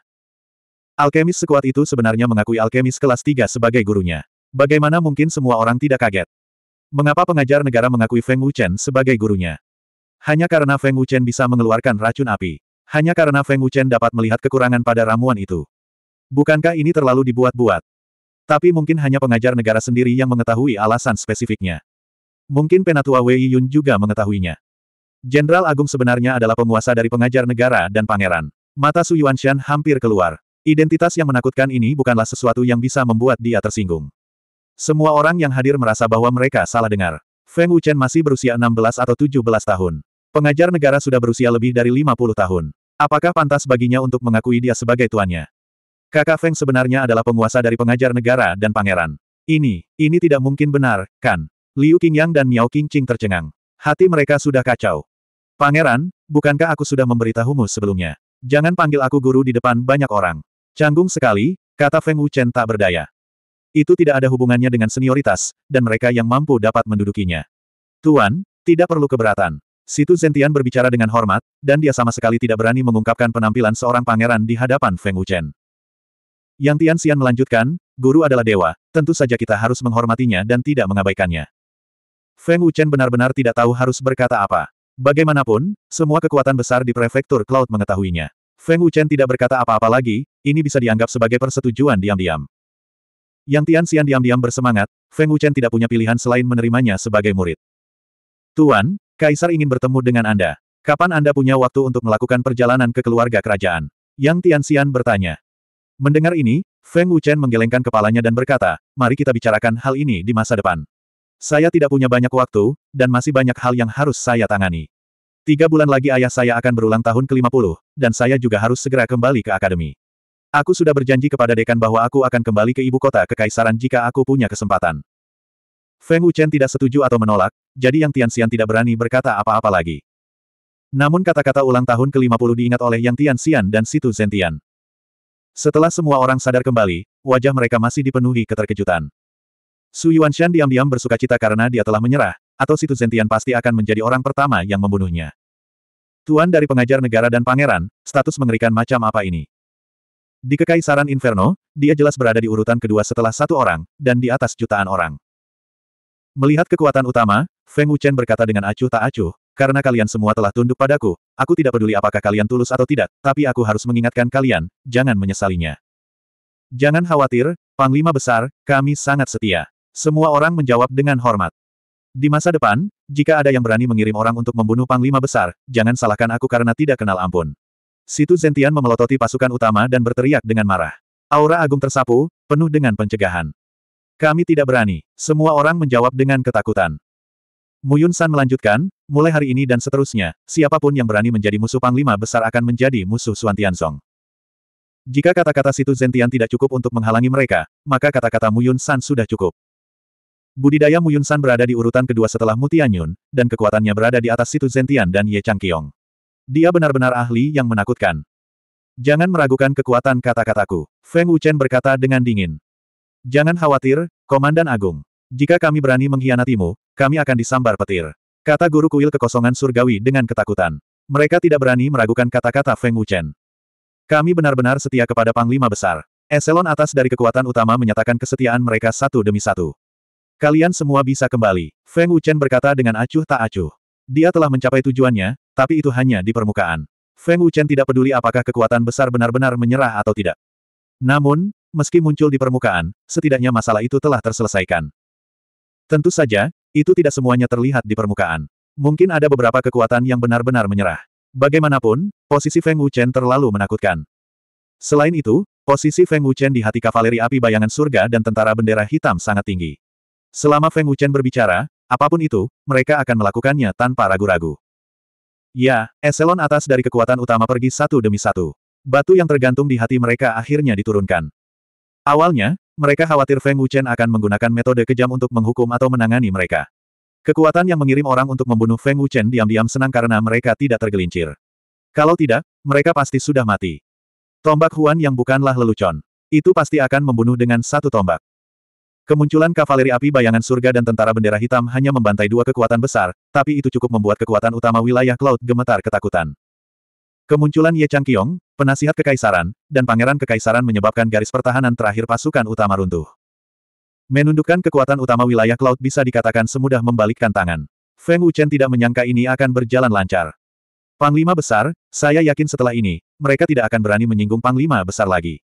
Alkemis sekuat itu sebenarnya mengakui alkemis kelas 3 sebagai gurunya. Bagaimana mungkin semua orang tidak kaget? Mengapa pengajar negara mengakui Feng Wuchen sebagai gurunya? Hanya karena Feng Wuchen bisa mengeluarkan racun api. Hanya karena Feng Wuchen dapat melihat kekurangan pada ramuan itu. Bukankah ini terlalu dibuat-buat? Tapi mungkin hanya pengajar negara sendiri yang mengetahui alasan spesifiknya. Mungkin Penatua Wei Yun juga mengetahuinya. Jenderal Agung sebenarnya adalah penguasa dari pengajar negara dan pangeran. Mata Su Yuanshan hampir keluar. Identitas yang menakutkan ini bukanlah sesuatu yang bisa membuat dia tersinggung. Semua orang yang hadir merasa bahwa mereka salah dengar. Feng Wuchen masih berusia 16 atau 17 tahun. Pengajar negara sudah berusia lebih dari 50 tahun. Apakah pantas baginya untuk mengakui dia sebagai tuannya? Kakak Feng sebenarnya adalah penguasa dari pengajar negara dan pangeran. Ini, ini tidak mungkin benar, kan? Liu Qingyang dan Miao Qingqing tercengang. Hati mereka sudah kacau. Pangeran, bukankah aku sudah memberitahumu sebelumnya? Jangan panggil aku guru di depan banyak orang. Canggung sekali, kata Feng Wuchen tak berdaya. Itu tidak ada hubungannya dengan senioritas, dan mereka yang mampu dapat mendudukinya. Tuan, tidak perlu keberatan. Situ Zentian berbicara dengan hormat, dan dia sama sekali tidak berani mengungkapkan penampilan seorang pangeran di hadapan Feng Wuchen. Yang Tian Xian melanjutkan, guru adalah dewa, tentu saja kita harus menghormatinya dan tidak mengabaikannya. Feng Wuchen benar-benar tidak tahu harus berkata apa. Bagaimanapun, semua kekuatan besar di prefektur Cloud mengetahuinya. Feng Wuchen tidak berkata apa-apa lagi, ini bisa dianggap sebagai persetujuan diam-diam. Yang Tian Xian diam-diam bersemangat, Feng Wuchen tidak punya pilihan selain menerimanya sebagai murid. Tuan, Kaisar ingin bertemu dengan Anda. Kapan Anda punya waktu untuk melakukan perjalanan ke keluarga kerajaan? Yang Tianxian bertanya. Mendengar ini, Feng Wuchen menggelengkan kepalanya dan berkata, mari kita bicarakan hal ini di masa depan. Saya tidak punya banyak waktu, dan masih banyak hal yang harus saya tangani. Tiga bulan lagi ayah saya akan berulang tahun ke-50, dan saya juga harus segera kembali ke akademi. Aku sudah berjanji kepada dekan bahwa aku akan kembali ke ibu kota kekaisaran jika aku punya kesempatan. Feng Wuchen tidak setuju atau menolak, jadi Yang Tianxian tidak berani berkata apa-apa lagi. Namun kata-kata ulang tahun ke-50 diingat oleh Yang Tianxian dan Situ Zentian. Setelah semua orang sadar kembali, wajah mereka masih dipenuhi keterkejutan. Su Yuanshan diam-diam bersuka cita karena dia telah menyerah, atau Situ Zentian pasti akan menjadi orang pertama yang membunuhnya. Tuan dari pengajar negara dan pangeran, status mengerikan macam apa ini? Di Kekaisaran Inferno, dia jelas berada di urutan kedua setelah satu orang, dan di atas jutaan orang. Melihat kekuatan utama, Feng Wuchen berkata dengan acuh tak acuh, karena kalian semua telah tunduk padaku, aku tidak peduli apakah kalian tulus atau tidak, tapi aku harus mengingatkan kalian, jangan menyesalinya. Jangan khawatir, Panglima Besar, kami sangat setia. Semua orang menjawab dengan hormat. Di masa depan, jika ada yang berani mengirim orang untuk membunuh Panglima Besar, jangan salahkan aku karena tidak kenal ampun. Situ Zentian memelototi pasukan utama dan berteriak dengan marah. Aura agung tersapu, penuh dengan pencegahan. Kami tidak berani. Semua orang menjawab dengan ketakutan. Mu Yun San melanjutkan, mulai hari ini dan seterusnya, siapapun yang berani menjadi musuh Panglima Besar akan menjadi musuh Suan Tianzong. Jika kata-kata Situ Zentian tidak cukup untuk menghalangi mereka, maka kata-kata Mu Yun San sudah cukup. Budidaya Mu Yun San berada di urutan kedua setelah Mutianyun, dan kekuatannya berada di atas Situ Zentian dan Ye Changqiong. Dia benar-benar ahli yang menakutkan. Jangan meragukan kekuatan kata-kataku, Feng Wuchen berkata dengan dingin. Jangan khawatir, Komandan Agung. Jika kami berani mengkhianatimu, kami akan disambar petir. Kata guru kuil kekosongan surgawi dengan ketakutan. Mereka tidak berani meragukan kata-kata Feng Wuchen. Kami benar-benar setia kepada Panglima Besar. Eselon atas dari kekuatan utama menyatakan kesetiaan mereka satu demi satu. Kalian semua bisa kembali, Feng Wuchen berkata dengan acuh tak acuh. Dia telah mencapai tujuannya, tapi itu hanya di permukaan. Feng Wuchen tidak peduli apakah kekuatan besar benar-benar menyerah atau tidak. Namun, Meski muncul di permukaan, setidaknya masalah itu telah terselesaikan. Tentu saja, itu tidak semuanya terlihat di permukaan. Mungkin ada beberapa kekuatan yang benar-benar menyerah. Bagaimanapun, posisi Feng Wuchen terlalu menakutkan. Selain itu, posisi Feng Wuchen di hati kavaleri api bayangan surga dan tentara bendera hitam sangat tinggi. Selama Feng Wuchen berbicara, apapun itu, mereka akan melakukannya tanpa ragu-ragu. Ya, eselon atas dari kekuatan utama pergi satu demi satu. Batu yang tergantung di hati mereka akhirnya diturunkan. Awalnya, mereka khawatir Feng Wuchen akan menggunakan metode kejam untuk menghukum atau menangani mereka. Kekuatan yang mengirim orang untuk membunuh Feng Wuchen diam-diam senang karena mereka tidak tergelincir. Kalau tidak, mereka pasti sudah mati. Tombak Huan yang bukanlah lelucon. Itu pasti akan membunuh dengan satu tombak. Kemunculan kavaleri api bayangan surga dan tentara bendera hitam hanya membantai dua kekuatan besar, tapi itu cukup membuat kekuatan utama wilayah Cloud gemetar ketakutan. Kemunculan Ye Chang Changqiong, penasihat kekaisaran, dan pangeran kekaisaran menyebabkan garis pertahanan terakhir pasukan utama runtuh. Menundukkan kekuatan utama wilayah Cloud bisa dikatakan semudah membalikkan tangan. Feng Wuchen tidak menyangka ini akan berjalan lancar. Panglima besar, saya yakin setelah ini, mereka tidak akan berani menyinggung Panglima besar lagi.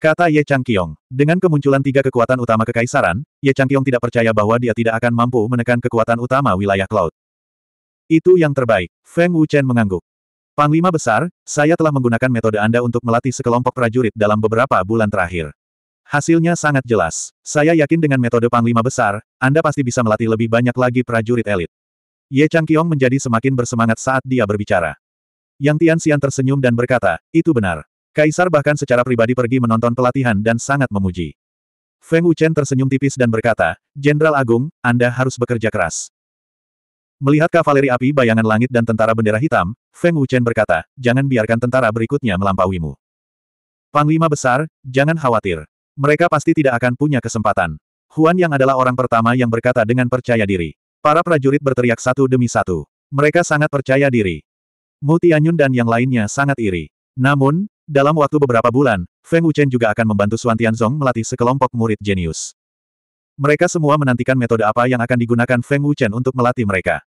Kata Ye Chang Changqiong. Dengan kemunculan tiga kekuatan utama kekaisaran, Ye Chang Changqiong tidak percaya bahwa dia tidak akan mampu menekan kekuatan utama wilayah Cloud. Itu yang terbaik. Feng Wuchen mengangguk. Panglima Besar, saya telah menggunakan metode Anda untuk melatih sekelompok prajurit dalam beberapa bulan terakhir. Hasilnya sangat jelas. Saya yakin dengan metode Panglima Besar, Anda pasti bisa melatih lebih banyak lagi prajurit elit. Ye Chang Changqiong menjadi semakin bersemangat saat dia berbicara. Yang Tian Xian tersenyum dan berkata, itu benar. Kaisar bahkan secara pribadi pergi menonton pelatihan dan sangat memuji. Feng Wuchen tersenyum tipis dan berkata, Jenderal Agung, Anda harus bekerja keras. Melihat kavaleri api bayangan langit dan tentara bendera hitam, Feng Wuchen berkata, jangan biarkan tentara berikutnya melampauimu. Panglima besar, jangan khawatir. Mereka pasti tidak akan punya kesempatan. Huan yang adalah orang pertama yang berkata dengan percaya diri. Para prajurit berteriak satu demi satu. Mereka sangat percaya diri. Mu Tianyun dan yang lainnya sangat iri. Namun, dalam waktu beberapa bulan, Feng Wuchen juga akan membantu Suan Tianzong melatih sekelompok murid jenius. Mereka semua menantikan metode apa yang akan digunakan Feng Wuchen untuk melatih mereka.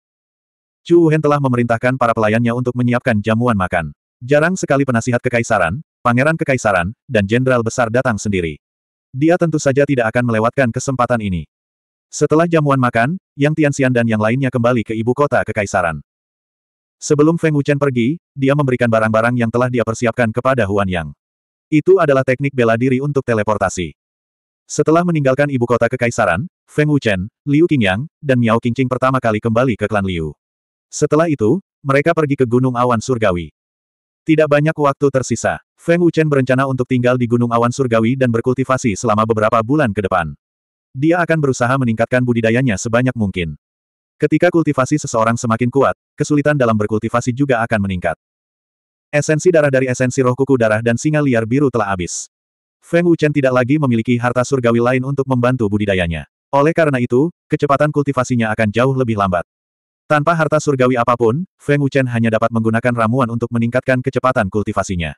Chu Hen telah memerintahkan para pelayannya untuk menyiapkan jamuan makan. Jarang sekali penasihat kekaisaran, pangeran kekaisaran, dan jenderal besar datang sendiri. Dia tentu saja tidak akan melewatkan kesempatan ini. Setelah jamuan makan, Yang Tianxian dan yang lainnya kembali ke ibu kota kekaisaran. Sebelum Feng Wuchen pergi, dia memberikan barang-barang yang telah dia persiapkan kepada Huan Yang. Itu adalah teknik bela diri untuk teleportasi. Setelah meninggalkan ibu kota kekaisaran, Feng Wuchen, Liu Qingyang, dan Miao Qingqing pertama kali kembali ke klan Liu. Setelah itu, mereka pergi ke Gunung Awan Surgawi. Tidak banyak waktu tersisa. Feng Wuchen berencana untuk tinggal di Gunung Awan Surgawi dan berkultivasi selama beberapa bulan ke depan. Dia akan berusaha meningkatkan budidayanya sebanyak mungkin. Ketika kultivasi seseorang semakin kuat, kesulitan dalam berkultivasi juga akan meningkat. Esensi darah dari esensi roh kuku darah dan singa liar biru telah habis. Feng Wuchen tidak lagi memiliki harta surgawi lain untuk membantu budidayanya. Oleh karena itu, kecepatan kultivasinya akan jauh lebih lambat. Tanpa harta surgawi apapun, Feng Wuchen hanya dapat menggunakan ramuan untuk meningkatkan kecepatan kultivasinya.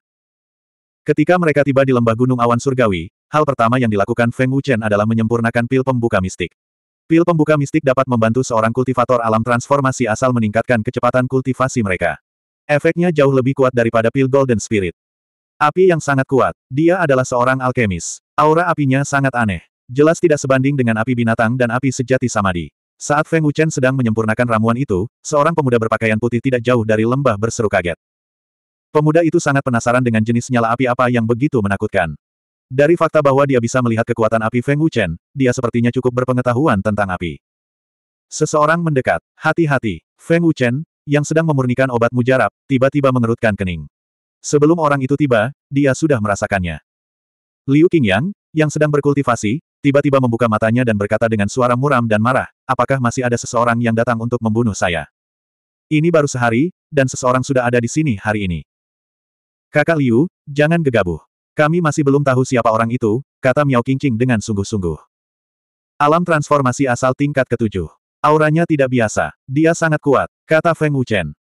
Ketika mereka tiba di lembah gunung awan surgawi, hal pertama yang dilakukan Feng Wuchen adalah menyempurnakan pil pembuka mistik. Pil pembuka mistik dapat membantu seorang kultivator alam transformasi asal meningkatkan kecepatan kultivasi mereka. Efeknya jauh lebih kuat daripada pil Golden Spirit. Api yang sangat kuat. Dia adalah seorang alkemis. Aura apinya sangat aneh. Jelas tidak sebanding dengan api binatang dan api sejati samadi. Saat Feng Wuchen sedang menyempurnakan ramuan itu, seorang pemuda berpakaian putih tidak jauh dari lembah berseru kaget. Pemuda itu sangat penasaran dengan jenis nyala api apa yang begitu menakutkan. Dari fakta bahwa dia bisa melihat kekuatan api Feng Wuchen, dia sepertinya cukup berpengetahuan tentang api. Seseorang mendekat, hati-hati, Feng Wuchen, yang sedang memurnikan obat mujarab, tiba-tiba mengerutkan kening. Sebelum orang itu tiba, dia sudah merasakannya. Liu Qingyang, yang sedang berkultivasi, tiba-tiba membuka matanya dan berkata dengan suara muram dan marah, apakah masih ada seseorang yang datang untuk membunuh saya? Ini baru sehari, dan seseorang sudah ada di sini hari ini. Kakak Liu, jangan gegabah. Kami masih belum tahu siapa orang itu, kata Miao Qingqing dengan sungguh-sungguh. Alam transformasi asal tingkat ketujuh. Auranya tidak biasa, dia sangat kuat, kata Feng Wuchen.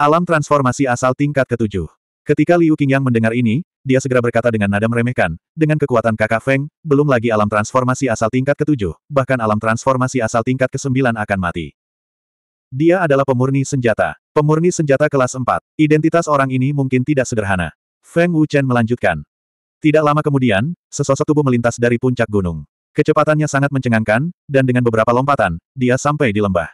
Alam transformasi asal tingkat ketujuh. Ketika Liu Qingyang mendengar ini, dia segera berkata dengan nada meremehkan, dengan kekuatan kakak Feng, belum lagi alam transformasi asal tingkat ketujuh, bahkan alam transformasi asal tingkat kesembilan akan mati. Dia adalah pemurni senjata, pemurni senjata kelas 4. Identitas orang ini mungkin tidak sederhana. Feng Wuchen melanjutkan. Tidak lama kemudian, sesosok tubuh melintas dari puncak gunung. Kecepatannya sangat mencengangkan, dan dengan beberapa lompatan, dia sampai di lembah.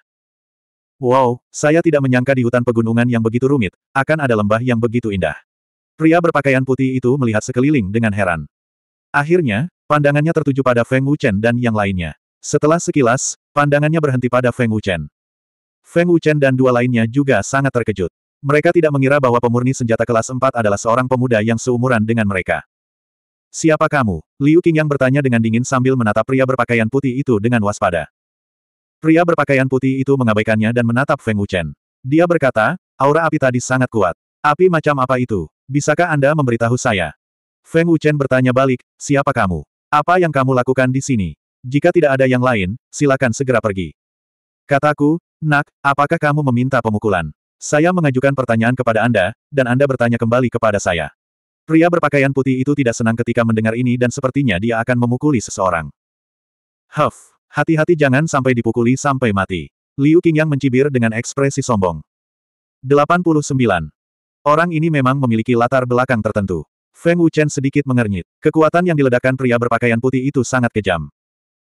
Wow, saya tidak menyangka di hutan pegunungan yang begitu rumit, akan ada lembah yang begitu indah. Pria berpakaian putih itu melihat sekeliling dengan heran. Akhirnya, pandangannya tertuju pada Feng Wuchen dan yang lainnya. Setelah sekilas, pandangannya berhenti pada Feng Wuchen. Feng Wuchen dan dua lainnya juga sangat terkejut. Mereka tidak mengira bahwa pemurni senjata kelas 4 adalah seorang pemuda yang seumuran dengan mereka. Siapa kamu? Liu yang bertanya dengan dingin sambil menatap pria berpakaian putih itu dengan waspada. Pria berpakaian putih itu mengabaikannya dan menatap Feng Wuchen. Dia berkata, aura api tadi sangat kuat. Api macam apa itu? Bisakah Anda memberitahu saya? Feng Wuchen bertanya balik, siapa kamu? Apa yang kamu lakukan di sini? Jika tidak ada yang lain, silakan segera pergi. Kataku, nak, apakah kamu meminta pemukulan? Saya mengajukan pertanyaan kepada Anda, dan Anda bertanya kembali kepada saya. Pria berpakaian putih itu tidak senang ketika mendengar ini dan sepertinya dia akan memukuli seseorang. Huff. Hati-hati jangan sampai dipukuli sampai mati. Liu Qingyang mencibir dengan ekspresi sombong. 89. Orang ini memang memiliki latar belakang tertentu. Feng Wuchen sedikit mengernyit. Kekuatan yang diledakkan pria berpakaian putih itu sangat kejam.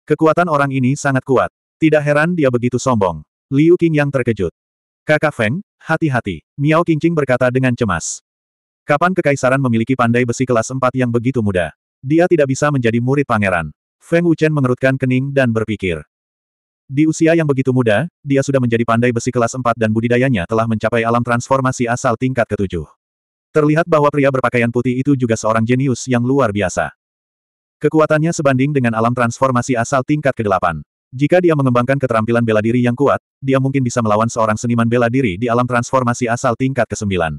Kekuatan orang ini sangat kuat. Tidak heran dia begitu sombong. Liu Qingyang terkejut. Kakak Feng, hati-hati. Miao Qingqing berkata dengan cemas. Kapan kekaisaran memiliki pandai besi kelas 4 yang begitu muda? Dia tidak bisa menjadi murid pangeran. Feng Wuchen mengerutkan kening dan berpikir. Di usia yang begitu muda, dia sudah menjadi pandai besi kelas 4 dan budidayanya telah mencapai alam transformasi asal tingkat ketujuh. Terlihat bahwa pria berpakaian putih itu juga seorang jenius yang luar biasa. Kekuatannya sebanding dengan alam transformasi asal tingkat ke-8. Jika dia mengembangkan keterampilan bela diri yang kuat, dia mungkin bisa melawan seorang seniman bela diri di alam transformasi asal tingkat ke-9.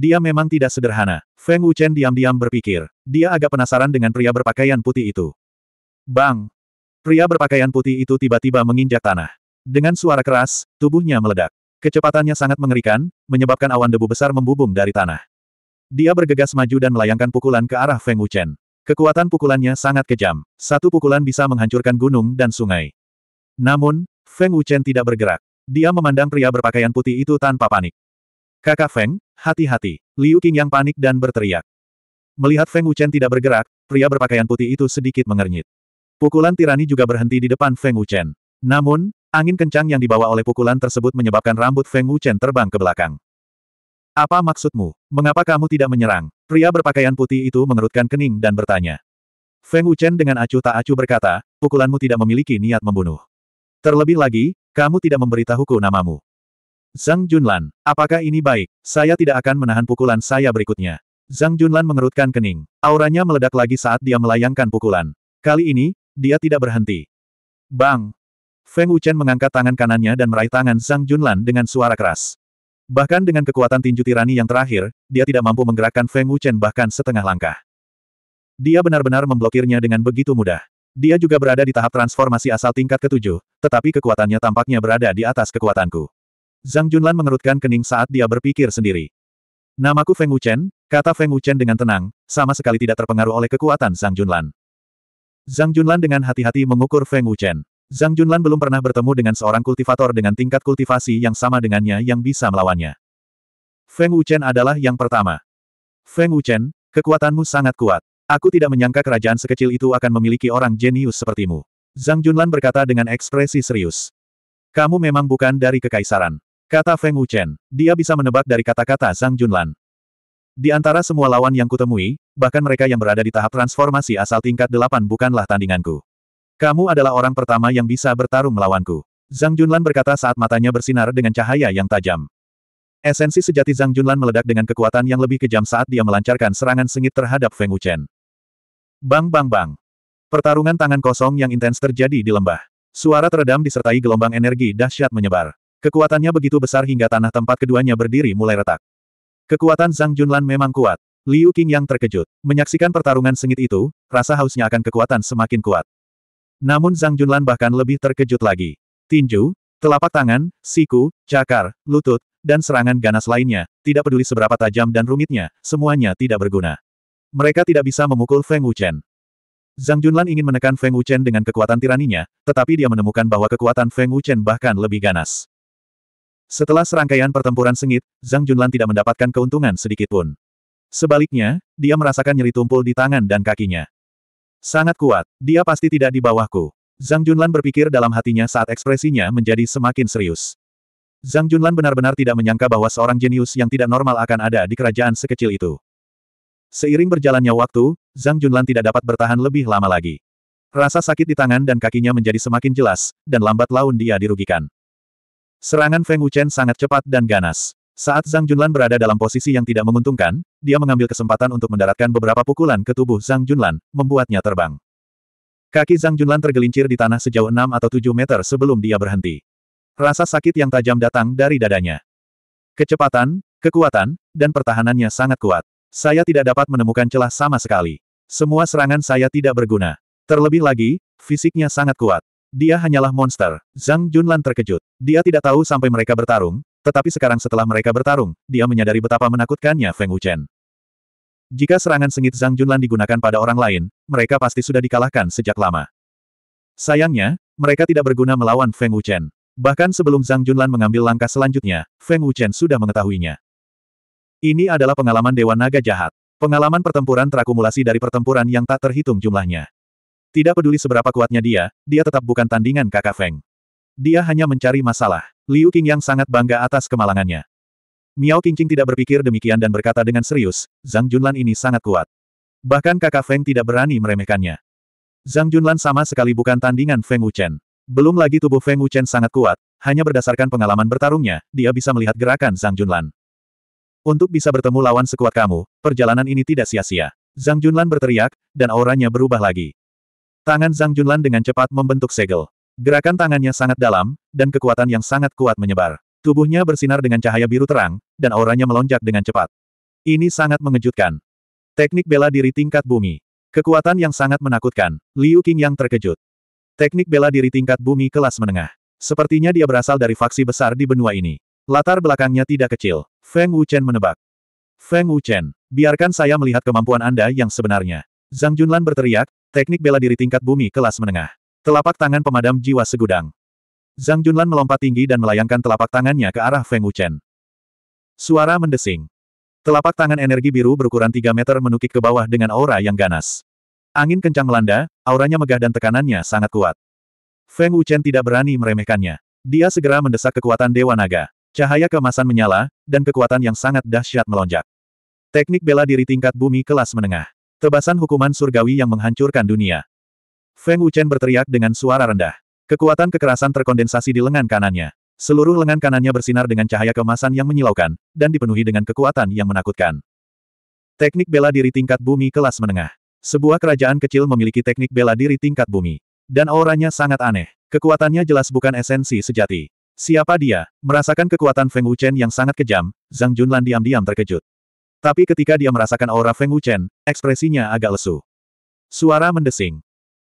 Dia memang tidak sederhana. Feng Wuchen diam-diam berpikir. Dia agak penasaran dengan pria berpakaian putih itu. Bang! Pria berpakaian putih itu tiba-tiba menginjak tanah. Dengan suara keras, tubuhnya meledak. Kecepatannya sangat mengerikan, menyebabkan awan debu besar membubung dari tanah. Dia bergegas maju dan melayangkan pukulan ke arah Feng Wuchen. Kekuatan pukulannya sangat kejam. Satu pukulan bisa menghancurkan gunung dan sungai. Namun, Feng Wuchen tidak bergerak. Dia memandang pria berpakaian putih itu tanpa panik. Kakak Feng, hati-hati. Liu yang panik dan berteriak. Melihat Feng Wuchen tidak bergerak, pria berpakaian putih itu sedikit mengernyit. Pukulan tirani juga berhenti di depan Feng Wuchen. Namun, angin kencang yang dibawa oleh pukulan tersebut menyebabkan rambut Feng Wuchen terbang ke belakang. Apa maksudmu? Mengapa kamu tidak menyerang? Pria berpakaian putih itu mengerutkan kening dan bertanya. Feng Wuchen dengan acuh tak acuh berkata, pukulanmu tidak memiliki niat membunuh. Terlebih lagi, kamu tidak memberitahuku namamu. Zhang Junlan, apakah ini baik? Saya tidak akan menahan pukulan saya berikutnya. Zhang Junlan mengerutkan kening. Auranya meledak lagi saat dia melayangkan pukulan. Kali ini, dia tidak berhenti. Bang! Feng Wuchen mengangkat tangan kanannya dan meraih tangan Zhang Junlan dengan suara keras. Bahkan dengan kekuatan tinju tirani yang terakhir, dia tidak mampu menggerakkan Feng Wuchen bahkan setengah langkah. Dia benar-benar memblokirnya dengan begitu mudah. Dia juga berada di tahap transformasi asal tingkat ketujuh, tetapi kekuatannya tampaknya berada di atas kekuatanku. Zhang Junlan mengerutkan kening saat dia berpikir sendiri. Namaku Feng Wuchen, kata Feng Wuchen dengan tenang, sama sekali tidak terpengaruh oleh kekuatan Zhang Junlan. Zhang Junlan dengan hati-hati mengukur Feng Wuchen. Zhang Junlan belum pernah bertemu dengan seorang kultivator dengan tingkat kultivasi yang sama dengannya yang bisa melawannya. Feng Wuchen adalah yang pertama. Feng Wuchen, kekuatanmu sangat kuat. Aku tidak menyangka kerajaan sekecil itu akan memiliki orang jenius sepertimu. Zhang Junlan berkata dengan ekspresi serius. Kamu memang bukan dari kekaisaran. Kata Feng Wuchen. Dia bisa menebak dari kata-kata Zhang Junlan. Di antara semua lawan yang kutemui, bahkan mereka yang berada di tahap transformasi asal tingkat delapan bukanlah tandinganku. Kamu adalah orang pertama yang bisa bertarung melawanku. Zhang Junlan berkata saat matanya bersinar dengan cahaya yang tajam. Esensi sejati Zhang Junlan meledak dengan kekuatan yang lebih kejam saat dia melancarkan serangan sengit terhadap Feng Wuchen. Bang bang bang. Pertarungan tangan kosong yang intens terjadi di lembah. Suara teredam disertai gelombang energi dahsyat menyebar. Kekuatannya begitu besar hingga tanah tempat keduanya berdiri mulai retak. Kekuatan Zhang Junlan memang kuat. Liu Qing yang terkejut. Menyaksikan pertarungan sengit itu, rasa hausnya akan kekuatan semakin kuat. Namun Zhang Junlan bahkan lebih terkejut lagi. Tinju, telapak tangan, siku, cakar, lutut, dan serangan ganas lainnya, tidak peduli seberapa tajam dan rumitnya, semuanya tidak berguna. Mereka tidak bisa memukul Feng Wuchen. Zhang Junlan ingin menekan Feng Wuchen dengan kekuatan tiraninya, tetapi dia menemukan bahwa kekuatan Feng Wuchen bahkan lebih ganas. Setelah serangkaian pertempuran sengit, Zhang Junlan tidak mendapatkan keuntungan sedikitpun. Sebaliknya, dia merasakan nyeri tumpul di tangan dan kakinya. Sangat kuat, dia pasti tidak di bawahku. Zhang Junlan berpikir dalam hatinya saat ekspresinya menjadi semakin serius. Zhang Junlan benar-benar tidak menyangka bahwa seorang jenius yang tidak normal akan ada di kerajaan sekecil itu. Seiring berjalannya waktu, Zhang Junlan tidak dapat bertahan lebih lama lagi. Rasa sakit di tangan dan kakinya menjadi semakin jelas, dan lambat laun dia dirugikan. Serangan Feng Wuchen sangat cepat dan ganas. Saat Zhang Junlan berada dalam posisi yang tidak menguntungkan, dia mengambil kesempatan untuk mendaratkan beberapa pukulan ke tubuh Zhang Junlan, membuatnya terbang. Kaki Zhang Junlan tergelincir di tanah sejauh 6 atau 7 meter sebelum dia berhenti. Rasa sakit yang tajam datang dari dadanya. Kecepatan, kekuatan, dan pertahanannya sangat kuat. Saya tidak dapat menemukan celah sama sekali. Semua serangan saya tidak berguna. Terlebih lagi, fisiknya sangat kuat. Dia hanyalah monster. Zhang Junlan terkejut. Dia tidak tahu sampai mereka bertarung, tetapi sekarang setelah mereka bertarung, dia menyadari betapa menakutkannya Feng Wuchen. Jika serangan sengit Zhang Junlan digunakan pada orang lain, mereka pasti sudah dikalahkan sejak lama. Sayangnya, mereka tidak berguna melawan Feng Wuchen. Bahkan sebelum Zhang Junlan mengambil langkah selanjutnya, Feng Wuchen sudah mengetahuinya. Ini adalah pengalaman Dewa Naga Jahat. Pengalaman pertempuran terakumulasi dari pertempuran yang tak terhitung jumlahnya. Tidak peduli seberapa kuatnya dia, dia tetap bukan tandingan kakak Feng. Dia hanya mencari masalah. Liu Qing yang sangat bangga atas kemalangannya. Miao Qingqing tidak berpikir demikian dan berkata dengan serius, Zhang Junlan ini sangat kuat. Bahkan kakak Feng tidak berani meremehkannya. Zhang Junlan sama sekali bukan tandingan Feng Wuchen. Belum lagi tubuh Feng Wuchen sangat kuat, hanya berdasarkan pengalaman bertarungnya, dia bisa melihat gerakan Zhang Junlan. Untuk bisa bertemu lawan sekuat kamu, perjalanan ini tidak sia-sia. Zhang Junlan berteriak, dan auranya berubah lagi. Tangan Zhang Junlan dengan cepat membentuk segel. Gerakan tangannya sangat dalam, dan kekuatan yang sangat kuat menyebar. Tubuhnya bersinar dengan cahaya biru terang, dan auranya melonjak dengan cepat. Ini sangat mengejutkan. Teknik bela diri tingkat bumi. Kekuatan yang sangat menakutkan. Liu Qing yang terkejut. Teknik bela diri tingkat bumi kelas menengah. Sepertinya dia berasal dari faksi besar di benua ini. Latar belakangnya tidak kecil. Feng Wuchen menebak. Feng Wuchen, biarkan saya melihat kemampuan Anda yang sebenarnya. Zhang Junlan berteriak, teknik bela diri tingkat bumi kelas menengah. Telapak tangan pemadam jiwa segudang. Zhang Junlan melompat tinggi dan melayangkan telapak tangannya ke arah Feng Wuchen. Suara mendesing. Telapak tangan energi biru berukuran 3 meter menukik ke bawah dengan aura yang ganas. Angin kencang melanda, auranya megah dan tekanannya sangat kuat. Feng Wuchen tidak berani meremehkannya. Dia segera mendesak kekuatan Dewa Naga. Cahaya kemasan menyala, dan kekuatan yang sangat dahsyat melonjak. Teknik bela diri tingkat bumi kelas menengah. Tebasan hukuman surgawi yang menghancurkan dunia. Feng Wuchen berteriak dengan suara rendah. Kekuatan kekerasan terkondensasi di lengan kanannya. Seluruh lengan kanannya bersinar dengan cahaya kemasan yang menyilaukan, dan dipenuhi dengan kekuatan yang menakutkan. Teknik bela diri tingkat bumi kelas menengah. Sebuah kerajaan kecil memiliki teknik bela diri tingkat bumi. Dan auranya sangat aneh. Kekuatannya jelas bukan esensi sejati. Siapa dia? Merasakan kekuatan Feng Wuchen yang sangat kejam, Zhang Junlan diam-diam terkejut. Tapi ketika dia merasakan aura Feng Wuchen, ekspresinya agak lesu. Suara mendesing.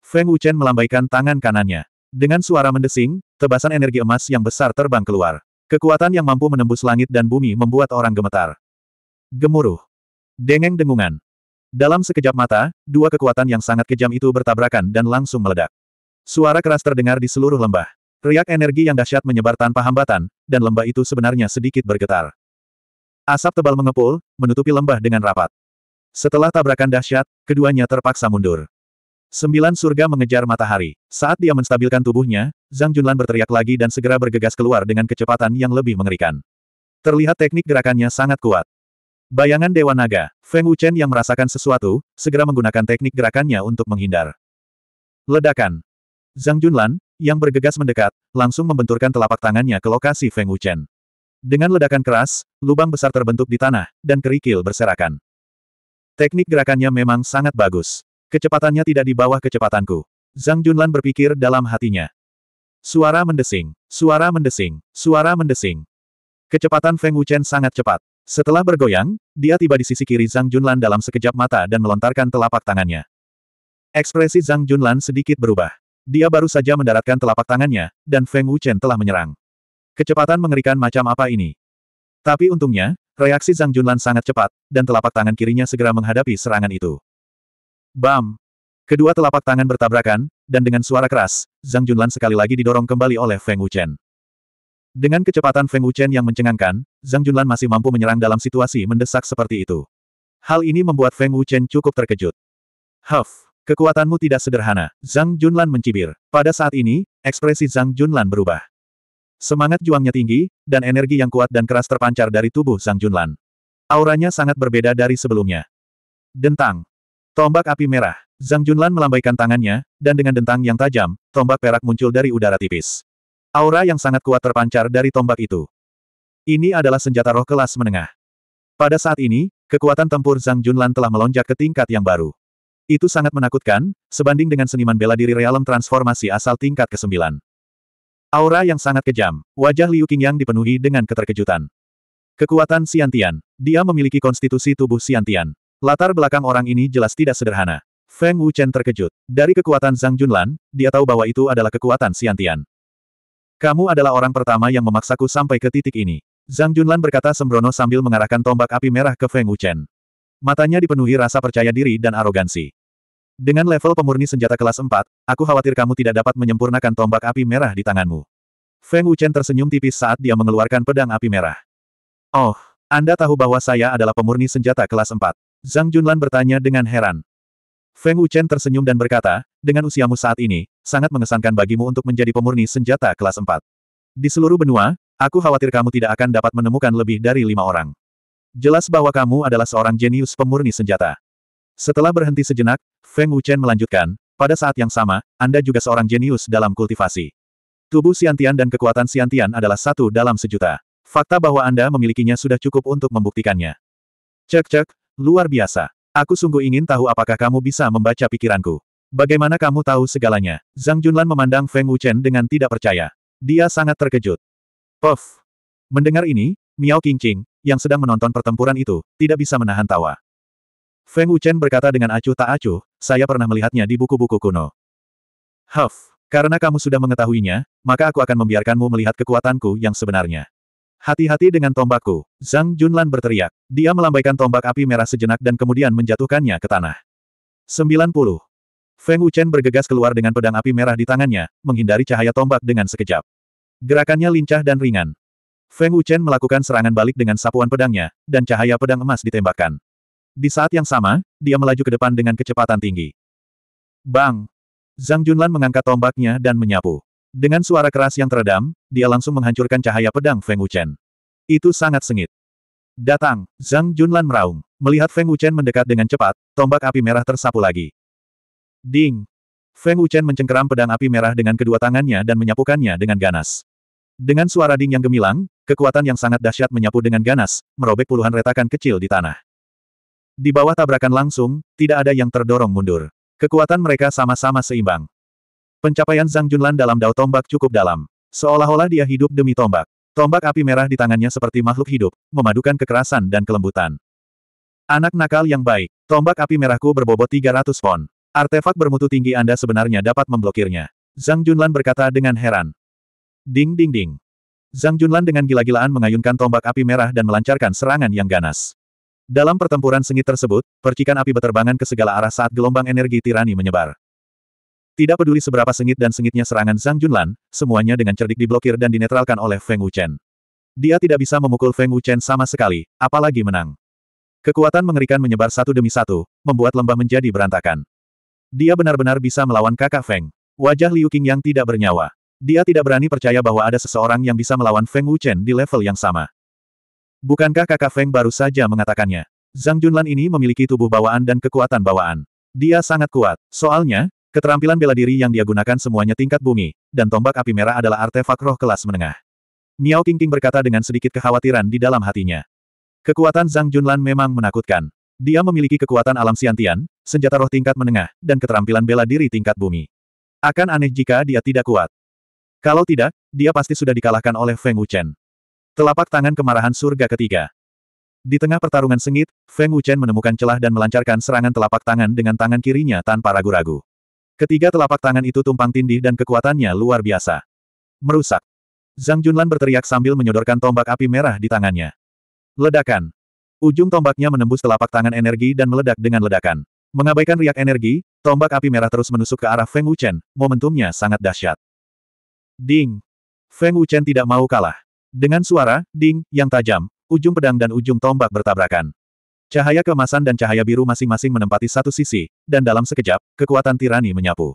Feng Wuchen melambaikan tangan kanannya. Dengan suara mendesing, tebasan energi emas yang besar terbang keluar. Kekuatan yang mampu menembus langit dan bumi membuat orang gemetar. Gemuruh. Dengeng dengungan. Dalam sekejap mata, dua kekuatan yang sangat kejam itu bertabrakan dan langsung meledak. Suara keras terdengar di seluruh lembah. Riak energi yang dahsyat menyebar tanpa hambatan, dan lembah itu sebenarnya sedikit bergetar. Asap tebal mengepul, menutupi lembah dengan rapat. Setelah tabrakan dahsyat, keduanya terpaksa mundur. Sembilan surga mengejar matahari. Saat dia menstabilkan tubuhnya, Zhang Junlan berteriak lagi dan segera bergegas keluar dengan kecepatan yang lebih mengerikan. Terlihat teknik gerakannya sangat kuat. Bayangan Dewa Naga, Feng Wuchen yang merasakan sesuatu, segera menggunakan teknik gerakannya untuk menghindar. Ledakan. Zhang Junlan, yang bergegas mendekat, langsung membenturkan telapak tangannya ke lokasi Feng Wuchen. Dengan ledakan keras, lubang besar terbentuk di tanah, dan kerikil berserakan. Teknik gerakannya memang sangat bagus. Kecepatannya tidak di bawah kecepatanku. Zhang Junlan berpikir dalam hatinya. Suara mendesing, suara mendesing, suara mendesing. Kecepatan Feng Wuchen sangat cepat. Setelah bergoyang, dia tiba di sisi kiri Zhang Junlan dalam sekejap mata dan melontarkan telapak tangannya. Ekspresi Zhang Junlan sedikit berubah. Dia baru saja mendaratkan telapak tangannya, dan Feng Wuchen telah menyerang. Kecepatan mengerikan macam apa ini? Tapi untungnya, reaksi Zhang Junlan sangat cepat, dan telapak tangan kirinya segera menghadapi serangan itu. Bam! Kedua telapak tangan bertabrakan, dan dengan suara keras, Zhang Junlan sekali lagi didorong kembali oleh Feng Wuchen. Dengan kecepatan Feng Wuchen yang mencengangkan, Zhang Junlan masih mampu menyerang dalam situasi mendesak seperti itu. Hal ini membuat Feng Wuchen cukup terkejut. Huff, kekuatanmu tidak sederhana, Zhang Junlan mencibir. Pada saat ini, ekspresi Zhang Junlan berubah. Semangat juangnya tinggi, dan energi yang kuat dan keras terpancar dari tubuh Sang Junlan. Auranya sangat berbeda dari sebelumnya. Dentang. Tombak api merah. Zhang Junlan melambaikan tangannya, dan dengan dentang yang tajam, tombak perak muncul dari udara tipis. Aura yang sangat kuat terpancar dari tombak itu. Ini adalah senjata roh kelas menengah. Pada saat ini, kekuatan tempur Zhang Junlan telah melonjak ke tingkat yang baru. Itu sangat menakutkan, sebanding dengan seniman bela diri realem transformasi asal tingkat ke-9. Aura yang sangat kejam, wajah Liu Qingyang dipenuhi dengan keterkejutan. Kekuatan Siantian. dia memiliki konstitusi tubuh Siantian. Latar belakang orang ini jelas tidak sederhana. Feng Wuchen terkejut. Dari kekuatan Zhang Junlan, dia tahu bahwa itu adalah kekuatan Siantian. Kamu adalah orang pertama yang memaksaku sampai ke titik ini. Zhang Junlan berkata sembrono sambil mengarahkan tombak api merah ke Feng Wuchen. Matanya dipenuhi rasa percaya diri dan arogansi. Dengan level pemurni senjata kelas 4, aku khawatir kamu tidak dapat menyempurnakan tombak api merah di tanganmu. Feng Wuchen tersenyum tipis saat dia mengeluarkan pedang api merah. Oh, Anda tahu bahwa saya adalah pemurni senjata kelas 4. Zhang Junlan bertanya dengan heran. Feng Wuchen tersenyum dan berkata, dengan usiamu saat ini, sangat mengesankan bagimu untuk menjadi pemurni senjata kelas 4. Di seluruh benua, aku khawatir kamu tidak akan dapat menemukan lebih dari lima orang. Jelas bahwa kamu adalah seorang jenius pemurni senjata. Setelah berhenti sejenak, Feng Wuchen melanjutkan, pada saat yang sama, Anda juga seorang jenius dalam kultivasi. Tubuh Siantian dan kekuatan Siantian adalah satu dalam sejuta. Fakta bahwa Anda memilikinya sudah cukup untuk membuktikannya. Cek-cek, luar biasa. Aku sungguh ingin tahu apakah kamu bisa membaca pikiranku. Bagaimana kamu tahu segalanya? Zhang Junlan memandang Feng Wuchen dengan tidak percaya. Dia sangat terkejut. Puff. Mendengar ini, Miao Qingqing, yang sedang menonton pertempuran itu, tidak bisa menahan tawa. Feng Wuchen berkata dengan acuh tak acuh, saya pernah melihatnya di buku-buku kuno. Huff, karena kamu sudah mengetahuinya, maka aku akan membiarkanmu melihat kekuatanku yang sebenarnya. Hati-hati dengan tombakku, Zhang Junlan berteriak. Dia melambaikan tombak api merah sejenak dan kemudian menjatuhkannya ke tanah. 90. Feng Wuchen bergegas keluar dengan pedang api merah di tangannya, menghindari cahaya tombak dengan sekejap. Gerakannya lincah dan ringan. Feng Wuchen melakukan serangan balik dengan sapuan pedangnya, dan cahaya pedang emas ditembakkan. Di saat yang sama, dia melaju ke depan dengan kecepatan tinggi. Bang! Zhang Junlan mengangkat tombaknya dan menyapu. Dengan suara keras yang teredam, dia langsung menghancurkan cahaya pedang Feng Wuchen. Itu sangat sengit. Datang, Zhang Junlan meraung. Melihat Feng Wuchen mendekat dengan cepat, tombak api merah tersapu lagi. Ding! Feng Wuchen mencengkeram pedang api merah dengan kedua tangannya dan menyapukannya dengan ganas. Dengan suara ding yang gemilang, kekuatan yang sangat dahsyat menyapu dengan ganas, merobek puluhan retakan kecil di tanah. Di bawah tabrakan langsung, tidak ada yang terdorong mundur. Kekuatan mereka sama-sama seimbang. Pencapaian Zhang Junlan dalam dao tombak cukup dalam. Seolah-olah dia hidup demi tombak. Tombak api merah di tangannya seperti makhluk hidup, memadukan kekerasan dan kelembutan. Anak nakal yang baik, tombak api merahku berbobot 300 pon. Artefak bermutu tinggi Anda sebenarnya dapat memblokirnya. Zhang Junlan berkata dengan heran. Ding ding ding. Zhang Junlan dengan gila-gilaan mengayunkan tombak api merah dan melancarkan serangan yang ganas. Dalam pertempuran sengit tersebut, percikan api beterbangan ke segala arah saat gelombang energi tirani menyebar. Tidak peduli seberapa sengit dan sengitnya serangan Zhang Junlan, semuanya dengan cerdik diblokir dan dinetralkan oleh Feng Wuchen. Dia tidak bisa memukul Feng Wuchen sama sekali, apalagi menang. Kekuatan mengerikan menyebar satu demi satu, membuat lembah menjadi berantakan. Dia benar-benar bisa melawan kakak Feng. Wajah Liu Qing yang tidak bernyawa. Dia tidak berani percaya bahwa ada seseorang yang bisa melawan Feng Wuchen di level yang sama. Bukankah kakak Feng baru saja mengatakannya? Zhang Junlan ini memiliki tubuh bawaan dan kekuatan bawaan. Dia sangat kuat. Soalnya, keterampilan bela diri yang dia gunakan semuanya tingkat bumi, dan tombak api merah adalah artefak roh kelas menengah. Miao Qingqing berkata dengan sedikit kekhawatiran di dalam hatinya. Kekuatan Zhang Junlan memang menakutkan. Dia memiliki kekuatan alam siantian, senjata roh tingkat menengah, dan keterampilan bela diri tingkat bumi. Akan aneh jika dia tidak kuat. Kalau tidak, dia pasti sudah dikalahkan oleh Feng Wuchen. Telapak tangan kemarahan surga ketiga. Di tengah pertarungan sengit, Feng Wuchen menemukan celah dan melancarkan serangan telapak tangan dengan tangan kirinya tanpa ragu-ragu. Ketiga telapak tangan itu tumpang tindih dan kekuatannya luar biasa. Merusak. Zhang Junlan berteriak sambil menyodorkan tombak api merah di tangannya. Ledakan. Ujung tombaknya menembus telapak tangan energi dan meledak dengan ledakan. Mengabaikan riak energi, tombak api merah terus menusuk ke arah Feng Wuchen, momentumnya sangat dahsyat. Ding. Feng Wuchen tidak mau kalah. Dengan suara, ding, yang tajam, ujung pedang dan ujung tombak bertabrakan. Cahaya kemasan dan cahaya biru masing-masing menempati satu sisi, dan dalam sekejap, kekuatan tirani menyapu.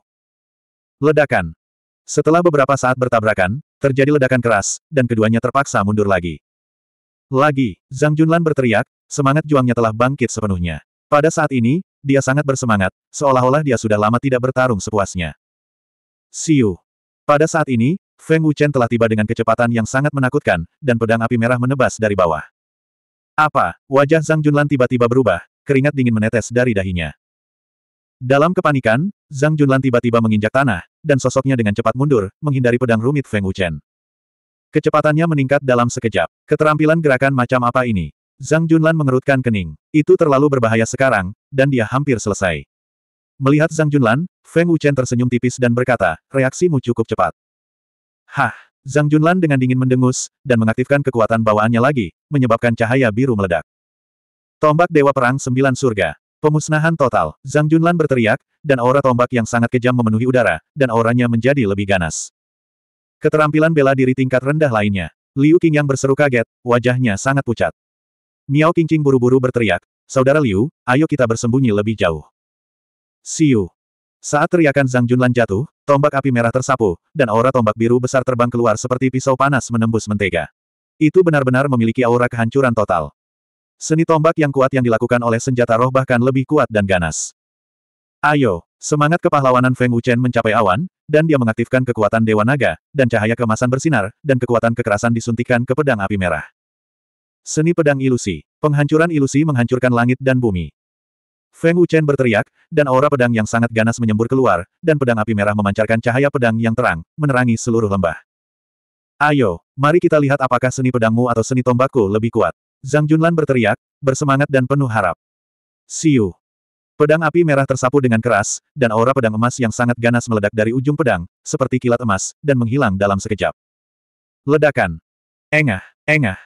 Ledakan. Setelah beberapa saat bertabrakan, terjadi ledakan keras, dan keduanya terpaksa mundur lagi. Lagi, Zhang Junlan berteriak, semangat juangnya telah bangkit sepenuhnya. Pada saat ini, dia sangat bersemangat, seolah-olah dia sudah lama tidak bertarung sepuasnya. Siu. Pada saat ini, Feng Wuchen telah tiba dengan kecepatan yang sangat menakutkan, dan pedang api merah menebas dari bawah. Apa? Wajah Zhang Junlan tiba-tiba berubah, keringat dingin menetes dari dahinya. Dalam kepanikan, Zhang Junlan tiba-tiba menginjak tanah, dan sosoknya dengan cepat mundur, menghindari pedang rumit Feng Wuchen. Kecepatannya meningkat dalam sekejap. Keterampilan gerakan macam apa ini? Zhang Junlan mengerutkan kening. Itu terlalu berbahaya sekarang, dan dia hampir selesai. Melihat Zhang Junlan, Feng Wuchen tersenyum tipis dan berkata, reaksimu cukup cepat. Hah! Zhang Junlan dengan dingin mendengus, dan mengaktifkan kekuatan bawaannya lagi, menyebabkan cahaya biru meledak. Tombak Dewa Perang Sembilan Surga. Pemusnahan total. Zhang Junlan berteriak, dan aura tombak yang sangat kejam memenuhi udara, dan auranya menjadi lebih ganas. Keterampilan bela diri tingkat rendah lainnya. Liu yang berseru kaget, wajahnya sangat pucat. Miao Qingqing buru-buru berteriak, Saudara Liu, ayo kita bersembunyi lebih jauh. Siu, saat teriakan Zhang Junlan jatuh, tombak api merah tersapu, dan aura tombak biru besar terbang keluar seperti pisau panas menembus mentega. Itu benar-benar memiliki aura kehancuran total. Seni tombak yang kuat yang dilakukan oleh senjata roh bahkan lebih kuat dan ganas. Ayo, semangat kepahlawanan Feng Wuchen mencapai awan, dan dia mengaktifkan kekuatan Dewa Naga, dan cahaya kemasan bersinar, dan kekuatan kekerasan disuntikan ke pedang api merah. Seni pedang ilusi. Penghancuran ilusi menghancurkan langit dan bumi. Feng Wuchen berteriak, dan aura pedang yang sangat ganas menyembur keluar, dan pedang api merah memancarkan cahaya pedang yang terang, menerangi seluruh lembah. Ayo, mari kita lihat apakah seni pedangmu atau seni tombakku lebih kuat. Zhang Junlan berteriak, bersemangat dan penuh harap. Siu. Pedang api merah tersapu dengan keras, dan aura pedang emas yang sangat ganas meledak dari ujung pedang, seperti kilat emas, dan menghilang dalam sekejap. Ledakan. Engah, engah.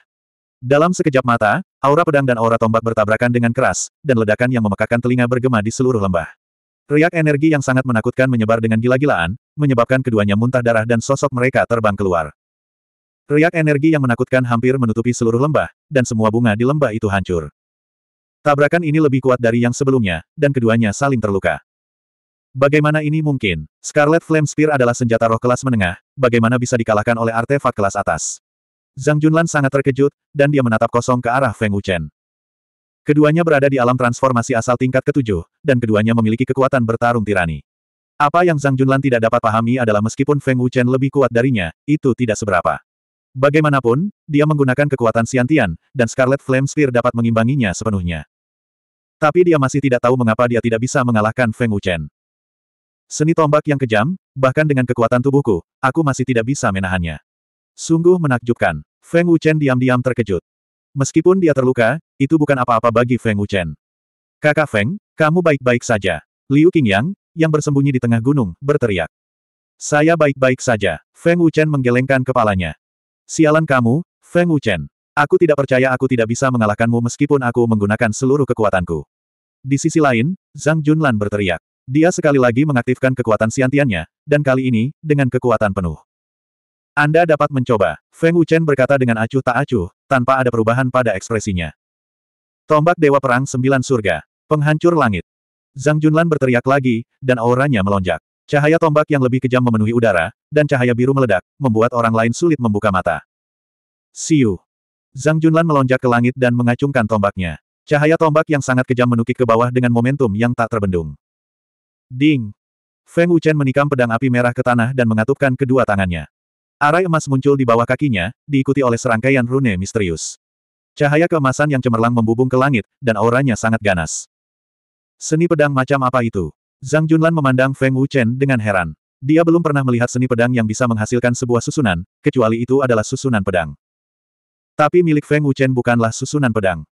Dalam sekejap mata, aura pedang dan aura tombak bertabrakan dengan keras, dan ledakan yang memekakkan telinga bergema di seluruh lembah. Riak energi yang sangat menakutkan menyebar dengan gila-gilaan, menyebabkan keduanya muntah darah dan sosok mereka terbang keluar. Riak energi yang menakutkan hampir menutupi seluruh lembah, dan semua bunga di lembah itu hancur. Tabrakan ini lebih kuat dari yang sebelumnya, dan keduanya saling terluka. Bagaimana ini mungkin? Scarlet Flame Spear adalah senjata roh kelas menengah, bagaimana bisa dikalahkan oleh artefak kelas atas? Zhang Junlan sangat terkejut, dan dia menatap kosong ke arah Feng Wuchen. Keduanya berada di alam transformasi asal tingkat ketujuh, dan keduanya memiliki kekuatan bertarung tirani. Apa yang Zhang Junlan tidak dapat pahami adalah meskipun Feng Wuchen lebih kuat darinya, itu tidak seberapa. Bagaimanapun, dia menggunakan kekuatan siantian dan Scarlet Flame Spear dapat mengimbanginya sepenuhnya. Tapi dia masih tidak tahu mengapa dia tidak bisa mengalahkan Feng Wuchen. Seni tombak yang kejam, bahkan dengan kekuatan tubuhku, aku masih tidak bisa menahannya. Sungguh menakjubkan. Feng Wuchen diam-diam terkejut. Meskipun dia terluka, itu bukan apa-apa bagi Feng Wuchen. Kakak Feng, kamu baik-baik saja. Liu Qingyang, yang bersembunyi di tengah gunung, berteriak. Saya baik-baik saja. Feng Wuchen menggelengkan kepalanya. Sialan kamu, Feng Wuchen. Aku tidak percaya aku tidak bisa mengalahkanmu meskipun aku menggunakan seluruh kekuatanku. Di sisi lain, Zhang Junlan berteriak. Dia sekali lagi mengaktifkan kekuatan siantiannya, dan kali ini, dengan kekuatan penuh. Anda dapat mencoba, Feng Wuchen berkata dengan acuh tak acuh, tanpa ada perubahan pada ekspresinya. Tombak Dewa Perang Sembilan Surga, Penghancur Langit. Zhang Junlan berteriak lagi, dan auranya melonjak. Cahaya tombak yang lebih kejam memenuhi udara, dan cahaya biru meledak, membuat orang lain sulit membuka mata. Siu. Zhang Junlan melonjak ke langit dan mengacungkan tombaknya. Cahaya tombak yang sangat kejam menukik ke bawah dengan momentum yang tak terbendung. Ding. Feng Wuchen menikam pedang api merah ke tanah dan mengatupkan kedua tangannya. Arai emas muncul di bawah kakinya, diikuti oleh serangkaian rune misterius. Cahaya keemasan yang cemerlang membubung ke langit, dan auranya sangat ganas. Seni pedang macam apa itu? Zhang Junlan memandang Feng Wuchen dengan heran. Dia belum pernah melihat seni pedang yang bisa menghasilkan sebuah susunan, kecuali itu adalah susunan pedang. Tapi milik Feng Wuchen bukanlah susunan pedang.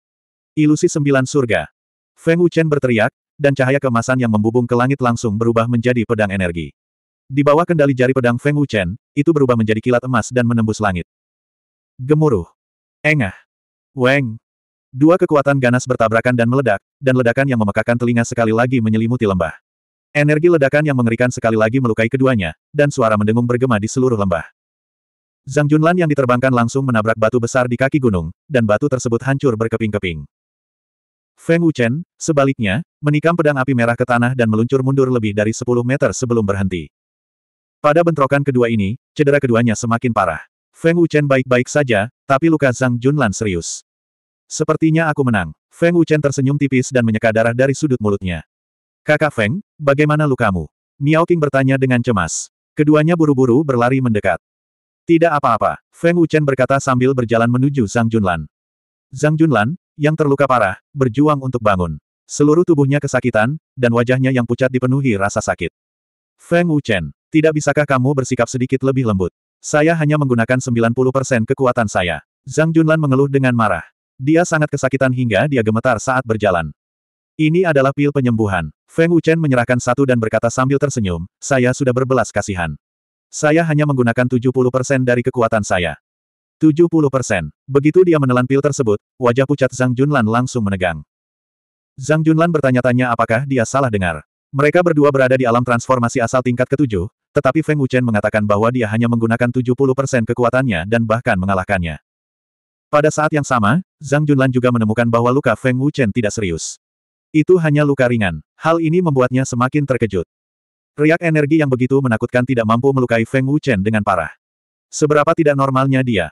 Ilusi sembilan surga. Feng Wuchen berteriak, dan cahaya kemasan yang membubung ke langit langsung berubah menjadi pedang energi. Di bawah kendali jari pedang Feng Wuchen, itu berubah menjadi kilat emas dan menembus langit. Gemuruh. Engah. Weng. Dua kekuatan ganas bertabrakan dan meledak, dan ledakan yang memekakan telinga sekali lagi menyelimuti lembah. Energi ledakan yang mengerikan sekali lagi melukai keduanya, dan suara mendengung bergema di seluruh lembah. Zhang Junlan yang diterbangkan langsung menabrak batu besar di kaki gunung, dan batu tersebut hancur berkeping-keping. Feng Wuchen, sebaliknya, menikam pedang api merah ke tanah dan meluncur mundur lebih dari 10 meter sebelum berhenti. Pada bentrokan kedua ini, cedera keduanya semakin parah. Feng Wuchen baik-baik saja, tapi luka Zhang Junlan serius. Sepertinya aku menang. Feng Wuchen tersenyum tipis dan menyeka darah dari sudut mulutnya. Kakak Feng, bagaimana lukamu? Miao Qing bertanya dengan cemas. Keduanya buru-buru berlari mendekat. Tidak apa-apa, Feng Wuchen berkata sambil berjalan menuju Zhang Junlan. Zhang Junlan, yang terluka parah, berjuang untuk bangun. Seluruh tubuhnya kesakitan, dan wajahnya yang pucat dipenuhi rasa sakit. Feng Wuchen, tidak bisakah kamu bersikap sedikit lebih lembut? Saya hanya menggunakan 90% kekuatan saya. Zhang Junlan mengeluh dengan marah. Dia sangat kesakitan hingga dia gemetar saat berjalan. Ini adalah pil penyembuhan. Feng Wuchen menyerahkan satu dan berkata sambil tersenyum, saya sudah berbelas kasihan. Saya hanya menggunakan 70% dari kekuatan saya. 70%. Begitu dia menelan pil tersebut, wajah pucat Zhang Junlan langsung menegang. Zhang Junlan bertanya-tanya apakah dia salah dengar. Mereka berdua berada di alam transformasi asal tingkat ketujuh, tetapi Feng Wuchen mengatakan bahwa dia hanya menggunakan 70% kekuatannya dan bahkan mengalahkannya. Pada saat yang sama, Zhang Junlan juga menemukan bahwa luka Feng Wuchen tidak serius. Itu hanya luka ringan. Hal ini membuatnya semakin terkejut. Riak energi yang begitu menakutkan tidak mampu melukai Feng Wuchen dengan parah. Seberapa tidak normalnya dia.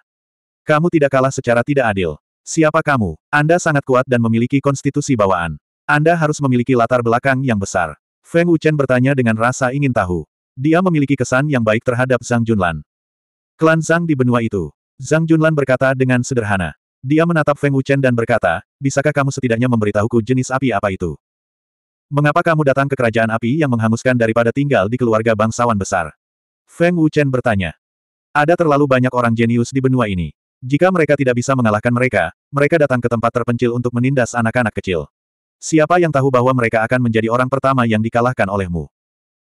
Kamu tidak kalah secara tidak adil. Siapa kamu? Anda sangat kuat dan memiliki konstitusi bawaan. Anda harus memiliki latar belakang yang besar. Feng Wuchen bertanya dengan rasa ingin tahu. Dia memiliki kesan yang baik terhadap Zhang Junlan. Klan Zhang di benua itu. Zhang Junlan berkata dengan sederhana. Dia menatap Feng Wuchen dan berkata, bisakah kamu setidaknya memberitahuku jenis api apa itu? Mengapa kamu datang ke kerajaan api yang menghanguskan daripada tinggal di keluarga bangsawan besar? Feng Wuchen bertanya. Ada terlalu banyak orang jenius di benua ini. Jika mereka tidak bisa mengalahkan mereka, mereka datang ke tempat terpencil untuk menindas anak-anak kecil. Siapa yang tahu bahwa mereka akan menjadi orang pertama yang dikalahkan olehmu?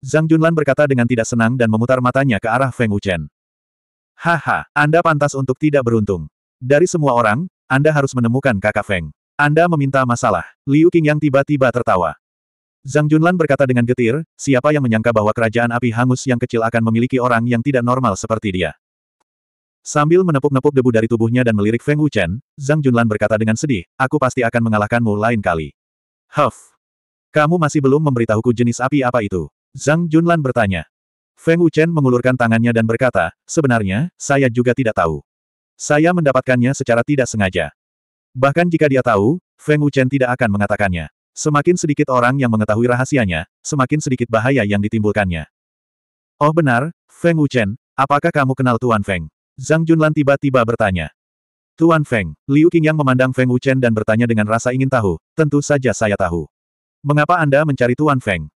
Zhang Junlan berkata dengan tidak senang dan memutar matanya ke arah Feng Wuchen. Haha, Anda pantas untuk tidak beruntung. Dari semua orang, Anda harus menemukan kakak Feng. Anda meminta masalah. Liu yang tiba-tiba tertawa. Zhang Junlan berkata dengan getir, siapa yang menyangka bahwa kerajaan api hangus yang kecil akan memiliki orang yang tidak normal seperti dia. Sambil menepuk-nepuk debu dari tubuhnya dan melirik Feng Wuchen, Zhang Junlan berkata dengan sedih, aku pasti akan mengalahkanmu lain kali. Huff. Kamu masih belum memberitahuku jenis api apa itu? Zhang Junlan bertanya. Feng Wuchen mengulurkan tangannya dan berkata, sebenarnya, saya juga tidak tahu. Saya mendapatkannya secara tidak sengaja. Bahkan jika dia tahu, Feng Wuchen tidak akan mengatakannya. Semakin sedikit orang yang mengetahui rahasianya, semakin sedikit bahaya yang ditimbulkannya. Oh benar, Feng Wuchen, apakah kamu kenal Tuan Feng? Zhang Junlan tiba-tiba bertanya. Tuan Feng, Liu Qingyang memandang Feng Wuchen dan bertanya dengan rasa ingin tahu, tentu saja saya tahu. Mengapa Anda mencari Tuan Feng?